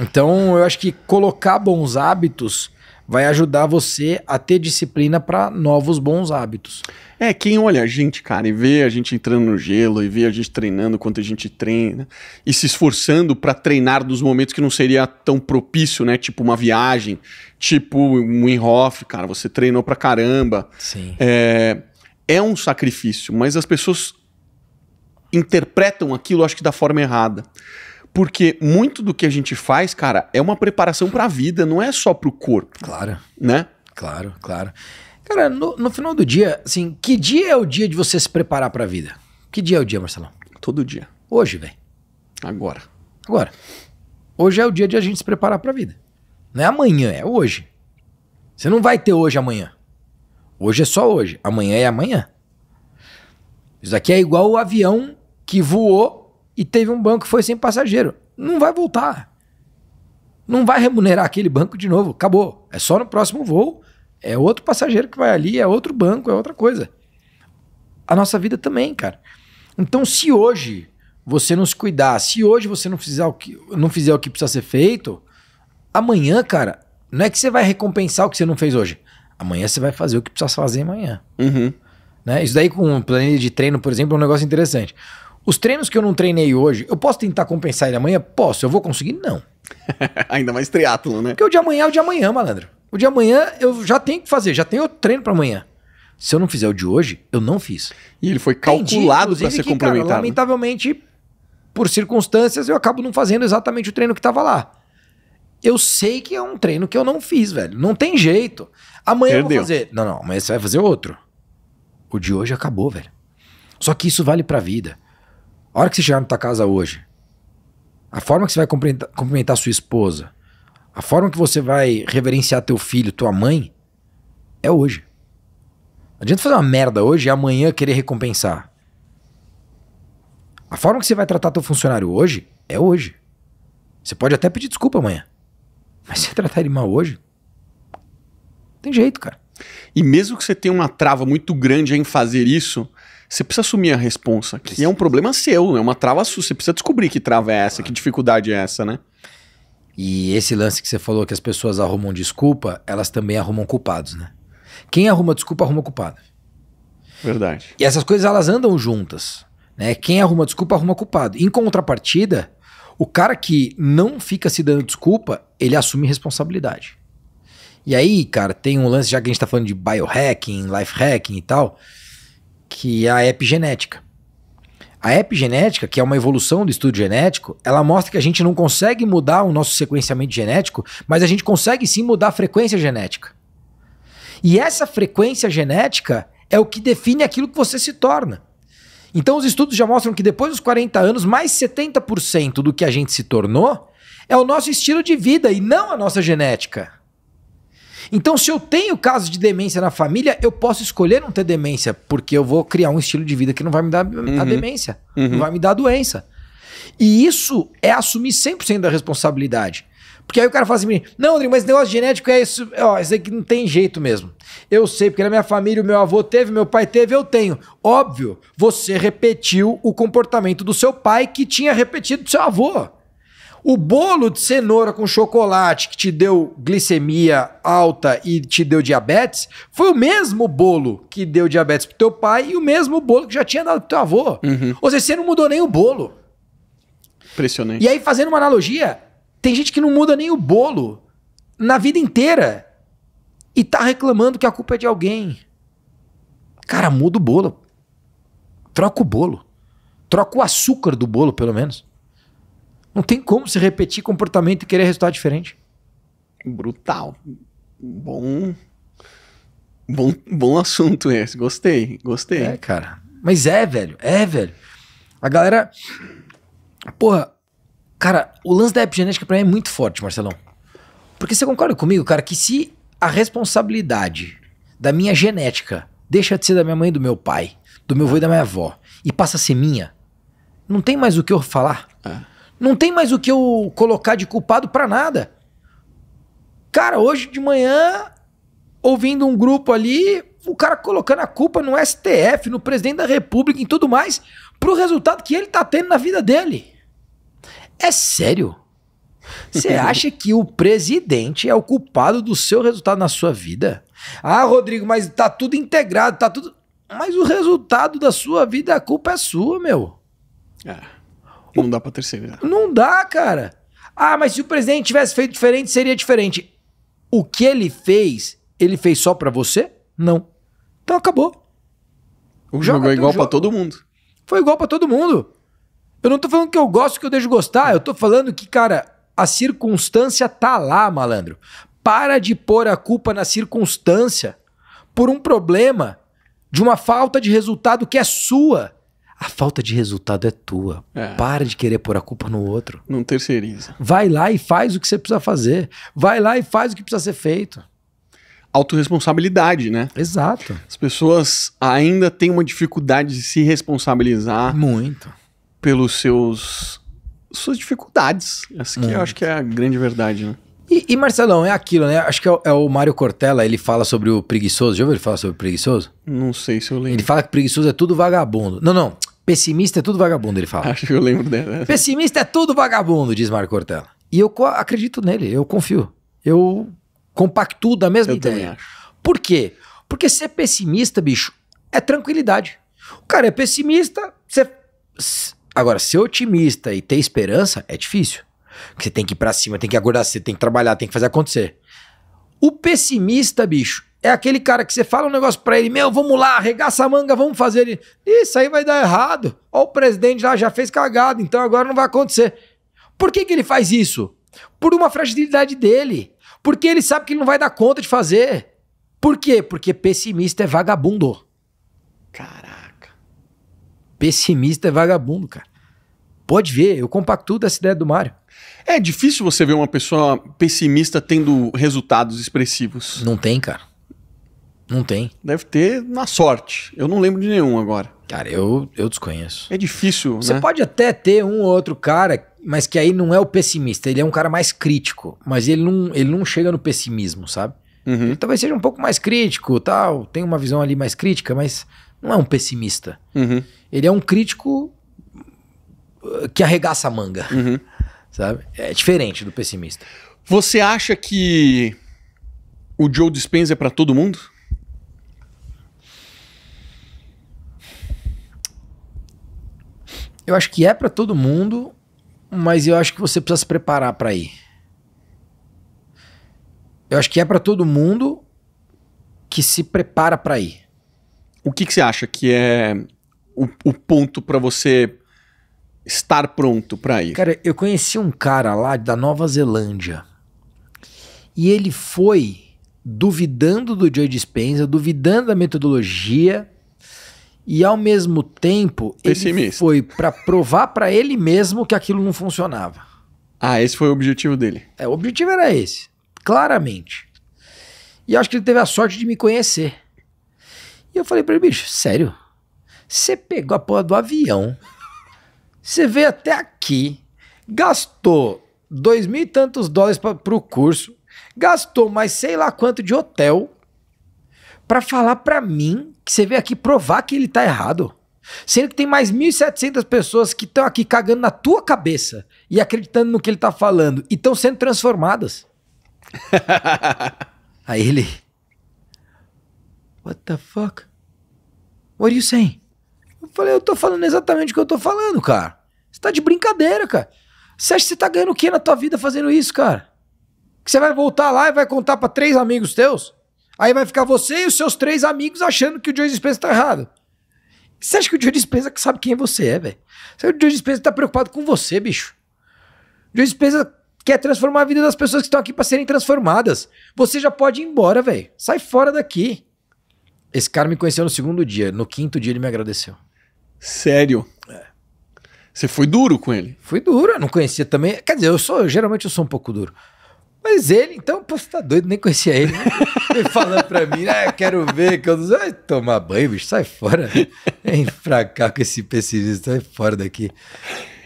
Então, eu acho que colocar bons hábitos vai ajudar você a ter disciplina para novos bons hábitos. É, quem olha a gente, cara, e vê a gente entrando no gelo, e vê a gente treinando quanto a gente treina, e se esforçando para treinar nos momentos que não seria tão propício, né? Tipo uma viagem, tipo um in-off, cara, você treinou pra caramba. Sim. É, é um sacrifício, mas as pessoas interpretam aquilo, acho que da forma errada. Porque muito do que a gente faz, cara, é uma preparação para a vida, não é só para o corpo. Claro. Né? Claro, claro. Cara, no, no, final do dia, assim, que dia é o dia de você se preparar para a vida? Que dia é o dia, Marcelão? Todo dia. Hoje, velho. Agora. Agora. Hoje é o dia de a gente se preparar para a vida. Não é amanhã, é hoje. Você não vai ter hoje amanhã. Hoje é só hoje. Amanhã é amanhã. Isso aqui é igual o avião que voou e teve um banco que foi sem passageiro. Não vai voltar. Não vai remunerar aquele banco de novo. Acabou. É só no próximo voo. É outro passageiro que vai ali, é outro banco, é outra coisa. A nossa vida também, cara. Então, se hoje você não se cuidar, se hoje você não fizer o que, não fizer o que precisa ser feito, amanhã, cara, não é que você vai recompensar o que você não fez hoje. Amanhã você vai fazer o que precisa fazer amanhã. Uhum. Né? Isso daí com o planilha de treino, por exemplo, é um negócio interessante. Os treinos que eu não treinei hoje, eu posso tentar compensar ele amanhã? Posso, eu vou conseguir? Não. Ainda mais triatlo, né? Porque o de amanhã é o de amanhã, malandro. O de amanhã eu já tenho que fazer, já tenho o treino para amanhã. Se eu não fizer o de hoje, eu não fiz. E ele foi calculado para ser complementado. lamentavelmente, por circunstâncias, eu acabo não fazendo exatamente o treino que estava lá. Eu sei que é um treino que eu não fiz, velho. Não tem jeito. Amanhã Perdeu. eu vou fazer. Não, não, amanhã você vai fazer outro. O de hoje acabou, velho. Só que isso vale pra vida. A hora que você chegar na tua casa hoje, a forma que você vai cumprimentar, cumprimentar sua esposa, a forma que você vai reverenciar teu filho, tua mãe, é hoje. Não adianta fazer uma merda hoje e amanhã querer recompensar. A forma que você vai tratar teu funcionário hoje é hoje. Você pode até pedir desculpa amanhã. Mas se tratar ele mal hoje, tem jeito, cara. E mesmo que você tenha uma trava muito grande em fazer isso, você precisa assumir a responsa, que é um problema seu, é uma trava sua, você precisa descobrir que trava é essa, que dificuldade é essa, né? E esse lance que você falou que as pessoas arrumam desculpa, elas também arrumam culpados, né? Quem arruma desculpa arruma culpado. Verdade. E essas coisas elas andam juntas, né? Quem arruma desculpa arruma culpado. Em contrapartida, o cara que não fica se dando desculpa, ele assume responsabilidade. E aí, cara, tem um lance já que a gente tá falando de biohacking, life hacking e tal que é a epigenética. A epigenética, que é uma evolução do estudo genético, ela mostra que a gente não consegue mudar o nosso sequenciamento genético, mas a gente consegue sim mudar a frequência genética. E essa frequência genética é o que define aquilo que você se torna. Então, os estudos já mostram que depois dos 40 anos, mais 70% do que a gente se tornou é o nosso estilo de vida e não a nossa genética. Então, se eu tenho casos de demência na família, eu posso escolher não ter demência, porque eu vou criar um estilo de vida que não vai me dar uhum. a demência, uhum. não vai me dar a doença. E isso é assumir 100% da responsabilidade. Porque aí o cara fala assim, não, André, mas negócio genético é isso, ó, isso aqui não tem jeito mesmo. Eu sei, porque na minha família o meu avô teve, meu pai teve, eu tenho. Óbvio, você repetiu o comportamento do seu pai que tinha repetido do seu avô. O bolo de cenoura com chocolate que te deu glicemia alta e te deu diabetes foi o mesmo bolo que deu diabetes pro teu pai e o mesmo bolo que já tinha dado pro teu avô. Uhum. Ou seja, você não mudou nem o bolo. Impressionante. E aí, fazendo uma analogia, tem gente que não muda nem o bolo na vida inteira e tá reclamando que a culpa é de alguém. Cara, muda o bolo. Troca o bolo. Troca o açúcar do bolo, pelo menos. Não tem como se repetir comportamento e querer resultado diferente. Brutal. Bom. Bom, bom assunto esse. Gostei, gostei. É, cara. Mas é, velho. É, velho. A galera. Porra. Cara, o lance da epigenética pra mim é muito forte, Marcelão. Porque você concorda comigo, cara, que se a responsabilidade da minha genética deixa de ser da minha mãe e do meu pai, do meu avô e da minha avó, e passa a ser minha, não tem mais o que eu falar. É. Não tem mais o que eu colocar de culpado para nada. Cara, hoje de manhã, ouvindo um grupo ali, o cara colocando a culpa no STF, no presidente da República e tudo mais, pro resultado que ele tá tendo na vida dele. É sério? Você acha que o presidente é o culpado do seu resultado na sua vida? Ah, Rodrigo, mas tá tudo integrado, tá tudo. Mas o resultado da sua vida, a culpa é sua, meu. É. Não dá pra terceirizar. Né? Não dá, cara. Ah, mas se o presidente tivesse feito diferente, seria diferente. O que ele fez, ele fez só para você? Não. Então acabou. O jogo é igual para todo mundo. Foi igual para todo mundo. Eu não tô falando que eu gosto que eu deixo gostar, eu tô falando que, cara, a circunstância tá lá, malandro. Para de pôr a culpa na circunstância por um problema de uma falta de resultado que é sua. A falta de resultado é tua. É. Para de querer pôr a culpa no outro. Não terceiriza. Vai lá e faz o que você precisa fazer. Vai lá e faz o que precisa ser feito. Autoresponsabilidade, né? Exato. As pessoas ainda têm uma dificuldade de se responsabilizar. Muito. Pelos seus. suas dificuldades. Essa que eu acho que é a grande verdade, né? E, e, Marcelão, é aquilo, né? Acho que é o, é o Mário Cortella, ele fala sobre o preguiçoso. Já ouviu ele falar sobre o preguiçoso? Não sei se eu lembro. Ele fala que preguiçoso é tudo vagabundo. Não, não. Pessimista é tudo vagabundo, ele fala. Acho que eu lembro dela. Pessimista é tudo vagabundo, diz Marco Cortella. E eu acredito nele, eu confio. Eu compactuo da mesma eu ideia. Também acho. Por quê? Porque ser pessimista, bicho, é tranquilidade. O cara é pessimista, você. Agora, ser otimista e ter esperança é difícil. Porque você tem que ir pra cima, tem que acordar, você tem que trabalhar, tem que fazer acontecer. O pessimista, bicho, é aquele cara que você fala um negócio para ele, meu, vamos lá, arregaça a manga, vamos fazer. Ele, isso aí vai dar errado. Ó, o presidente lá já fez cagada, então agora não vai acontecer. Por que, que ele faz isso? Por uma fragilidade dele. Porque ele sabe que ele não vai dar conta de fazer. Por quê? Porque pessimista é vagabundo. Caraca. Pessimista é vagabundo, cara. Pode ver, eu compacto essa ideia do Mário. É difícil você ver uma pessoa pessimista tendo resultados expressivos. Não tem, cara. Não tem. Deve ter na sorte. Eu não lembro de nenhum agora. Cara, eu, eu desconheço. É difícil. Você né? pode até ter um ou outro cara, mas que aí não é o pessimista. Ele é um cara mais crítico, mas ele não, ele não chega no pessimismo, sabe? Uhum. Ele talvez seja um pouco mais crítico, tal, tem uma visão ali mais crítica, mas não é um pessimista. Uhum. Ele é um crítico uh, que arregaça a manga, uhum. sabe? É diferente do pessimista. Você acha que o Joe Dispenza é para todo mundo? Eu acho que é para todo mundo, mas eu acho que você precisa se preparar para ir. Eu acho que é para todo mundo que se prepara para ir. O que, que, você acha que é o, o ponto para você estar pronto para ir? Cara, eu conheci um cara lá da Nova Zelândia e ele foi duvidando do Joe Dispenza, duvidando da metodologia e ao mesmo tempo Pessimista. ele foi para provar para ele mesmo que aquilo não funcionava. Ah, esse foi o objetivo dele. É, o objetivo era esse, claramente. E acho que ele teve a sorte de me conhecer. E eu falei para ele, bicho, sério? Você pegou a porra do avião, você veio até aqui, gastou dois mil e tantos dólares pra, pro curso, gastou mais sei lá quanto de hotel para falar para mim que você veio aqui provar que ele está errado. Sendo que tem mais 1.700 pessoas que estão aqui cagando na tua cabeça e acreditando no que ele está falando e estão sendo transformadas. Aí ele. What the fuck? What are you saying? Eu falei, eu tô falando exatamente o que eu tô falando, cara. Você tá de brincadeira, cara. Você acha que você tá ganhando o que na tua vida fazendo isso, cara? Que você vai voltar lá e vai contar para três amigos teus? Aí vai ficar você e os seus três amigos achando que o Joe Dispenza tá errado. Você acha que o Joe Dispenza que sabe quem você é, velho? Você acha que o Joe Dispenza tá preocupado com você, bicho? O Joe Dispenza quer transformar a vida das pessoas que estão aqui para serem transformadas. Você já pode ir embora, velho. Sai fora daqui. Esse cara me conheceu no segundo dia. No quinto dia ele me agradeceu. Sério? É. Você foi duro com ele? Fui duro. Eu não conhecia também. Quer dizer, eu sou geralmente eu sou um pouco duro. Mas ele, então, pô, você tá doido, nem conhecia ele. Né? ele falando pra mim, ah, quero ver, que eu não tomar banho, bicho, sai fora. Né? Vem pra cá com esse pessimista, sai fora daqui.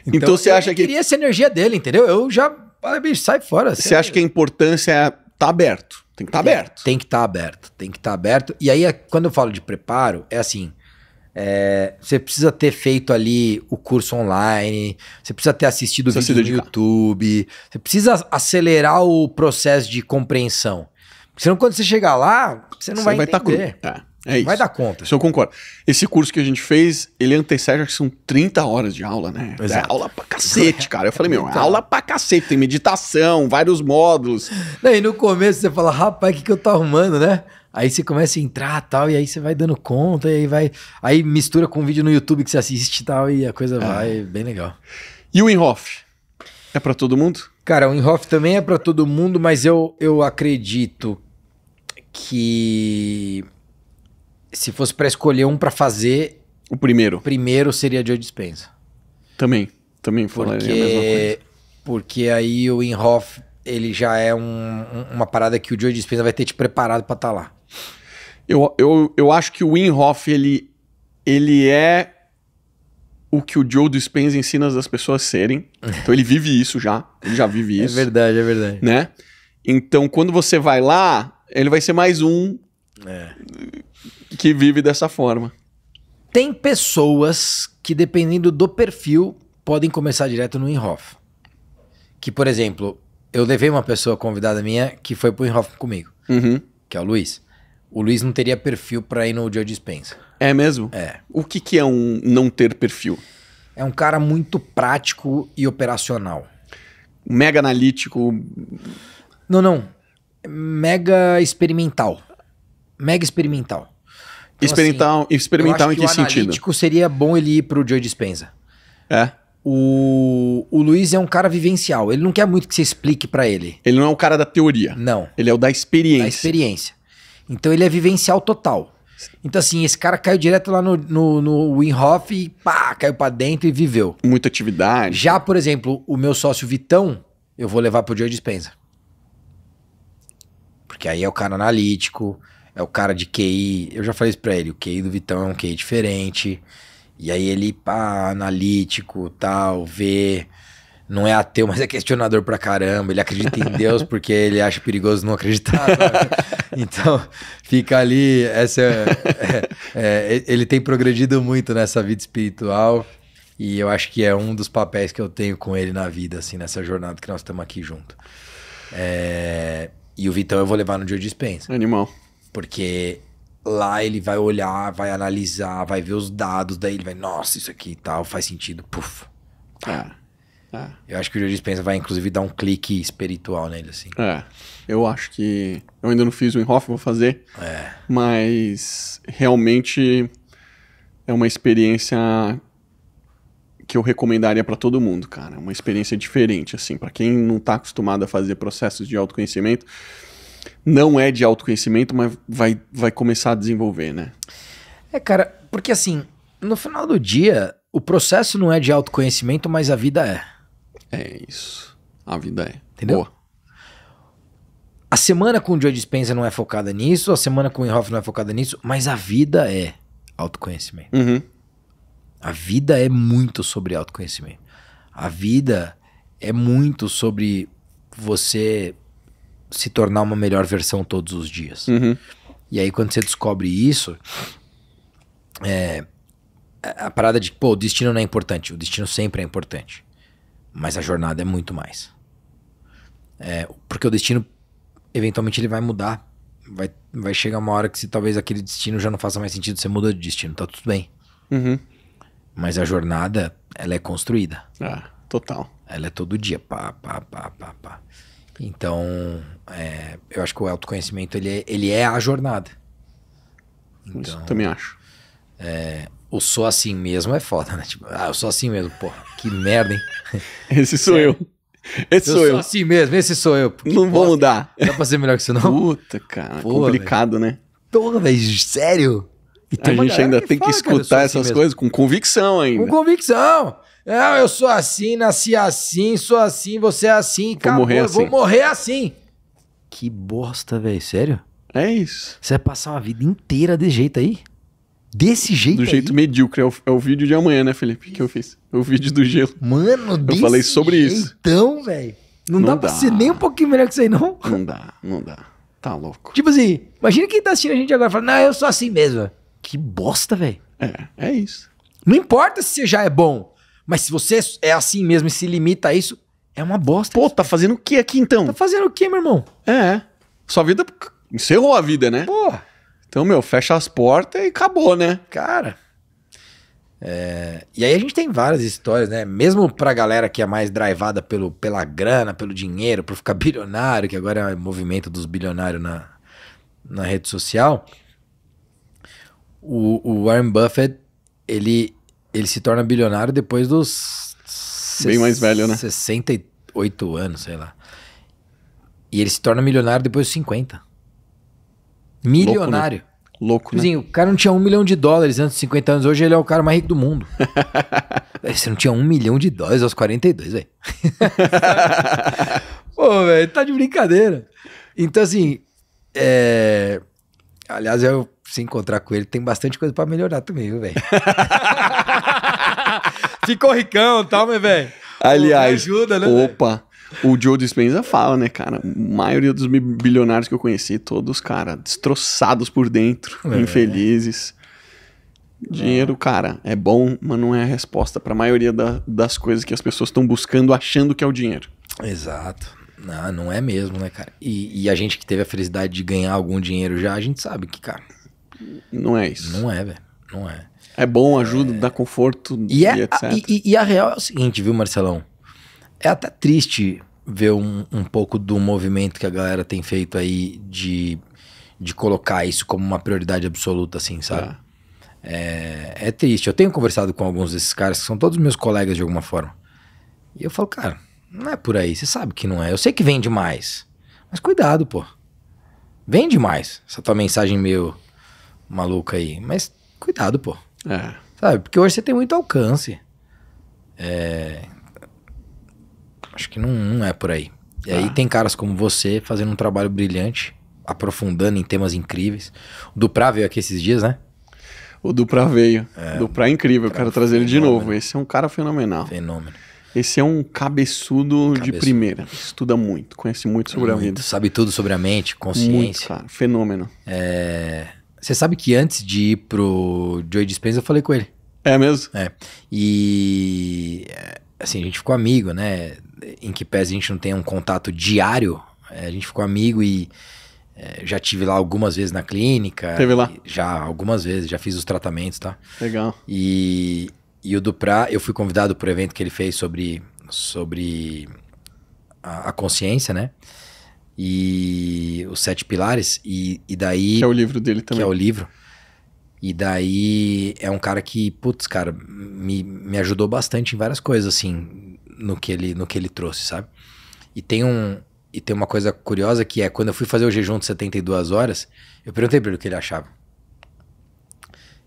Então, então você acha que. Eu queria essa energia dele, entendeu? Eu já. Ah, bicho, sai fora. Você acha que a importância é tá aberto? Tem que estar tá aberto. Tem, tem que estar tá aberto, tem que estar tá aberto. E aí, é, quando eu falo de preparo, é assim é, você precisa ter feito ali o curso online, você precisa ter assistido o vídeo no YouTube, você precisa acelerar o processo de compreensão. Porque senão, quando você chegar lá, você não você vai, vai tá entender. Tá cru. É, é isso. Vai dar conta. Isso eu concordo. Esse curso que a gente fez, ele antecede, acho que são 30 horas de aula, né? É Exato. É aula pra cacete, cara. Eu falei, meu, é aula pra cacete. Tem meditação, vários módulos. Não, e no começo você fala, rapaz, o que, que eu tô arrumando, né? Aí você começa a entrar tal, e aí você vai dando conta, e aí vai. Aí mistura com um vídeo no YouTube que você assiste e tal, e a coisa é. vai bem legal. E o Inhoff? É para todo mundo? Cara, o Inhoff também é para todo mundo, mas eu, eu acredito que se fosse para escolher um para fazer. O primeiro. O primeiro seria Joe Dispenza. Também. Também falaria porque, a mesma coisa. Porque aí o Inhoff ele já é um, uma parada que o Joe Dispenza vai ter te preparado para estar tá lá. Eu, eu, eu acho que o Winhoff, ele, ele é o que o Joe Dispenza ensina as pessoas serem. É. Então ele vive isso já. Ele já vive é isso. É verdade, é verdade. Né? Então quando você vai lá, ele vai ser mais um é. que vive dessa forma. Tem pessoas que, dependendo do perfil, podem começar direto no Inhoff. Que, por exemplo, eu levei uma pessoa convidada minha que foi pro Inhoff comigo, uhum. que é o Luiz o Luiz não teria perfil para ir no Joe Dispensa. É mesmo? É. O que, que é um não ter perfil? É um cara muito prático e operacional. Mega analítico. Não, não. Mega experimental. Mega experimental. Então, experimental assim, experimental em que, que sentido? analítico seria bom ele ir pro Joe Dispensa. É. O, o Luiz é um cara vivencial. Ele não quer muito que você explique para ele. Ele não é o cara da teoria. Não. Ele é o da experiência. Da experiência. Então ele é vivencial total. Então, assim, esse cara caiu direto lá no, no, no Winhoff e pá, caiu pra dentro e viveu. Muita atividade. Já, por exemplo, o meu sócio Vitão, eu vou levar pro Joe Dispenza. Porque aí é o cara analítico, é o cara de QI. Eu já falei isso pra ele, o QI do Vitão é um QI diferente. E aí ele, pá, analítico, tal, vê não é ateu, mas é questionador pra caramba. Ele acredita em Deus porque ele acha perigoso não acreditar. Ah, então, fica ali. Essa, é, é, é, ele tem progredido muito nessa vida espiritual. E eu acho que é um dos papéis que eu tenho com ele na vida, assim, nessa jornada que nós estamos aqui junto. É, e o Vitão eu vou levar no Joe Dispensa. Animal. Porque lá ele vai olhar, vai analisar, vai ver os dados, daí ele vai, nossa, isso aqui e tal, faz sentido, puf. Ah. É. Eu acho que o Joe Dispenza vai, inclusive, dar um clique espiritual nele, assim. É. Eu acho que. Eu ainda não fiz o Inhoff, vou fazer. É. Mas realmente é uma experiência que eu recomendaria para todo mundo, cara. Uma experiência diferente, assim. para quem não tá acostumado a fazer processos de autoconhecimento, não é de autoconhecimento, mas vai, vai começar a desenvolver, né? É, cara, porque assim, no final do dia, o processo não é de autoconhecimento, mas a vida é. É isso. A vida é. Entendeu? Boa. A semana com o Joe Dispenza não é focada nisso, a semana com o Inhofe não é focada nisso, mas a vida é autoconhecimento. Uhum. A vida é muito sobre autoconhecimento. A vida é muito sobre você se tornar uma melhor versão todos os dias. Uhum. E aí, quando você descobre isso, é, a parada de, pô, o destino não é importante. O destino sempre é importante. Mas a jornada é muito mais. É, porque o destino, eventualmente, ele vai mudar. Vai, vai chegar uma hora que se talvez aquele destino já não faça mais sentido, você muda de destino, tá tudo bem. Uhum. Mas a jornada, ela é construída. Ah, total. Ela é todo dia, pá, pá, pá, pá, pá. Então, é, eu acho que o autoconhecimento, ele é, ele é a jornada. Então, Isso, também acho. É, o sou assim mesmo é foda, né? Tipo, ah, eu sou assim mesmo, pô, que merda, hein? Esse sou eu. Esse eu sou, eu. assim mesmo, esse sou eu. não vou mudar. Dá pra ser melhor que isso, não? Puta, cara, complicado, véio. né? Porra, velho, sério? a gente ainda tem que escutar assim essas coisas com convicção ainda. Com convicção! é eu sou assim, nasci assim, sou assim, você é assim, vou acabou, morrer assim. vou morrer assim. Que bosta, velho, sério? É isso. Você vai passar uma vida inteira de jeito aí? Desse jeito Do jeito aí? medíocre. É o, é o, vídeo de amanhã, né, Felipe? Que eu fiz. É o vídeo do gelo. Mano, eu Eu falei sobre jeitão, isso. Então, velho. Não, não, dá, dá pra ser nem um pouquinho melhor que isso aí, não? Não dá, não dá. Tá louco. Tipo assim, imagina quem tá assistindo a gente agora falando, não, eu sou assim mesmo. Que bosta, velho. É, é isso. Não importa se você já é bom, mas se você é assim mesmo e se limita a isso, é uma bosta. Pô, tá fazendo o que aqui então? Tá fazendo o que, meu irmão? É. Sua vida encerrou a vida, né? Porra. Então, meu, fecha as portas e acabou, né? Cara. É... E aí a gente tem várias histórias, né? Mesmo pra galera que é mais drivada pelo, pela grana, pelo dinheiro, por ficar bilionário, que agora é o movimento dos bilionários na, na rede social. O, o Warren Buffett, ele, ele se torna bilionário depois dos. Bem mais velho, né? 68 anos, sei lá. E ele se torna milionário depois dos 50. Milionário. Louco, né? Louco, né? Assim, o cara não tinha um milhão de dólares antes de 50 anos, hoje ele é o cara mais rico do mundo. Você não tinha um milhão de dólares aos 42, velho. Pô, velho, tá de brincadeira. Então, assim, é... aliás, eu se encontrar com ele, tem bastante coisa para melhorar também, viu, velho? Ficou ricão e tal, meu velho. Aliás, ajuda, né, opa, véio? o Joe Dispenza fala, né, cara? A maioria dos bilionários que eu conheci, todos, cara, destroçados por dentro, é. infelizes. Dinheiro, cara, é bom, mas não é a resposta para a maioria da, das coisas que as pessoas estão buscando, achando que é o dinheiro. Exato. Não, ah, não é mesmo, né, cara? E, e, a gente que teve a felicidade de ganhar algum dinheiro já, a gente sabe que, cara. Não é isso. Não é, velho. Não é. É bom, é. ajuda, é... dá conforto e, é e é, etc. A, e, e a real é o seguinte, viu, Marcelão? É até triste ver um, um pouco do movimento que a galera tem feito aí de, de colocar isso como uma prioridade absoluta, assim, sabe? É. é, é triste. Eu tenho conversado com alguns desses caras que são todos meus colegas de alguma forma. E eu falo, cara, não é por aí. Você sabe que não é. Eu sei que vende mais. Mas cuidado, pô. Vende mais. Essa tua mensagem meio maluca aí. Mas cuidado, pô. É. Sabe? Porque hoje você tem muito alcance. É, acho que não, não é por aí. E ah. aí tem caras como você fazendo um trabalho brilhante, aprofundando em temas incríveis. O Duprá veio aqui esses dias, né? O Duprá veio. É, Duprá é incrível, eu quero é trazer ele de novo. Esse é um cara fenomenal. Fenômeno. Esse é um cabeçudo, cabeçudo. de primeira. Estuda muito, conhece muito sobre muito, a vida. Sabe tudo sobre a mente, consciência. Muito, Fenômeno. É... Você sabe que antes de ir pro Joey Dispenza, eu falei com ele. É mesmo? É. E é, assim, a gente ficou amigo, né? em que pese a gente não tenha um contato diário, é, a gente ficou amigo e é, já tive lá algumas vezes na clínica. Teve lá? Já, algumas vezes, já fiz os tratamentos, tá? Legal. E, e o Duprá, eu fui convidado para o evento que ele fez sobre, sobre a, a, consciência, né? E os Sete Pilares. E, e daí. Que é o livro dele também. Que é o livro. E daí é um cara que, putz, cara, me, me ajudou bastante em várias coisas, assim no que ele, no que ele trouxe, sabe? E tem um e tem uma coisa curiosa que é quando eu fui fazer o jejum de 72 horas, eu perguntei para ele o que ele achava.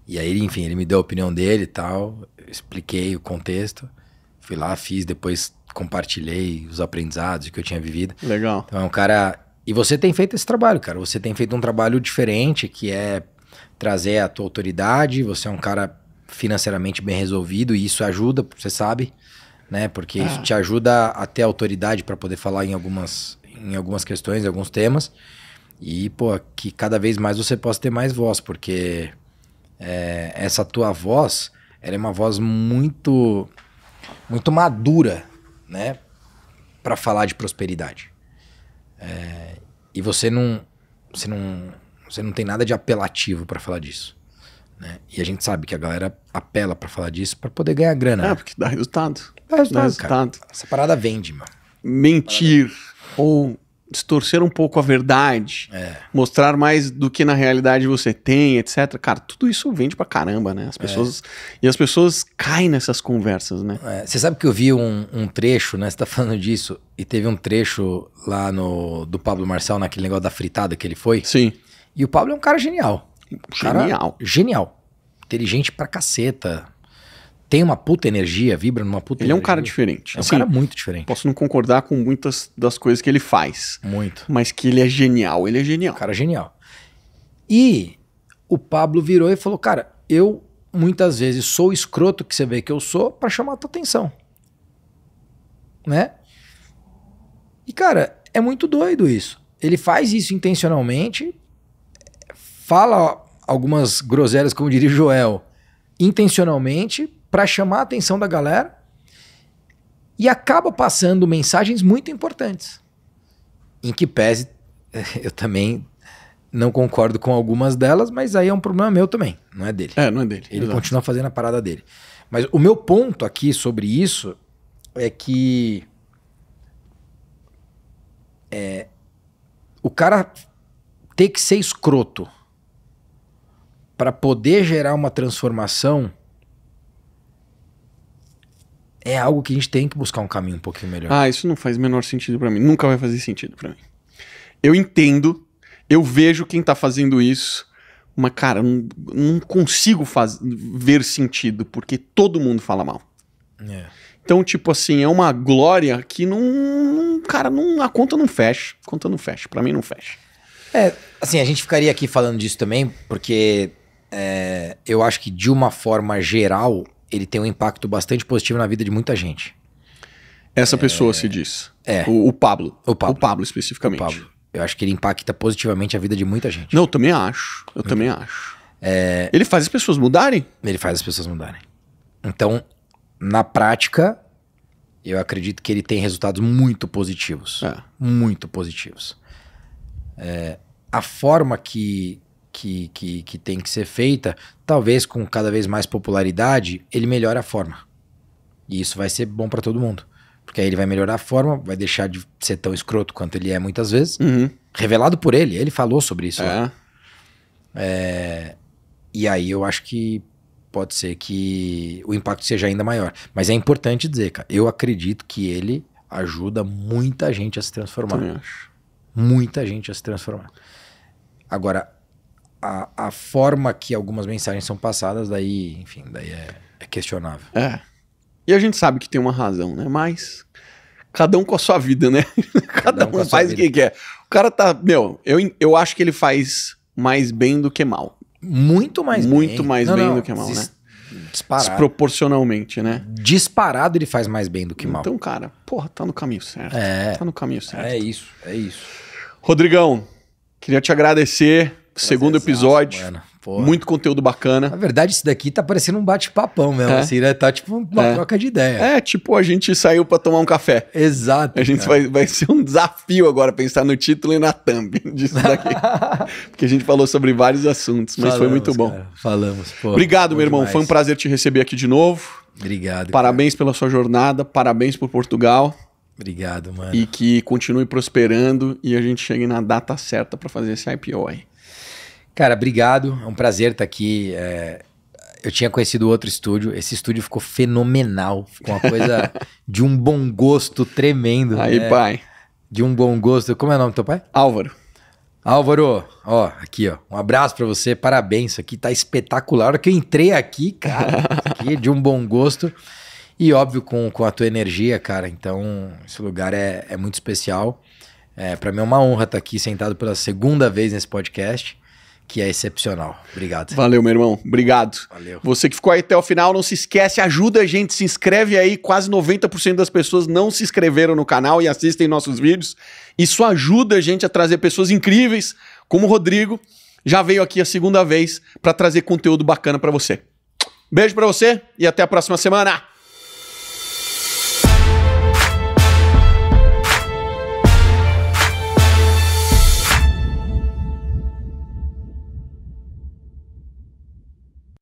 E aí, enfim, ele me deu a opinião dele e tal, expliquei o contexto, fui lá, fiz, depois compartilhei os aprendizados que eu tinha vivido. Legal. Então é um cara. E você tem feito esse trabalho, cara. Você tem feito um trabalho diferente, que é trazer a tua autoridade. Você é um cara financeiramente bem resolvido e isso ajuda, você sabe né? Porque ah. isso te ajuda a ter autoridade para poder falar em algumas, em algumas questões, em alguns temas. E, pô, que cada vez mais você possa ter mais voz, porque é, essa tua voz, ela é uma voz muito, muito madura, né? Para falar de prosperidade. É, e você não, você não, você não tem nada de apelativo para falar disso. Né? E a gente sabe que a galera apela para falar disso para poder ganhar grana. É, né? porque dá resultado. Dá resultado. Dá resultado. Essa parada vende, mano. Mentir ou distorcer um pouco a verdade, é. mostrar mais do que na realidade você tem, etc. Cara, tudo isso vende pra caramba, né? As é. pessoas. É. E as pessoas caem nessas conversas, né? É, você sabe que eu vi um, um, trecho, né? Você tá falando disso, e teve um trecho lá no do Pablo Marcel, naquele negócio da fritada que ele foi. Sim. E o Pablo é um cara genial. Genial. Cara, genial. Inteligente pra caceta. Tem uma puta energia, vibra numa puta Ele energia. é um cara diferente. É um assim, cara muito diferente. Posso não concordar com muitas das coisas que ele faz. Muito. Mas que ele é genial, ele é genial. Um cara genial. E o Pablo virou e falou: Cara, eu muitas vezes sou o escroto que você vê que eu sou para chamar a tua atenção. Né? E, cara, é muito doido isso. Ele faz isso intencionalmente, fala algumas groselhas, como diria o Joel, intencionalmente para chamar a atenção da galera e acaba passando mensagens muito importantes. Em que pese, eu também não concordo com algumas delas, mas aí é um problema meu também, não é dele. É, não é dele. Ele continua fazendo a parada dele. Mas o meu ponto aqui sobre isso é que é, o cara ter que ser escroto para poder gerar uma transformação é algo que a gente tem que buscar um caminho um pouquinho melhor. Ah, isso não faz menor sentido para mim. Nunca vai fazer sentido para mim. Eu entendo, eu vejo quem tá fazendo isso, mas cara, não, não consigo faz, ver sentido porque todo mundo fala mal. É. Então, tipo assim, é uma glória que não, cara, não a conta não fecha, a conta não fecha, para mim não fecha. É, assim, a gente ficaria aqui falando disso também, porque é, eu acho que de uma forma geral, ele tem um impacto bastante positivo na vida de muita gente. Essa é, pessoa se diz. É. O, o, Pablo. O Pablo. O Pablo especificamente. O Pablo. Eu acho que ele impacta positivamente a vida de muita gente. Não, eu também acho. Eu uhum. também acho. É, ele faz as pessoas mudarem? Ele faz as pessoas mudarem. Então, na prática, eu acredito que ele tem resultados muito positivos. É. Muito positivos. É, a forma que, que, que, que tem que ser feita, talvez com cada vez mais popularidade, ele melhora a forma. E isso vai ser bom para todo mundo. Porque aí ele vai melhorar a forma, vai deixar de ser tão escroto quanto ele é muitas vezes. Uhum. Revelado por ele, ele falou sobre isso. É. É, e aí eu acho que pode ser que o impacto seja ainda maior. Mas é importante dizer, cara, eu acredito que ele ajuda muita gente a se transformar. Muita gente a se transformar. Agora, a, a forma que algumas mensagens são passadas, daí, enfim, daí é, é questionável. É. E a gente sabe que tem uma razão, né? Mas cada um com a sua vida, né? cada, cada, um, um faz o que quer. O cara tá, meu, eu, eu acho que ele faz mais bem do que mal. Muito mais Muito bem. mais não, bem não, do que mal, des, né? Disparado. Desproporcionalmente, né? Disparado ele faz mais bem do que mal. Então, cara, porra, tá no caminho certo. É. Tá no caminho certo. É isso, é isso. Rodrigão, queria te agradecer é segundo episódio. Muito conteúdo bacana. Na verdade, isso daqui tá parecendo um bate-papão mesmo, é. assim, né? Tá tipo uma é. troca de ideia. É, tipo, a gente saiu para tomar um café. Exato. A gente vai, vai ser um desafio agora pensar no título e na thumb disso daqui. Porque a gente falou sobre vários assuntos, mas falamos, foi muito bom. Cara, falamos, pô. Obrigado, meu irmão. Demais. Foi um prazer te receber aqui de novo. Obrigado. Parabéns cara. pela sua jornada, parabéns por Portugal. Obrigado, mano. E que continue prosperando e a gente chegue na data certa para fazer esse IPO aí. Cara, obrigado. É um prazer estar aqui. É... Eu tinha conhecido outro estúdio. Esse estúdio ficou fenomenal. Ficou uma coisa de um bom gosto tremendo. Aí, né? pai. De um bom gosto. Como é o nome do teu pai? Álvaro. Álvaro, ó, aqui, ó. Um abraço para você, parabéns. Isso aqui tá espetacular. A hora que eu entrei aqui, cara, aqui, é de um bom gosto. E óbvio, com, com a tua energia, cara. Então, esse lugar é, é muito especial. É, para mim é uma honra estar aqui sentado pela segunda vez nesse podcast que é excepcional. Obrigado. Valeu, meu irmão. Obrigado. Valeu. Você que ficou aí até o final, não se esquece, ajuda a gente, se inscreve aí. Quase 90% das pessoas não se inscreveram no canal e assistem nossos vídeos. Isso ajuda a gente a trazer pessoas incríveis, como o Rodrigo, já veio aqui a segunda vez para trazer conteúdo bacana para você. Beijo para você e até a próxima semana.